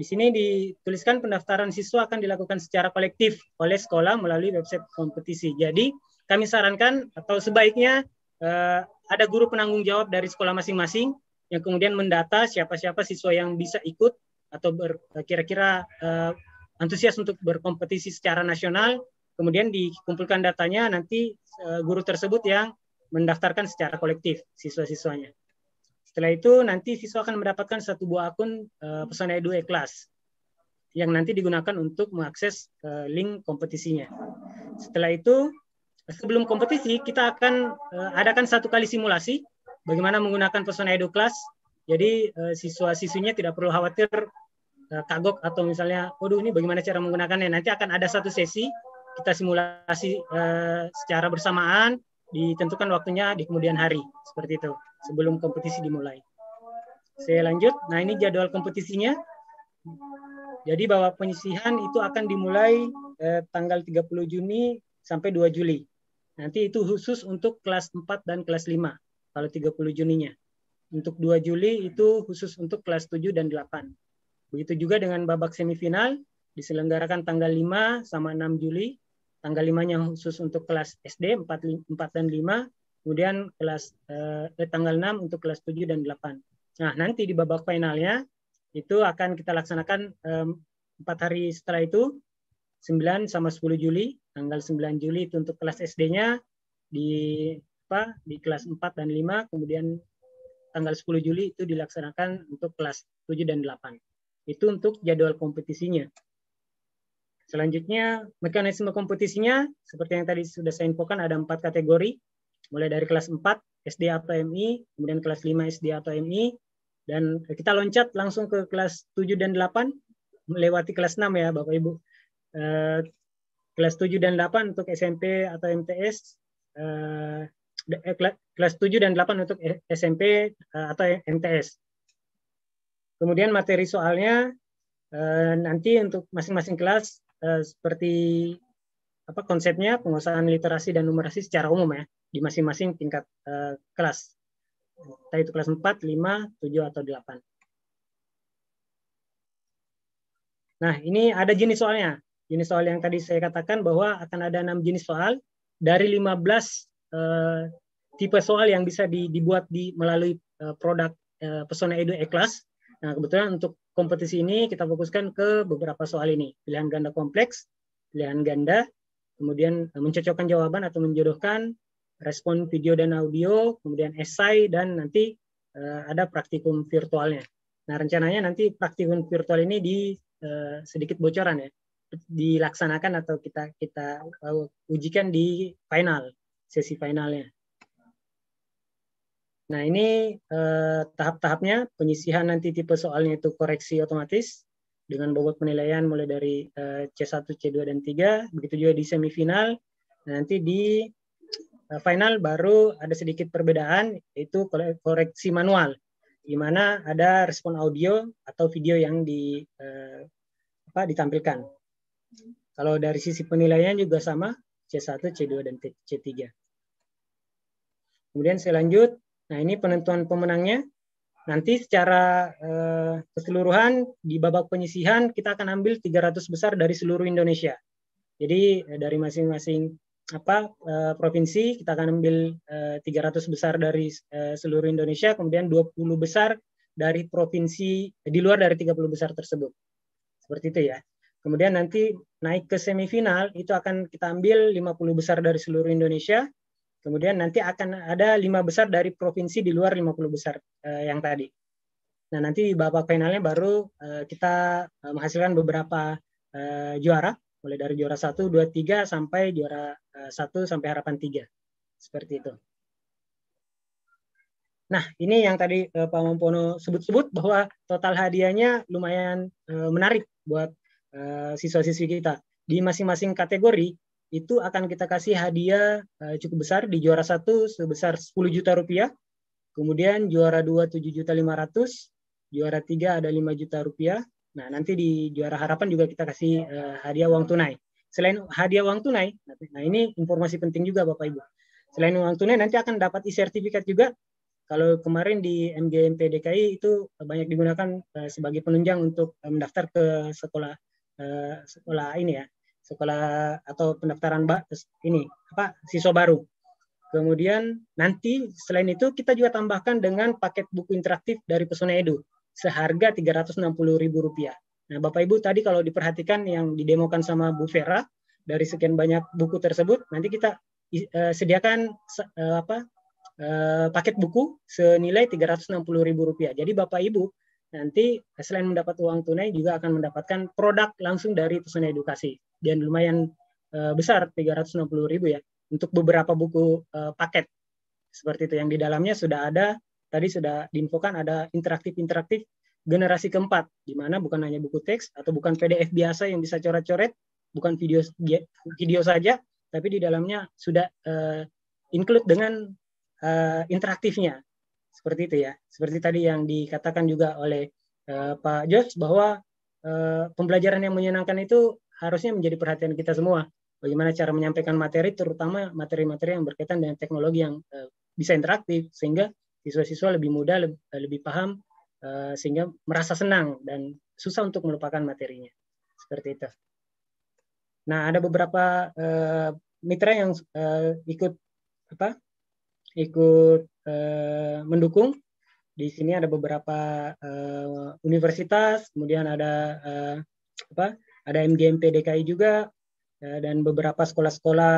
Di sini dituliskan pendaftaran siswa akan dilakukan secara kolektif oleh sekolah melalui website kompetisi. Jadi, kami sarankan atau sebaiknya ada guru penanggung jawab dari sekolah masing-masing yang kemudian mendata siapa-siapa siswa yang bisa ikut atau eh, kira-kira uh, antusias untuk berkompetisi secara nasional, kemudian dikumpulkan datanya nanti uh, guru tersebut yang mendaftarkan secara kolektif siswa-siswanya. Setelah itu nanti siswa akan mendapatkan satu buah akun uh, Pesona Edu E-Class yang nanti digunakan untuk mengakses uh, link kompetisinya. Setelah itu sebelum kompetisi kita akan uh, adakan satu kali simulasi bagaimana menggunakan Pesona Edu Class e jadi uh, siswa-siswinya tidak perlu khawatir uh, kagok atau misalnya, waduh ini bagaimana cara menggunakannya. Nanti akan ada satu sesi kita simulasi uh, secara bersamaan, ditentukan waktunya di kemudian hari, seperti itu, sebelum kompetisi dimulai. Saya lanjut, nah ini jadwal kompetisinya. Jadi bahwa penyisihan itu akan dimulai eh, tanggal 30 Juni sampai 2 Juli. Nanti itu khusus untuk kelas 4 dan kelas 5, kalau 30 Juninya. Untuk 2 Juli itu khusus untuk kelas 7 dan 8. Begitu juga dengan babak semifinal diselenggarakan tanggal 5 sama 6 Juli. Tanggal 5-nya khusus untuk kelas SD 4, 4 dan 5, kemudian kelas eh, eh tanggal 6 untuk kelas 7 dan 8. Nah, nanti di babak finalnya itu akan kita laksanakan eh, 4 hari setelah itu 9 sama 10 Juli. Tanggal 9 Juli itu untuk kelas SD-nya di apa di kelas 4 dan 5, kemudian tanggal 10 Juli itu dilaksanakan untuk kelas 7 dan 8. Itu untuk jadwal kompetisinya. Selanjutnya, mekanisme kompetisinya, seperti yang tadi sudah saya infokan, ada empat kategori, mulai dari kelas 4 SD atau MI, kemudian kelas 5 SD atau MI, dan kita loncat langsung ke kelas 7 dan 8, melewati kelas 6 ya Bapak-Ibu. Eh, kelas 7 dan 8 untuk SMP atau MTS, eh, Eh, kelas 7 dan 8 untuk e, SMP eh, atau MTS. Kemudian materi soalnya eh, nanti untuk masing-masing kelas seperti apa konsepnya penguasaan literasi dan numerasi secara umum ya di masing-masing tingkat kelas. Entah itu kelas 4, 5, 7 atau 8. Nah, ini ada jenis soalnya. Jenis soal yang tadi saya katakan bahwa akan ada enam jenis soal dari 15 Eh, tipe soal yang bisa dibuat di melalui uh, produk uh, eh, Pesona Edu E-Class. Nah, kebetulan untuk kompetisi ini kita fokuskan ke beberapa soal ini. Pilihan ganda kompleks, pilihan ganda, kemudian mencocokkan jawaban atau menjodohkan, respon video dan audio, kemudian esai, dan nanti ada praktikum virtualnya. Nah, rencananya nanti praktikum virtual ini di sedikit bocoran ya, dilaksanakan atau kita kita ujikan di final sesi finalnya. Nah, ini eh, tahap-tahapnya penyisihan nanti tipe soalnya itu koreksi otomatis dengan bobot penilaian mulai dari eh, C1, C2 dan 3, begitu juga di semifinal. Nanti di eh, final baru ada sedikit perbedaan yaitu koreksi manual di mana ada respon audio atau video yang di eh, apa ditampilkan. Kalau dari sisi penilaian juga sama C1, C2 dan C3. Kemudian saya lanjut. Nah, ini penentuan pemenangnya. Nanti secara eh, keseluruhan di babak penyisihan kita akan ambil 300 besar dari seluruh Indonesia. Jadi eh, dari masing-masing apa eh, provinsi kita akan ambil 300 besar dari seluruh Indonesia, kemudian 20 besar dari provinsi di luar dari 30 besar tersebut. Seperti itu ya. Kemudian nanti naik ke semifinal itu akan kita ambil 50 besar dari seluruh Indonesia, Kemudian nanti akan ada lima besar dari provinsi di luar 50 besar uh, yang tadi. Nah nanti babak finalnya baru uh, kita uh, menghasilkan beberapa uh, juara, mulai dari juara 1, 2, 3 sampai juara uh, 1 sampai harapan 3. Seperti itu. Nah, ini yang tadi uh, Pak Mampono sebut-sebut bahwa total hadiahnya lumayan uh, menarik buat uh, siswa-siswi kita. Di masing-masing kategori itu akan kita kasih hadiah eh, cukup besar di juara satu sebesar 10 juta rupiah, kemudian juara dua tujuh juta lima ratus, juara tiga ada lima juta rupiah. Nah, nanti di juara harapan juga kita kasih uh, hadiah uang tunai. Selain hadiah uang tunai, nah ini informasi penting juga Bapak Ibu. Selain uang tunai nanti akan dapat e-sertifikat juga. Kalau kemarin di MGMP DKI itu banyak digunakan eh, sebagai penunjang untuk mendaftar ke sekolah uh, sekolah ini ya, sekolah atau pendaftaran ini apa siswa baru. Kemudian nanti selain itu kita juga tambahkan dengan paket buku interaktif dari Pesona Edu seharga Rp360.000. Nah, Bapak Ibu tadi kalau diperhatikan yang didemokan sama Bu Vera dari sekian banyak buku tersebut, nanti kita uh, sediakan uh, apa? Uh, paket buku senilai Rp360.000. Jadi Bapak Ibu nanti selain mendapat uang tunai juga akan mendapatkan produk langsung dari pesona edukasi dan lumayan eh, besar 360 ribu ya untuk beberapa buku eh, paket seperti itu yang di dalamnya sudah ada tadi sudah diinfokan ada interaktif-interaktif generasi keempat di mana bukan hanya buku teks atau bukan PDF biasa yang bisa coret-coret bukan video video saja tapi di dalamnya sudah eh, include dengan interaktifnya seperti itu ya. Seperti tadi yang dikatakan juga oleh uh, Pak Josh bahwa uh, pembelajaran yang menyenangkan itu harusnya menjadi perhatian kita semua. Bagaimana cara menyampaikan materi, terutama materi-materi yang berkaitan dengan teknologi yang uh, bisa interaktif, sehingga siswa-siswa lebih mudah, lebih, lebih paham, uh, sehingga merasa senang dan susah untuk melupakan materinya. Seperti itu. Nah, ada beberapa uh, mitra yang uh, ikut apa? Ikut Eh, mendukung. Di sini ada beberapa eh, universitas, kemudian ada eh, apa? Ada MGMP DKI juga eh, dan beberapa sekolah-sekolah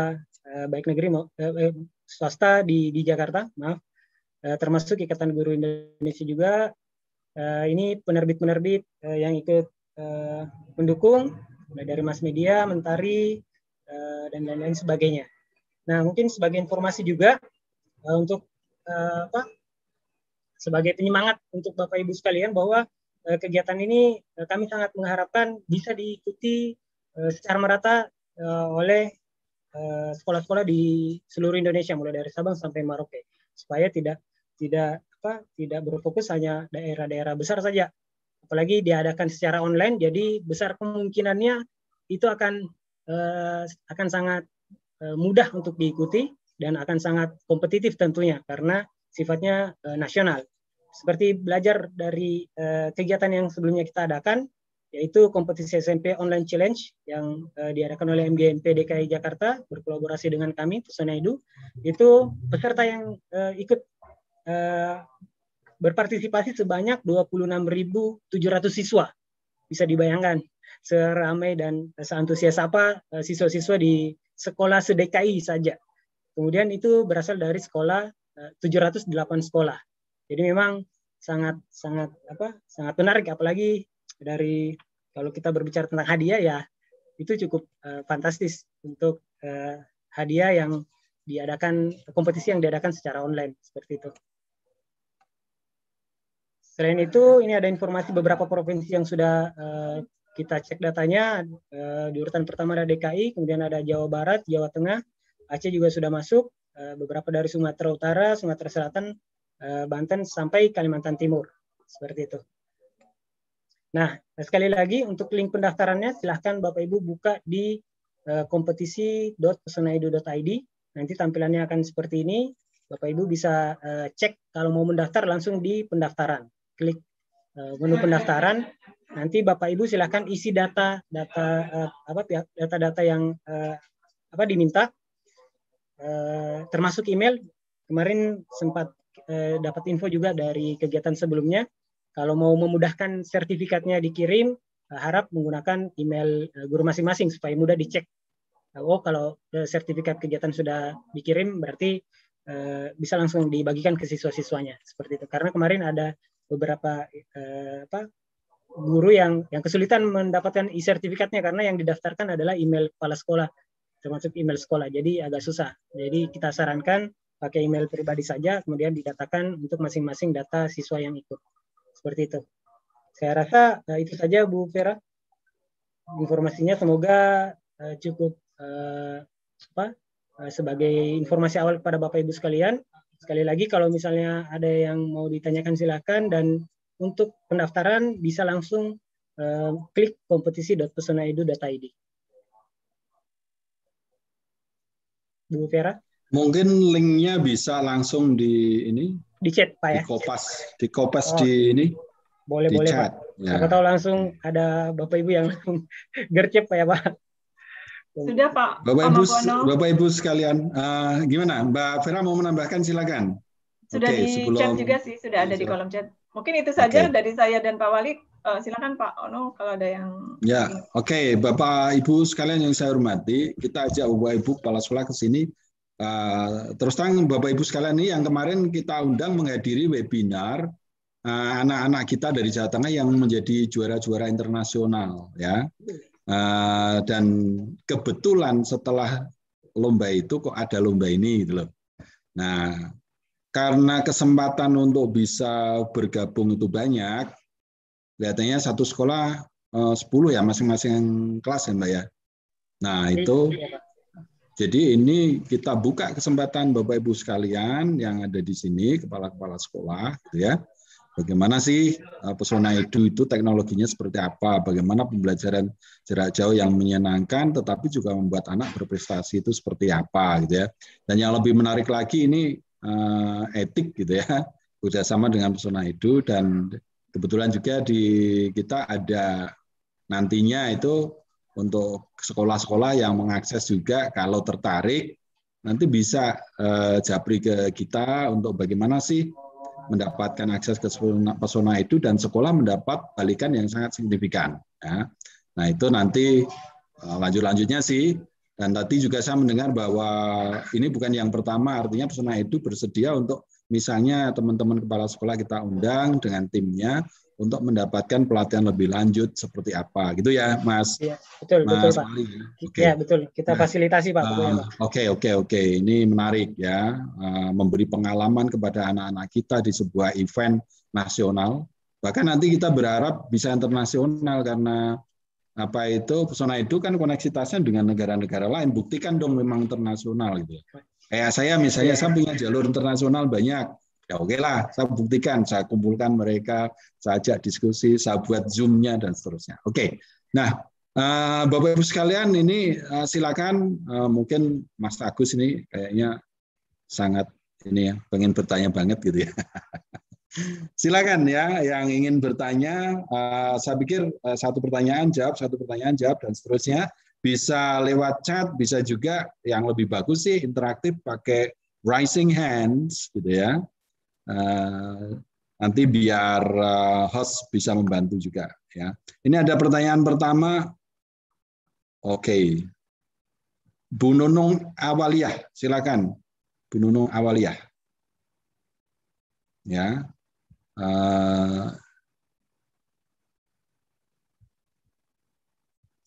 eh, baik negeri eh, eh, swasta di di Jakarta, maaf. Eh, termasuk Ikatan Guru Indonesia juga. Eh, ini penerbit-penerbit eh, yang ikut eh, mendukung mulai dari mas media, Mentari, eh, dan lain-lain sebagainya. Nah, mungkin sebagai informasi juga untuk Eh, apa sebagai penyemangat untuk Bapak Ibu sekalian bahwa eh, kegiatan ini eh, kami sangat mengharapkan bisa diikuti secara merata oleh sekolah-sekolah di seluruh Indonesia mulai dari Sabang sampai Merauke supaya tidak tidak apa tidak berfokus hanya daerah-daerah besar saja apalagi diadakan secara online jadi besar kemungkinannya itu akan akan sangat mudah untuk diikuti dan akan sangat kompetitif tentunya karena sifatnya e, nasional. Seperti belajar dari e, kegiatan yang sebelumnya kita adakan, yaitu kompetisi SMP Online Challenge yang e, diadakan oleh MGMP DKI Jakarta berkolaborasi dengan kami Pesona Edu, Itu peserta yang e, ikut e, berpartisipasi sebanyak 26.700 siswa. Bisa dibayangkan seramai dan seantusias apa siswa-siswa di sekolah sedekai saja Kemudian itu berasal dari sekolah 708 eh, sekolah. Jadi memang sangat sangat apa sangat menarik apalagi dari kalau kita berbicara tentang hadiah ya itu cukup uh, fantastis untuk uh, hadiah yang diadakan kompetisi yang diadakan secara online seperti itu. Selain itu ini ada informasi beberapa provinsi yang sudah uh, kita cek datanya uh, di urutan pertama ada DKI, kemudian ada Jawa Barat, Jawa Tengah, Aceh juga sudah masuk, eh, beberapa dari Sumatera Utara, Sumatera Selatan, eh, Banten, sampai Kalimantan Timur. Seperti itu. Nah, sekali lagi untuk link pendaftarannya silahkan Bapak-Ibu buka di eh, kompetisi.pesonaidu.id. Nanti tampilannya akan seperti ini. Bapak-Ibu bisa cek kalau mau mendaftar langsung di pendaftaran. Klik menu pendaftaran. Nanti Bapak Ibu silahkan isi data data apa data-data yang apa diminta Eh, termasuk email kemarin sempat eh, dapat info juga dari kegiatan sebelumnya kalau mau memudahkan sertifikatnya dikirim eh, harap menggunakan email eh, guru masing-masing supaya mudah dicek oh kalau sertifikat kegiatan sudah dikirim berarti eh, bisa langsung dibagikan ke siswa-siswanya seperti itu karena kemarin ada beberapa eh, apa guru yang yang kesulitan mendapatkan e-sertifikatnya karena yang didaftarkan adalah email kepala sekolah termasuk email sekolah. Jadi agak susah. Jadi kita sarankan pakai email pribadi saja, kemudian didatakan untuk masing-masing data siswa yang ikut. Seperti itu. Saya rasa eh, itu saja Bu Vera. Informasinya semoga eh, cukup eh, apa, sebagai informasi awal kepada Bapak Ibu sekalian. Sekali lagi kalau misalnya ada yang mau ditanyakan silakan dan untuk pendaftaran bisa langsung klik kompetisi.pesonaidu.id. Bu Vera? Mungkin linknya bisa langsung di ini. Di chat Pak ya. Di kopas, di kopas oh. di ini. Boleh di boleh chat. Pak. Ya. tahu langsung ada Bapak Ibu yang gercep Pak ya Pak. Sudah Pak. Bapak Ibu, Bapak Ibu sekalian, uh, gimana? Mbak Vera mau menambahkan silakan. Sudah okay, di sebelum, chat juga sih, sudah ada di kolom chat. Mungkin itu saja okay. dari saya dan Pak Wali. Eh, silakan Pak Ono kalau ada yang Ya, oke okay. Bapak Ibu sekalian yang saya hormati, kita ajak Bapak Ibu kepala sekolah ke sini. Uh, terus terang Bapak Ibu sekalian ini yang kemarin kita undang menghadiri webinar eh, anak-anak uh, kita dari Jawa Tengah yang menjadi juara-juara internasional ya. Uh, dan kebetulan setelah lomba itu kok ada lomba ini gitu loh. Nah, karena kesempatan untuk bisa bergabung itu banyak, kelihatannya satu sekolah eh, sepuluh ya masing-masing kelas ya Mbak ya. Nah, iya, itu iya, jadi ini kita buka kesempatan Bapak Ibu sekalian yang ada di sini kepala-kepala sekolah gitu ya. Bagaimana sih eh, pesona edu itu teknologinya seperti apa? Bagaimana pembelajaran jarak jauh yang menyenangkan tetapi juga membuat anak berprestasi itu seperti apa gitu ya. Dan yang lebih menarik lagi ini eh, etik gitu ya. Kerjasama dengan pesona edu dan Kebetulan juga di kita ada nantinya itu untuk sekolah-sekolah yang mengakses juga kalau tertarik nanti bisa eh, japri ke kita untuk bagaimana sih mendapatkan akses ke pesona, itu dan sekolah mendapat balikan yang sangat signifikan. Ya. Nah itu nanti eh, lanjut-lanjutnya sih dan tadi juga saya mendengar bahwa ini bukan yang pertama artinya pesona itu bersedia untuk Misalnya teman-teman kepala sekolah kita undang dengan timnya untuk mendapatkan pelatihan lebih lanjut seperti apa gitu ya Mas. Iya, betul Mas betul Pak. Mali, ya? Okay. ya betul. Kita nah, fasilitasi um, Pak. Oke oke oke. Ini menarik ya uh, memberi pengalaman kepada anak-anak kita di sebuah event nasional. Bahkan nanti kita berharap bisa internasional karena apa itu pesona itu kan koneksitasnya dengan negara-negara lain buktikan dong memang internasional gitu ya. Kayak saya misalnya, saya punya jalur internasional banyak. Ya oke lah, saya buktikan, saya kumpulkan mereka, saya ajak diskusi, saya buat zoomnya dan seterusnya. Oke, nah eh, Bapak-Ibu sekalian ini eh, silakan, eh, mungkin Mas Agus ini kayaknya sangat ini ya, pengen bertanya banget gitu ya. Silakan ya yang ingin bertanya. saya pikir satu pertanyaan jawab, satu pertanyaan jawab dan seterusnya bisa lewat chat, bisa juga yang lebih bagus sih interaktif pakai rising hands gitu ya. Uh, nanti biar eh, host bisa membantu juga ya. Ini ada pertanyaan pertama. Oke. Okay. Bu Nunung Awaliyah, silakan. Bu Nunung Awaliyah. Ya. Eh,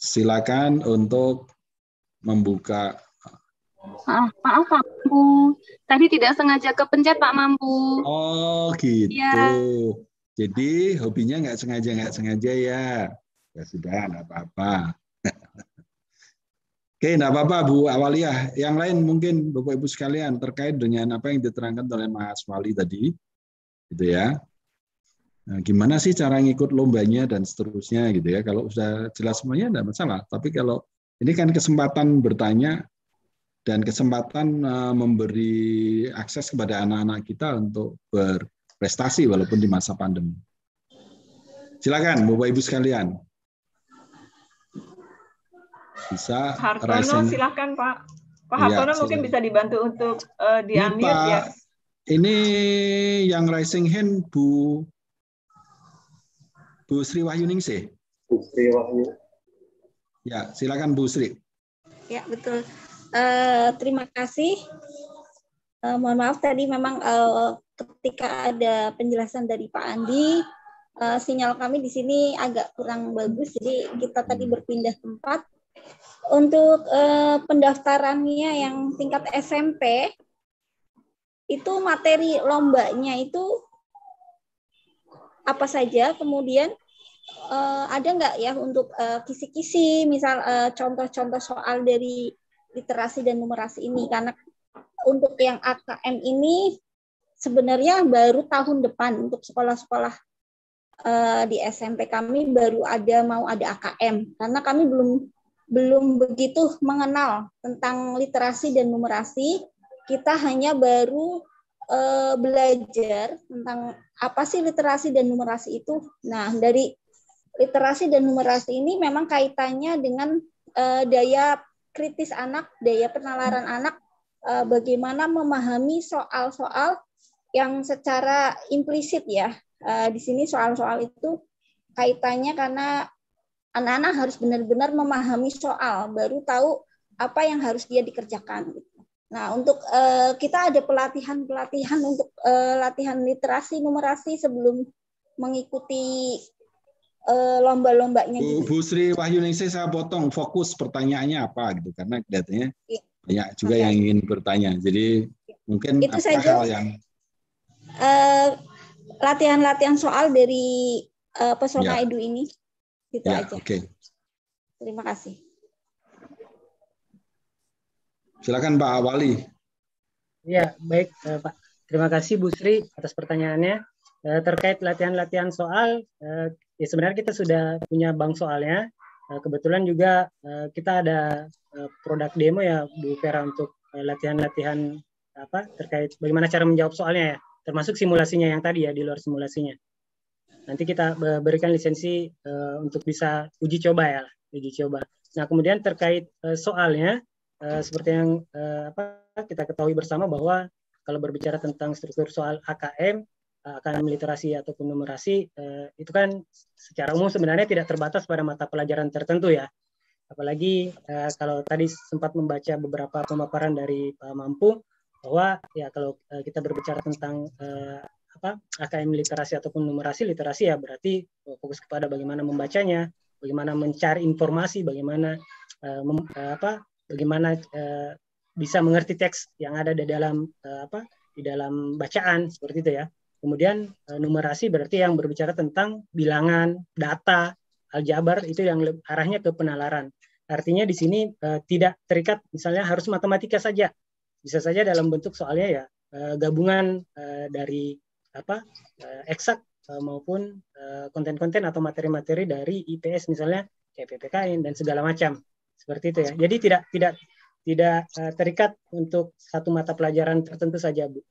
silakan untuk membuka. Ah, maaf Pak Mampu, tadi tidak sengaja kepencet Pak Mampu. Oh gitu. Ya. Jadi hobinya nggak sengaja nggak sengaja ya. Ya sudah, nggak apa-apa. Oke, nggak apa-apa Bu Awaliyah. Yang lain mungkin Bapak Ibu sekalian terkait dengan apa yang diterangkan oleh Mas Wali tadi, gitu ya. Nah, gimana sih cara ngikut lombanya dan seterusnya gitu ya. Kalau sudah jelas semuanya tidak masalah. Tapi kalau ini kan kesempatan bertanya dan kesempatan eh, memberi akses kepada anak-anak kita untuk berprestasi walaupun di masa pandemi. Silakan Bapak Ibu sekalian. Bisa Hartono silakan Pak. Pak iya, Hartono ya, mungkin bisa dibantu untuk uh, di ini, ya. Ini yang rising hand Bu Bu Sri Wahyuningsih. Bu Sri Wahyu. Ya, silakan Bu Sri. Ya, betul. Uh, terima kasih. Uh, mohon maaf tadi memang uh, ketika ada penjelasan dari Pak Andi, uh, sinyal kami di sini agak kurang bagus, jadi kita tadi hmm. berpindah tempat. Untuk uh, pendaftarannya yang tingkat SMP, itu materi lombanya itu apa saja, kemudian uh, ada nggak ya untuk eh, kisi-kisi, uh, misal eh, contoh-contoh uh, soal dari literasi dan numerasi ini? Karena untuk yang AKM ini sebenarnya baru tahun depan untuk sekolah-sekolah uh, di SMP kami baru ada mau ada AKM karena kami belum belum begitu mengenal tentang literasi dan numerasi kita hanya baru uh, belajar tentang apa sih literasi dan numerasi itu? Nah, dari literasi dan numerasi ini memang kaitannya dengan uh, daya kritis anak, daya penalaran anak, uh, bagaimana memahami soal-soal yang secara implisit ya. Uh, di sini soal-soal itu kaitannya karena anak-anak harus benar-benar memahami soal, baru tahu apa yang harus dia dikerjakan. Gitu. Nah, untuk uh, kita ada pelatihan-pelatihan untuk uh, latihan literasi numerasi sebelum mengikuti uh, lomba-lombanya. Gitu. Bu Sri Wahyuningsih saya potong fokus pertanyaannya apa gitu karena datanya ya. banyak juga okay. yang ingin bertanya. Jadi ya. mungkin itu saja. hal yang uh, latihan-latihan soal dari uh, pesona ya. edu ini gitu ya, aja. Oke. Okay. Terima kasih. Silakan Pak Awali. Ya, baik eh, Pak. Terima kasih Bu Sri atas pertanyaannya. Eh, terkait latihan-latihan soal, eh, ya sebenarnya kita sudah punya bank soalnya. kebetulan juga kita ada produk demo ya Bu Vera untuk latihan-latihan apa terkait bagaimana cara menjawab soalnya ya, termasuk simulasinya yang tadi ya di luar simulasinya. Nanti kita berikan lisensi untuk bisa uji coba ya, uji coba. Nah kemudian terkait soalnya, Eh, seperti yang uh, apa kita ketahui bersama bahwa kalau berbicara tentang struktur soal AKM eh, akan literasi ataupun numerasi uh, itu kan secara umum sebenarnya tidak terbatas pada mata pelajaran tertentu ya apalagi uh, kalau tadi sempat membaca beberapa pemaparan dari Pak Mampu bahwa ya kalau uh, kita berbicara tentang apa AKM literasi ataupun numerasi literasi ya berarti fokus kepada bagaimana membacanya bagaimana mencari informasi bagaimana mem, apa bagaimana uh, bisa mengerti teks yang ada di dalam uh, apa di dalam bacaan seperti itu ya. Kemudian uh, numerasi berarti yang berbicara tentang bilangan, data, aljabar itu yang arahnya ke penalaran. Artinya di sini uh, tidak terikat misalnya harus matematika saja. Bisa saja dalam bentuk soalnya ya uh, gabungan uh, dari apa uh, eksak maupun konten-konten atau materi-materi dari IPS misalnya kayak PPKN dan segala macam seperti itu ya. Jadi tidak tidak tidak eh, terikat untuk satu mata pelajaran tertentu saja, Bu.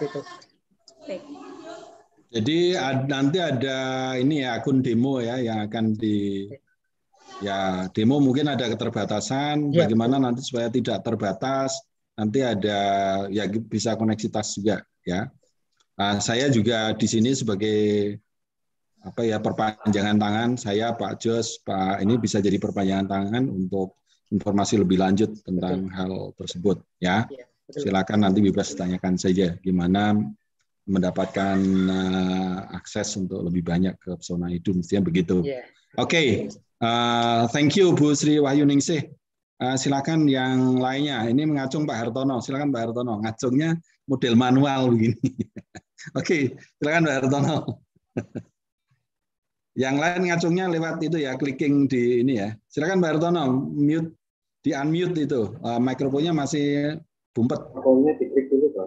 itu. Jadi nanti ada ini ya akun demo ya yang akan di ya demo mungkin ada keterbatasan ya. bagaimana nanti supaya tidak terbatas nanti ada ya bisa koneksitas juga ya. Nah, saya juga di sini sebagai apa ya perpanjangan tangan saya Pak Jos Pak ini bisa jadi perpanjangan tangan untuk informasi lebih lanjut tentang betul. hal tersebut ya. Iya, silakan nanti bebas tanyakan saja gimana mendapatkan uh, akses untuk lebih banyak ke zona itu mestinya begitu. Yeah. Oke, okay. uh, eh, thank you Bu Sri Wahyu Uh, eh, silakan yang lainnya. Ini mengacung Pak Hartono. Silakan Pak Hartono. Ngacungnya model manual begini. Oke, okay. silakan Pak Hartono. Yang lain ngacungnya lewat itu ya, clicking di ini ya. Silakan Pak Hartono, mute, di unmute itu. Uh, mikrofonnya masih bumpet. Mikrofonnya diklik dulu Pak.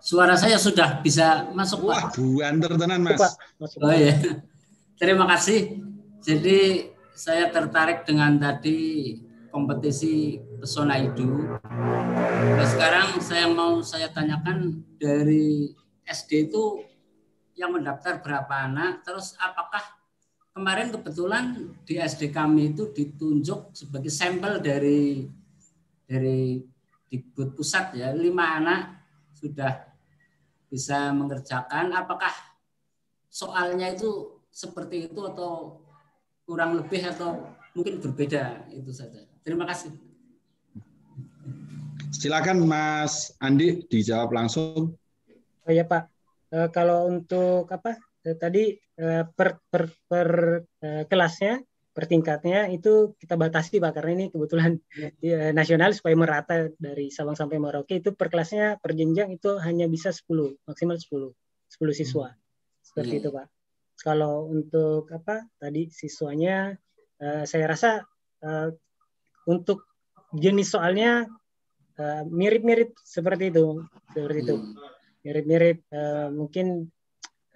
Suara saya sudah bisa masuk Wah, Pak. Wah, buan tertenan Mas. Oh iya. Terima kasih. Jadi saya tertarik dengan tadi kompetisi pesona itu. Nah, sekarang saya mau saya tanyakan dari SD itu yang mendaftar berapa anak, terus apakah kemarin kebetulan di SD kami itu ditunjuk sebagai sampel dari dari di pusat ya lima anak sudah bisa mengerjakan apakah soalnya itu seperti itu atau kurang lebih atau mungkin berbeda itu saja terima kasih silakan Mas Andi dijawab langsung oh ya Pak e, kalau untuk apa Eh, tadi eh, per per, per eh, kelasnya per tingkatnya itu kita batasi pak karena ini kebetulan iya. nasional supaya merata dari Sabang sampai Merauke itu per kelasnya per jenjang itu hanya bisa 10 maksimal 10 10 siswa hmm. seperti hmm. itu iya. pak kalau untuk apa tadi siswanya saya rasa untuk jenis soalnya mirip-mirip seperti itu seperti hmm. itu mirip-mirip mungkin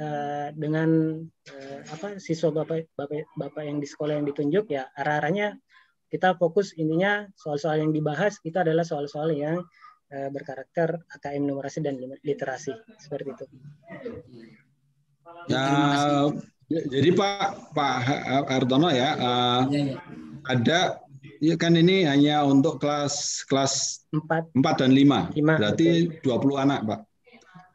uh, dengan uh, apa siswa bapak bapak bapak yang di sekolah yang ditunjuk ya arah arahnya kita fokus intinya soal-soal yang dibahas itu adalah soal-soal yang uh, berkarakter AKM numerasi dan literasi seperti itu. Ya, jadi Pak Pak Hartono ya, uh, ya, ya. ada ya kan ini hanya untuk kelas kelas 4, 4 dan 5. 5 Berarti betul. 20 anak, Pak.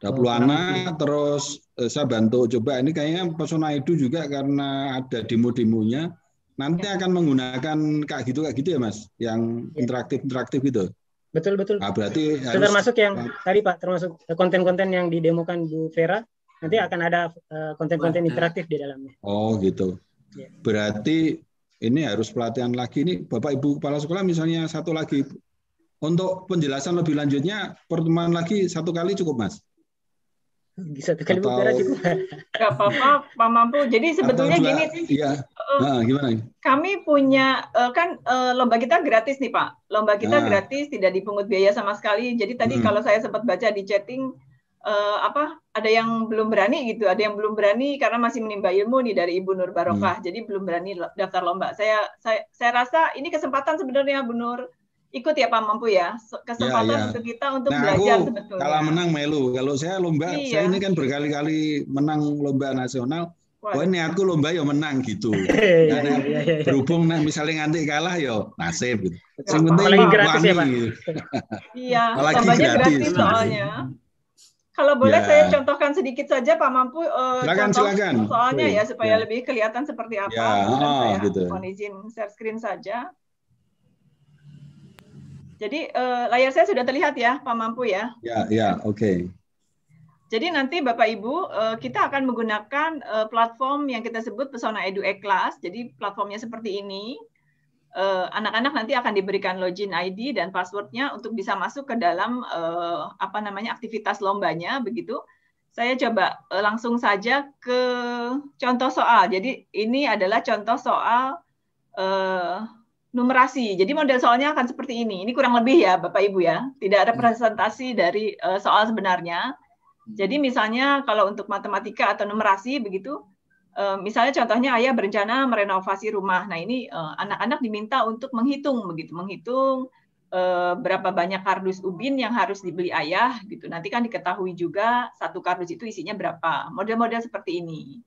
20 oh, anak 6. terus Eh, saya bantu coba ini kayaknya pesona itu juga karena ada demo-demonya nanti ya. akan menggunakan kayak gitu kayak gitu ya mas yang ya. interaktif interaktif gitu betul betul nah, berarti harus, termasuk yang tadi pak termasuk konten-konten yang didemokan Bu Vera nanti akan ada eh, konten-konten ya. interaktif di dalamnya oh gitu berarti ini harus pelatihan lagi ini bapak ibu kepala sekolah misalnya satu lagi untuk penjelasan lebih lanjutnya pertemuan lagi satu kali cukup mas satu kali atau... nggak apa-apa pak mampu jadi sebetulnya atau, gini sih Iya. Eh, nah, gimana kami punya eh, kan eh, lomba kita gratis nih pak lomba kita nah. gratis tidak dipungut biaya sama sekali jadi tadi hmm. kalau saya sempat baca di chatting uh, apa ada yang belum berani gitu, ada yang belum berani karena masih menimba ilmu nih dari Ibu Nur Barokah. Hmm. Jadi belum berani daftar lomba. Saya saya saya rasa ini kesempatan sebenarnya Bu Nur ikut ya Pak Mampu ya, ya kesempatan ya, ya. untuk kita untuk nah, belajar aku sebetulnya. Kalau menang melu, kalau saya lomba, iya. saya ini kan berkali-kali menang lomba nasional. Wah, niatku lomba ya menang gitu. Nah, nah, berhubung nah, misalnya nganti kalah ya nasib Yang penting lagi gratis wangi, ya, Pak. Iya, lagi gratis, gratis soalnya. Kalau boleh ya. saya contohkan sedikit saja Pak Mampu uh, silakan, contoh silakan. soalnya ya supaya ya. lebih kelihatan seperti apa. Ya, oh, saya ah, gitu. mohon izin share screen saja. Jadi uh, layar saya sudah terlihat ya, Pak Mampu ya? Ya, ya, oke. Jadi nanti Bapak Ibu eh, kita akan menggunakan eh, platform yang kita sebut Pesona Edu E-Class. Jadi platformnya seperti ini. Anak-anak nanti akan diberikan login ID dan passwordnya untuk bisa masuk ke dalam apa namanya aktivitas lombanya begitu. Saya coba langsung saja ke contoh soal. Jadi ini adalah contoh soal numerasi. Jadi model soalnya akan seperti ini. Ini kurang lebih ya Bapak Ibu ya. Tidak ada hmm. presentasi dari uh, soal sebenarnya. Hmm. Jadi misalnya kalau untuk matematika atau numerasi begitu, uh, misalnya contohnya ayah berencana merenovasi rumah. Nah ini anak eh, anak-anak diminta untuk menghitung begitu, menghitung berapa banyak kardus ubin yang harus dibeli ayah gitu. Nanti kan diketahui juga satu kardus itu isinya berapa. Model-model seperti ini.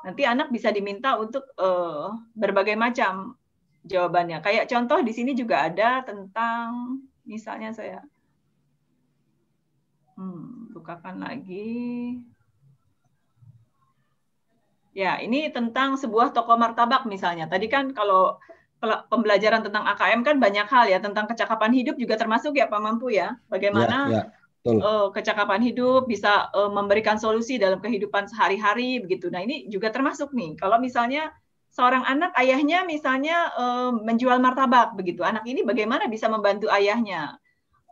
Nanti anak bisa diminta untuk uh, berbagai macam jawabannya. Kayak contoh di sini juga ada tentang misalnya saya hmm, bukakan lagi. Ya, ini tentang sebuah toko martabak misalnya. Tadi kan kalau pembelajaran tentang AKM kan banyak hal ya tentang kecakapan hidup juga termasuk ya Pak Mampu ya. Bagaimana ya, ya. Eh, kecakapan hidup bisa eh, memberikan solusi dalam kehidupan sehari-hari begitu. Nah, ini juga termasuk nih. Kalau misalnya seorang anak ayahnya misalnya uh, menjual martabak begitu. Anak ini bagaimana bisa membantu ayahnya?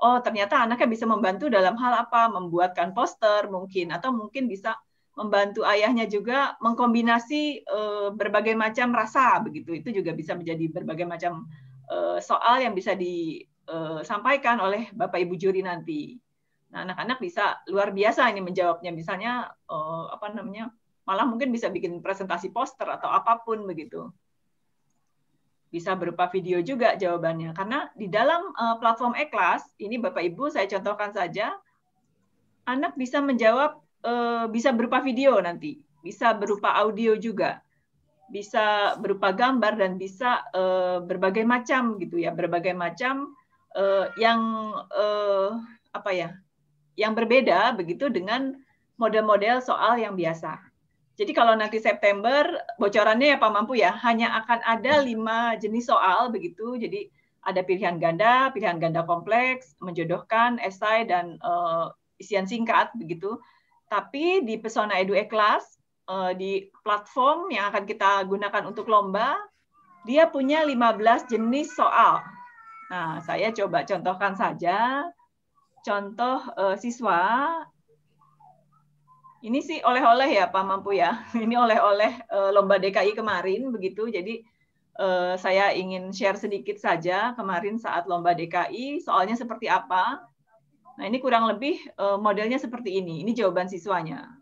Oh, ternyata anaknya bisa membantu dalam hal apa? Membuatkan poster mungkin atau mungkin bisa membantu ayahnya juga mengkombinasi uh, berbagai macam rasa begitu. Itu juga bisa menjadi berbagai macam uh, soal yang bisa disampaikan oleh Bapak Ibu juri nanti. Nah, anak-anak bisa luar biasa ini menjawabnya misalnya apa namanya? malah mungkin bisa bikin presentasi poster atau apapun begitu. Bisa berupa video juga jawabannya. Karena di dalam eh, platform e-class, ini Bapak Ibu saya contohkan saja, anak bisa menjawab eh, bisa berupa video nanti, bisa berupa audio juga, bisa berupa gambar dan bisa eh, berbagai macam gitu ya, berbagai macam yang apa ya, yang berbeda begitu dengan model-model soal yang biasa jadi kalau nanti September bocorannya ya Pak Mampu ya hanya akan ada hmm. lima jenis soal begitu. Jadi ada pilihan ganda, pilihan ganda kompleks, menjodohkan, esai dan uh, isian singkat begitu. Tapi di Pesona Edu e uh, di platform yang akan kita gunakan untuk lomba, dia punya 15 jenis soal. Nah, saya coba contohkan saja. Contoh uh, siswa ini sih oleh-oleh ya Pak Mampu ya. Ini oleh-oleh eh, lomba DKI kemarin begitu. Jadi eh, saya ingin share sedikit saja kemarin saat lomba DKI soalnya seperti apa. Nah, ini kurang lebih eh, modelnya seperti ini. Ini jawaban siswanya.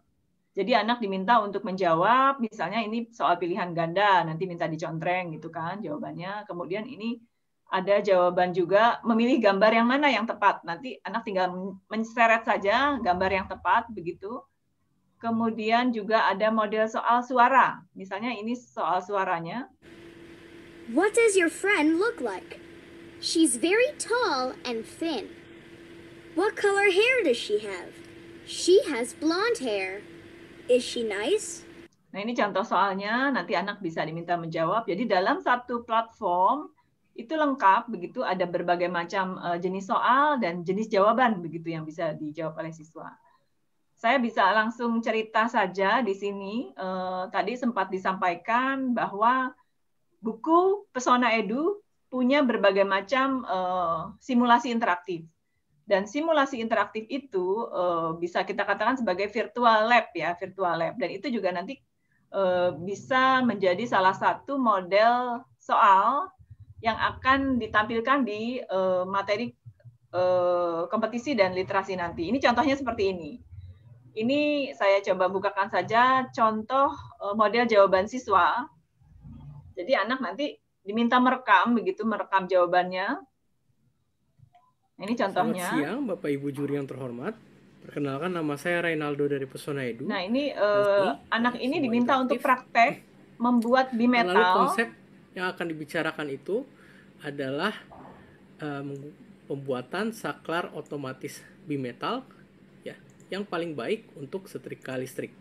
Jadi anak diminta untuk menjawab, misalnya ini soal pilihan ganda, nanti minta dicontreng gitu kan jawabannya. Kemudian ini ada jawaban juga memilih gambar yang mana yang tepat. Nanti anak tinggal menseret saja gambar yang tepat begitu. Kemudian juga ada model soal suara. Misalnya ini soal suaranya. What does your friend look like? She's very tall and thin. What color hair does she have? She has blonde hair. Is she nice? Nah, ini contoh soalnya nanti anak bisa diminta menjawab. Jadi dalam satu platform itu lengkap begitu ada berbagai macam eh, jenis soal dan jenis jawaban begitu yang bisa dijawab oleh siswa saya bisa langsung cerita saja di sini. Uh, tadi sempat disampaikan bahwa buku Pesona Edu punya berbagai macam uh, simulasi interaktif. Dan simulasi interaktif itu uh, bisa kita katakan sebagai virtual lab ya, virtual lab. Dan itu juga nanti bisa menjadi salah satu model soal yang akan ditampilkan di materi kompetisi dan literasi nanti. Ini contohnya seperti ini ini saya coba bukakan saja contoh eh, model jawaban siswa. Jadi anak nanti diminta merekam, begitu merekam jawabannya. Ini contohnya. Selamat siang Bapak Ibu juri yang terhormat. Perkenalkan nama saya Reynaldo dari Pesona Edu. Nah ini uh, anak ini diminta interaktif. untuk praktek membuat bimetal. Lalu konsep yang akan dibicarakan itu adalah uh, pembuatan saklar otomatis bimetal yang paling baik untuk setrika listrik.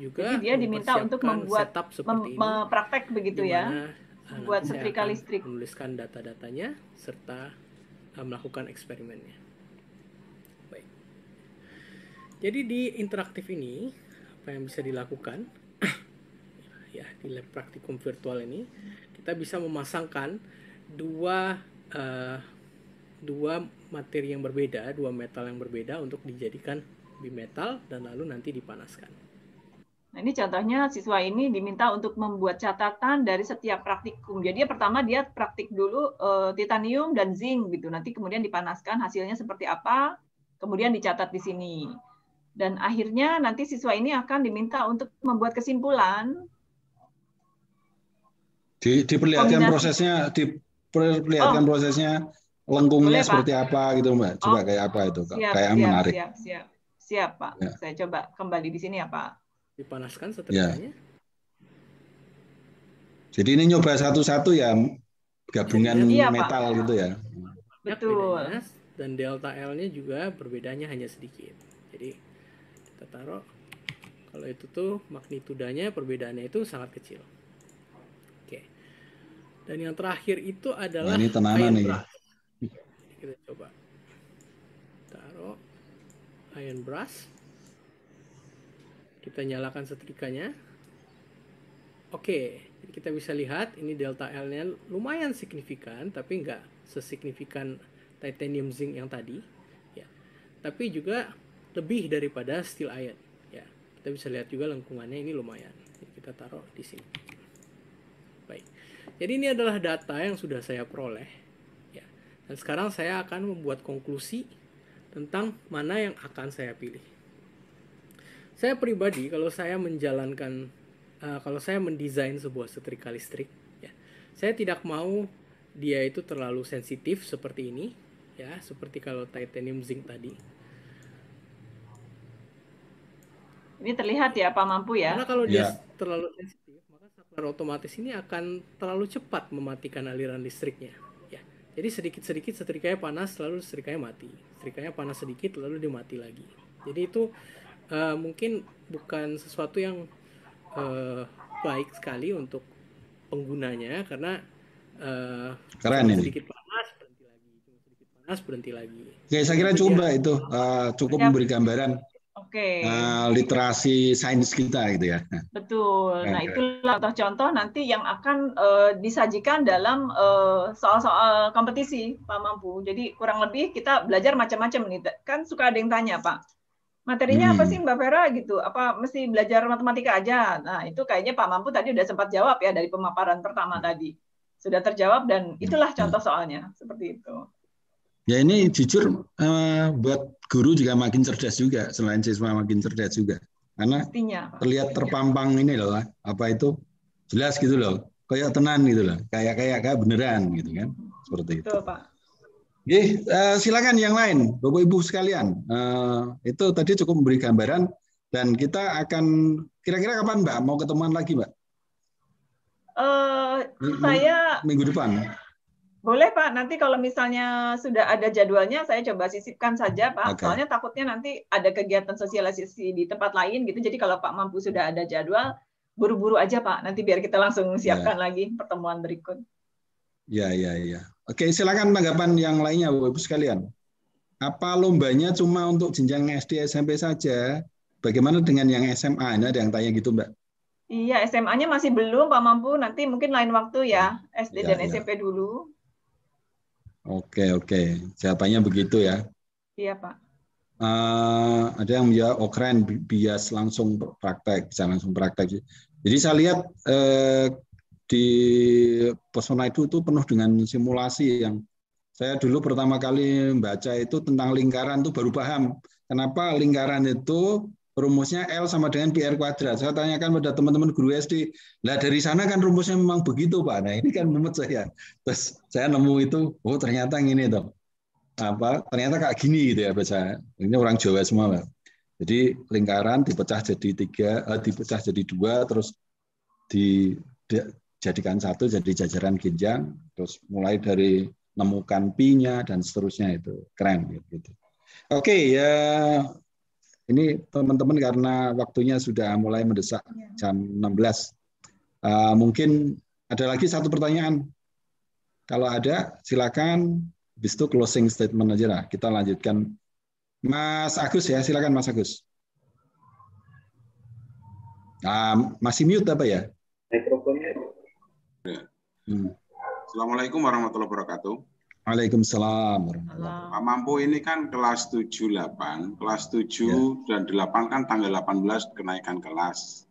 Juga Jadi dia diminta untuk membuat setup seperti mem ini, begitu ya. Eh, Buat setrika listrik. Menuliskan data-datanya serta uh, melakukan eksperimennya. Baik. Jadi di interaktif ini apa yang bisa dilakukan ya di lab praktikum virtual ini kita bisa memasangkan dua uh, dua materi yang berbeda, dua metal yang berbeda untuk dijadikan bimetal dan lalu nanti dipanaskan. Nah, ini contohnya siswa ini diminta untuk membuat catatan dari setiap praktikum. Jadi pertama dia praktik dulu uh, titanium dan zinc gitu. Nanti kemudian dipanaskan hasilnya seperti apa, kemudian dicatat di sini. Dan akhirnya nanti siswa ini akan diminta untuk membuat kesimpulan. Di, diperlihatkan prosesnya, diperlihatkan oh. prosesnya lengkungnya Boleh, seperti apa gitu mbak. Coba oh. kayak apa itu, siap, kayak siap, menarik. Siap, siap. Siap, Pak. Ya. Saya coba kembali di sini ya, Pak. Dipanaskan seterusnya. Ya. Jadi ini nyoba satu-satu ya gabungan ya, metal Pak. gitu ya. Iya, Betul. dan delta L-nya juga perbedaannya hanya sedikit. Jadi kita taruh kalau itu tuh magnitudanya perbedaannya itu sangat kecil. Oke. Dan yang terakhir itu adalah nah, ini tenangan nih. Kita coba iron brush kita nyalakan setrikanya oke kita bisa lihat ini delta L nya lumayan signifikan tapi nggak sesignifikan titanium zinc yang tadi ya tapi juga lebih daripada steel iron ya kita bisa lihat juga lengkungannya ini lumayan kita taruh di sini baik jadi ini adalah data yang sudah saya peroleh ya dan sekarang saya akan membuat konklusi tentang mana yang akan saya pilih. Saya pribadi kalau saya menjalankan uh, kalau saya mendesain sebuah setrika listrik, ya, saya tidak mau dia itu terlalu sensitif seperti ini, ya, seperti kalau titanium zinc tadi. Ini terlihat ya, apa mampu ya. Karena kalau dia ya. terlalu sensitif, maka saklar otomatis ini akan terlalu cepat mematikan aliran listriknya jadi sedikit-sedikit setrikanya panas lalu setrikanya mati setrikanya panas sedikit lalu dia mati lagi jadi itu uh, mungkin bukan sesuatu yang uh, baik sekali untuk penggunanya karena uh, Keren ini. sedikit panas berhenti lagi sedikit panas berhenti lagi Oke, saya kira cukup ya, mbak itu uh, cukup ya. memberi gambaran okay. uh, eh, literasi sains kita gitu ya. Betul. Nah, nah gitu. itulah contoh-contoh nanti yang akan uh, disajikan dalam eh, soal-soal uh, kompetisi Pak Mampu. Jadi kurang lebih kita belajar macam-macam nih. Kan suka ada yang tanya Pak, materinya hmm. apa sih Mbak Vera gitu? Apa mesti belajar matematika aja? Nah itu kayaknya Pak Mampu tadi udah sempat jawab ya dari pemaparan pertama tadi. Sudah terjawab dan itulah hmm. contoh soalnya seperti itu ya ini jujur eh, buat guru juga makin cerdas juga selain siswa makin cerdas juga karena Pastinya, terlihat iya. terpampang ini loh apa itu jelas gitu loh kayak tenan gitu loh kayak kayak kayak beneran gitu kan seperti itu. Pak. Oke, uh, eh, silakan yang lain Bapak Ibu sekalian uh, itu tadi cukup memberi gambaran dan kita akan kira-kira kapan Mbak mau ketemuan lagi Mbak? Uh, saya minggu depan. Boleh Pak, nanti kalau misalnya sudah ada jadwalnya, saya coba sisipkan saja Pak. Okay. Soalnya takutnya nanti ada kegiatan sosialisasi di tempat lain gitu. Jadi kalau Pak mampu sudah ada jadwal, buru-buru aja Pak. Nanti biar kita langsung ya. siapkan yeah. lagi pertemuan berikut. Ya, ya, ya. Oke, silakan tanggapan yang lainnya bu, ibu sekalian. Apa lombanya cuma untuk jenjang SD SMP saja? Bagaimana dengan yang SMA? Ini ada yang tanya gitu Mbak. Iya, SMA-nya masih belum Pak Mampu. Nanti mungkin lain waktu ya, SD ya, dan ya. SMP dulu. Oke, oke. Jawabannya begitu ya. Iya, Pak. Uh, ada yang menjawab, oh keren, bias langsung praktek, bisa langsung praktek. Jadi saya lihat uh, di persona itu itu penuh dengan simulasi yang saya dulu pertama kali membaca itu tentang lingkaran itu baru paham kenapa lingkaran itu rumusnya L sama dengan PR kuadrat. Saya tanyakan pada teman-teman guru SD, lah dari sana kan rumusnya memang begitu Pak. Nah ini kan mumet saya. Terus saya nemu itu, oh ternyata gini toh. Apa, ternyata kayak gini gitu ya bahasa. Ini orang Jawa semua Pak. Jadi lingkaran dipecah jadi tiga, eh, dipecah jadi dua, terus dijadikan satu jadi jajaran ginjang, terus mulai dari nemukan pinya dan seterusnya itu keren gitu. Oke ya ini teman-teman karena waktunya sudah mulai mendesak iya. jam 16. Uh, eh, mungkin ada lagi satu pertanyaan. Kalau ada, silakan. Habis itu closing statement aja lah. Kita lanjutkan. Mas Agus ya, silakan Mas Agus. Uh, masih mute apa ya? Mikrofonnya. Hmm. Assalamualaikum warahmatullahi wabarakatuh. Waalaikumsalam. Pak Mampu ini kan kelas 78, kelas 7 ya. dan 8 kan tanggal 18 kenaikan kelas.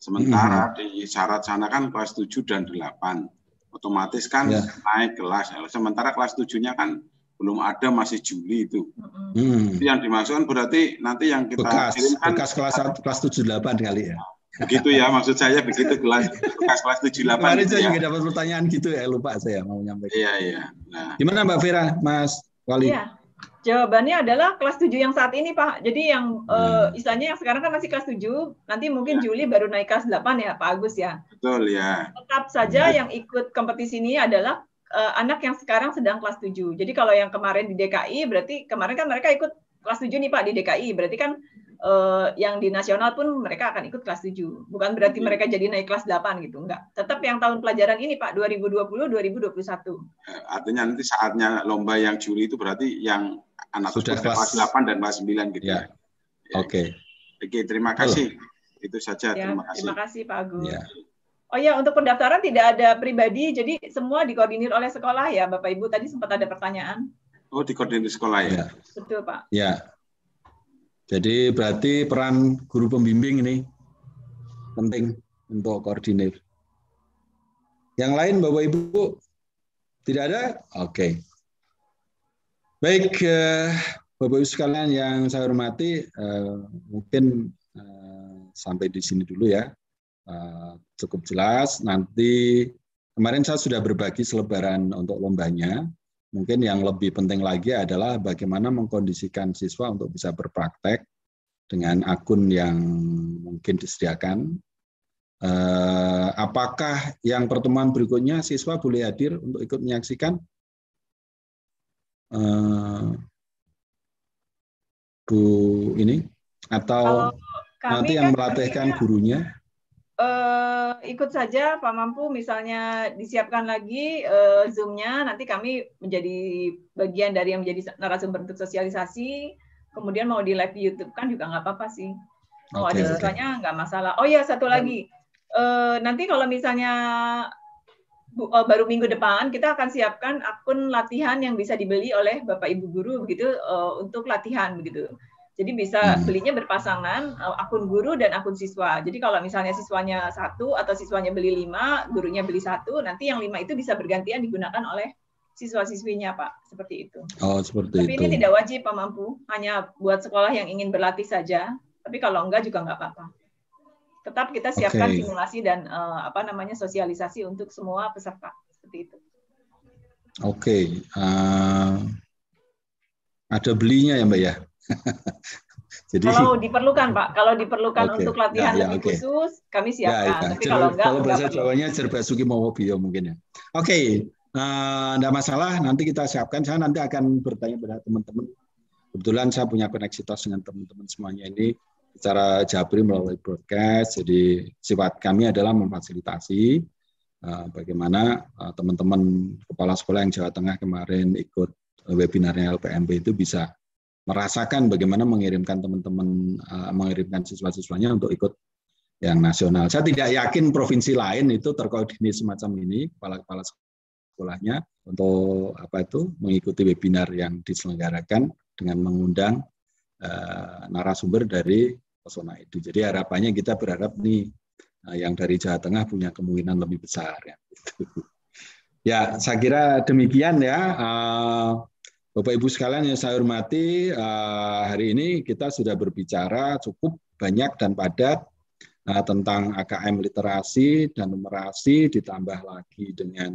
Sementara hmm. di syarat sana kan kelas 7 dan 8. Otomatis kan ya. naik kelas. Sementara kelas 7-nya kan belum ada masih Juli itu. Hmm. Itu yang dimaksudkan berarti nanti yang kita bekas, kirimkan bekas kelas 1, kelas 78 kali ya begitu ya maksud saya begitu kelas kelas kelas tujuh delapan kemarin gitu saya ya. juga dapat pertanyaan gitu ya lupa saya mau nyampaikan iya iya nah. gimana mbak Vera mas Wali iya. jawabannya adalah kelas tujuh yang saat ini pak jadi yang hmm. uh, istilahnya yang sekarang kan masih kelas tujuh nanti mungkin ya. Juli baru naik kelas delapan ya pak Agus ya betul ya tetap saja ya. yang ikut kompetisi ini adalah uh, anak yang sekarang sedang kelas tujuh jadi kalau yang kemarin di DKI berarti kemarin kan mereka ikut kelas tujuh nih pak di DKI berarti kan uh, yang di nasional pun mereka akan ikut kelas 7. Bukan berarti mereka jadi naik kelas 8 gitu, enggak. Tetap yang tahun pelajaran ini Pak 2020 2021. Artinya nanti saatnya lomba yang Juli itu berarti yang anak sudah kelas 8 dan kelas 9 gitu ya. ya. ya. Oke. Okay. Oke, terima kasih. Halo. Itu saja, ya, terima kasih. Terima kasih Pak Agung. Ya. Oh ya, untuk pendaftaran tidak ada pribadi, jadi semua dikoordinir oleh sekolah ya, Bapak Ibu. Tadi sempat ada pertanyaan. Oh, dikoordinir sekolah ya. ya. Betul Pak. Ya, jadi berarti peran guru pembimbing ini penting untuk koordinir. Yang lain Bapak Ibu tidak ada? Oke. Okay. Baik eh, Bapak Ibu sekalian yang saya hormati, eh, mungkin eh, sampai di sini dulu ya. cukup jelas. Nanti kemarin saya sudah berbagi selebaran untuk lombanya mungkin yang lebih penting lagi adalah bagaimana mengkondisikan siswa untuk bisa berpraktek dengan akun yang mungkin disediakan. Eh, apakah yang pertemuan berikutnya siswa boleh hadir untuk ikut menyaksikan? Eh, Bu ini atau Kalau nanti yang kan melatihkan gurunya? uh, ikut saja Pak Mampu misalnya disiapkan lagi uh, Zoom-nya nanti kami menjadi bagian dari yang menjadi narasumber untuk sosialisasi kemudian mau di live YouTube kan juga nggak apa-apa sih Oh, okay, ada siswanya okay. nggak masalah oh ya satu lagi uh, nanti kalau misalnya bu, uh, baru minggu depan kita akan siapkan akun latihan yang bisa dibeli oleh Bapak Ibu guru begitu uh, untuk latihan begitu jadi bisa hmm. belinya berpasangan eh, akun guru dan akun siswa. Jadi kalau misalnya siswanya satu atau siswanya beli lima, gurunya beli satu, nanti yang lima itu bisa bergantian digunakan oleh siswa-siswinya Pak, seperti itu. Oh, seperti Tapi itu. ini tidak wajib Pak Mampu, hanya buat sekolah yang ingin berlatih saja. Tapi kalau enggak juga enggak apa-apa. Tetap kita siapkan okay. simulasi dan uh, apa namanya sosialisasi untuk semua peserta, seperti itu. Oke, okay. uh, eh, ada belinya ya Mbak ya? Jadi, kalau diperlukan Pak, kalau diperlukan okay. untuk ya, latihan ya, ya, lebih okay. khusus, kami ya, siapkan. Ya, ya. Tapi Cerba, kalau enggak, kalau bahasa Jawanya Cerba Suki Mawobio ya, mungkin ya. Oke, okay. uh, eh, masalah. Nanti kita siapkan. Saya nanti akan bertanya pada teman-teman. Kebetulan saya punya koneksitas dengan teman-teman semuanya ini secara Jabri melalui broadcast. Jadi sifat kami adalah memfasilitasi uh, bagaimana eh, teman-teman uh, kepala sekolah yang Jawa Tengah kemarin ikut webinarnya LPMP itu bisa merasakan bagaimana mengirimkan teman-teman eh, mengirimkan siswa-siswanya untuk ikut yang nasional. Saya tidak yakin provinsi lain itu terkoordinasi semacam ini kepala-kepala sekolahnya untuk apa itu mengikuti webinar yang diselenggarakan dengan mengundang eh, narasumber dari pesona itu. Jadi harapannya kita berharap nih eh, yang dari Jawa Tengah punya kemungkinan lebih besar ya. ya, saya kira demikian ya. Bapak Ibu sekalian yang saya hormati, eh, hari ini kita sudah berbicara cukup banyak dan padat eh, tentang AKM literasi dan numerasi ditambah lagi dengan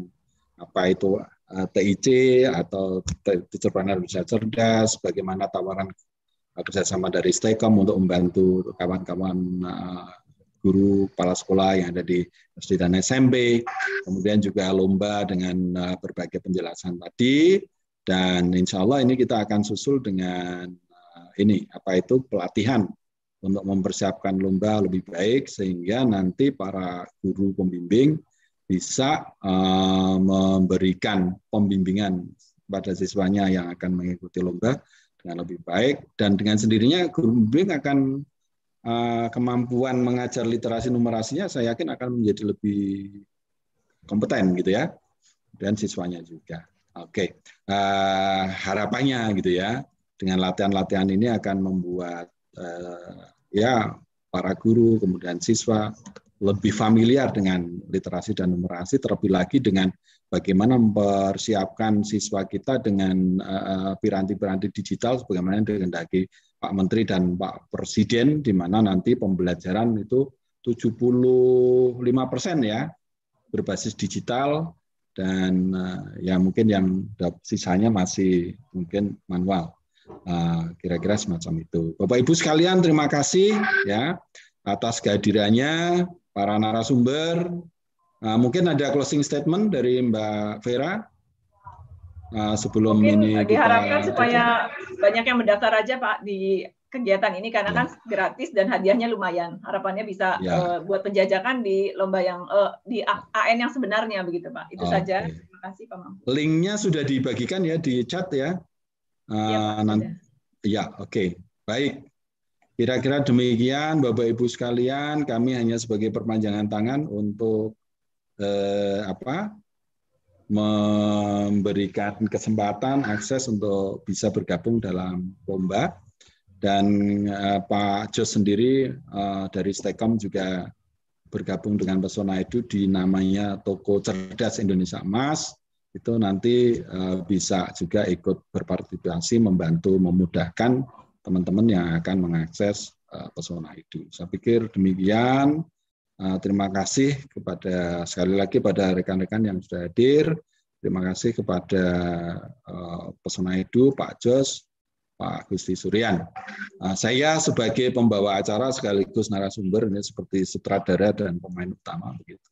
apa itu eh, TIC atau Planner Bisa Cerdas, bagaimana tawaran kerjasama dari Stekom untuk membantu kawan-kawan guru kepala sekolah yang ada di SD dan SMP, kemudian juga lomba dengan berbagai penjelasan tadi. Dan insya Allah ini kita akan susul dengan eh, ini apa itu pelatihan untuk mempersiapkan lomba lebih baik sehingga nanti para guru pembimbing bisa uh, memberikan pembimbingan pada siswanya yang akan mengikuti lomba dengan lebih baik dan dengan sendirinya guru pembimbing akan uh, kemampuan mengajar literasi numerasinya saya yakin akan menjadi lebih kompeten gitu ya dan siswanya juga. Oke, okay. uh, eh, harapannya gitu ya dengan latihan-latihan ini akan membuat uh, ya para guru kemudian siswa lebih familiar dengan literasi dan numerasi terlebih lagi dengan bagaimana mempersiapkan siswa kita dengan eh, piranti-piranti uh, digital sebagaimana yang dikehendaki Pak Menteri dan Pak Presiden di mana nanti pembelajaran itu 75% ya berbasis digital dan uh, ya mungkin yang sisanya masih mungkin manual eh, kira-kira uh, semacam itu Bapak Ibu sekalian terima kasih ya atas kehadirannya para narasumber uh, mungkin ada closing statement dari Mbak Vera uh, sebelum mungkin ini diharapkan kita... supaya banyak yang mendaftar aja Pak di kegiatan ini karena ya. kan gratis dan hadiahnya lumayan. Harapannya bisa ya. uh, buat penjajakan di lomba yang uh, di AN yang sebenarnya begitu Pak. Itu oh, saja. Terima kasih Pak Mang. Linknya sudah dibagikan ya di chat ya. Uh, ya, Ya, oke. Okay. Baik. Kira-kira demikian Bapak Ibu sekalian, kami hanya sebagai perpanjangan tangan untuk eh, apa? memberikan kesempatan akses untuk bisa bergabung dalam lomba dan uh, Pak Jos sendiri uh, dari Stekom juga bergabung dengan Pesona Edu di namanya Toko Cerdas Indonesia Emas. Itu nanti uh, bisa juga ikut berpartisipasi membantu memudahkan teman-teman yang akan mengakses uh, Pesona Edu. Saya pikir demikian. Uh, terima kasih kepada sekali lagi pada rekan-rekan yang sudah hadir. Terima kasih kepada uh, Pesona Edu, Pak Jos, Pak Gusti Suryan. Ah, saya sebagai pembawa acara sekaligus narasumber ini seperti sutradara dan pemain utama begitu.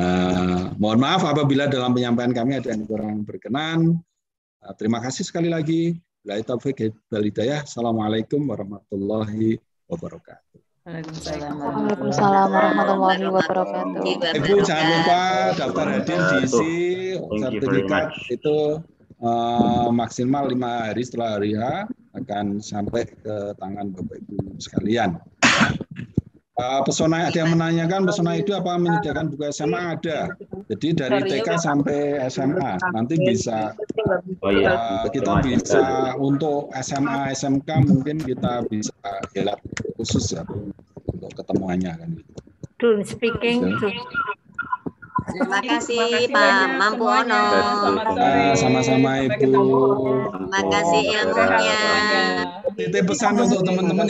uh, mohon maaf apabila dalam penyampaian kami ada yang kurang berkenan. Uh, terima kasih sekali lagi. Assalamualaikum warahmatullahi wabarakatuh. Waalaikumsalam. warahmatullahi wabarakatuh. Ibu jangan lupa daftar hadir diisi sertifikat itu Eh, maksimal lima hari setelah hari H akan sampai ke tangan Bapak Ibu sekalian. Uh, pesona ada yang menanyakan pesona itu apa menyediakan buku SMA ada. Jadi dari TK sampai SMA nanti bisa uh, kita bisa untuk SMA SMK mungkin kita bisa gelap khusus ya untuk ketemuannya kan gitu. Speaking. Terima kasih Pak Mampuono. Sama-sama Ibu. Terima kasih ilmunya. Titip pesan untuk teman-teman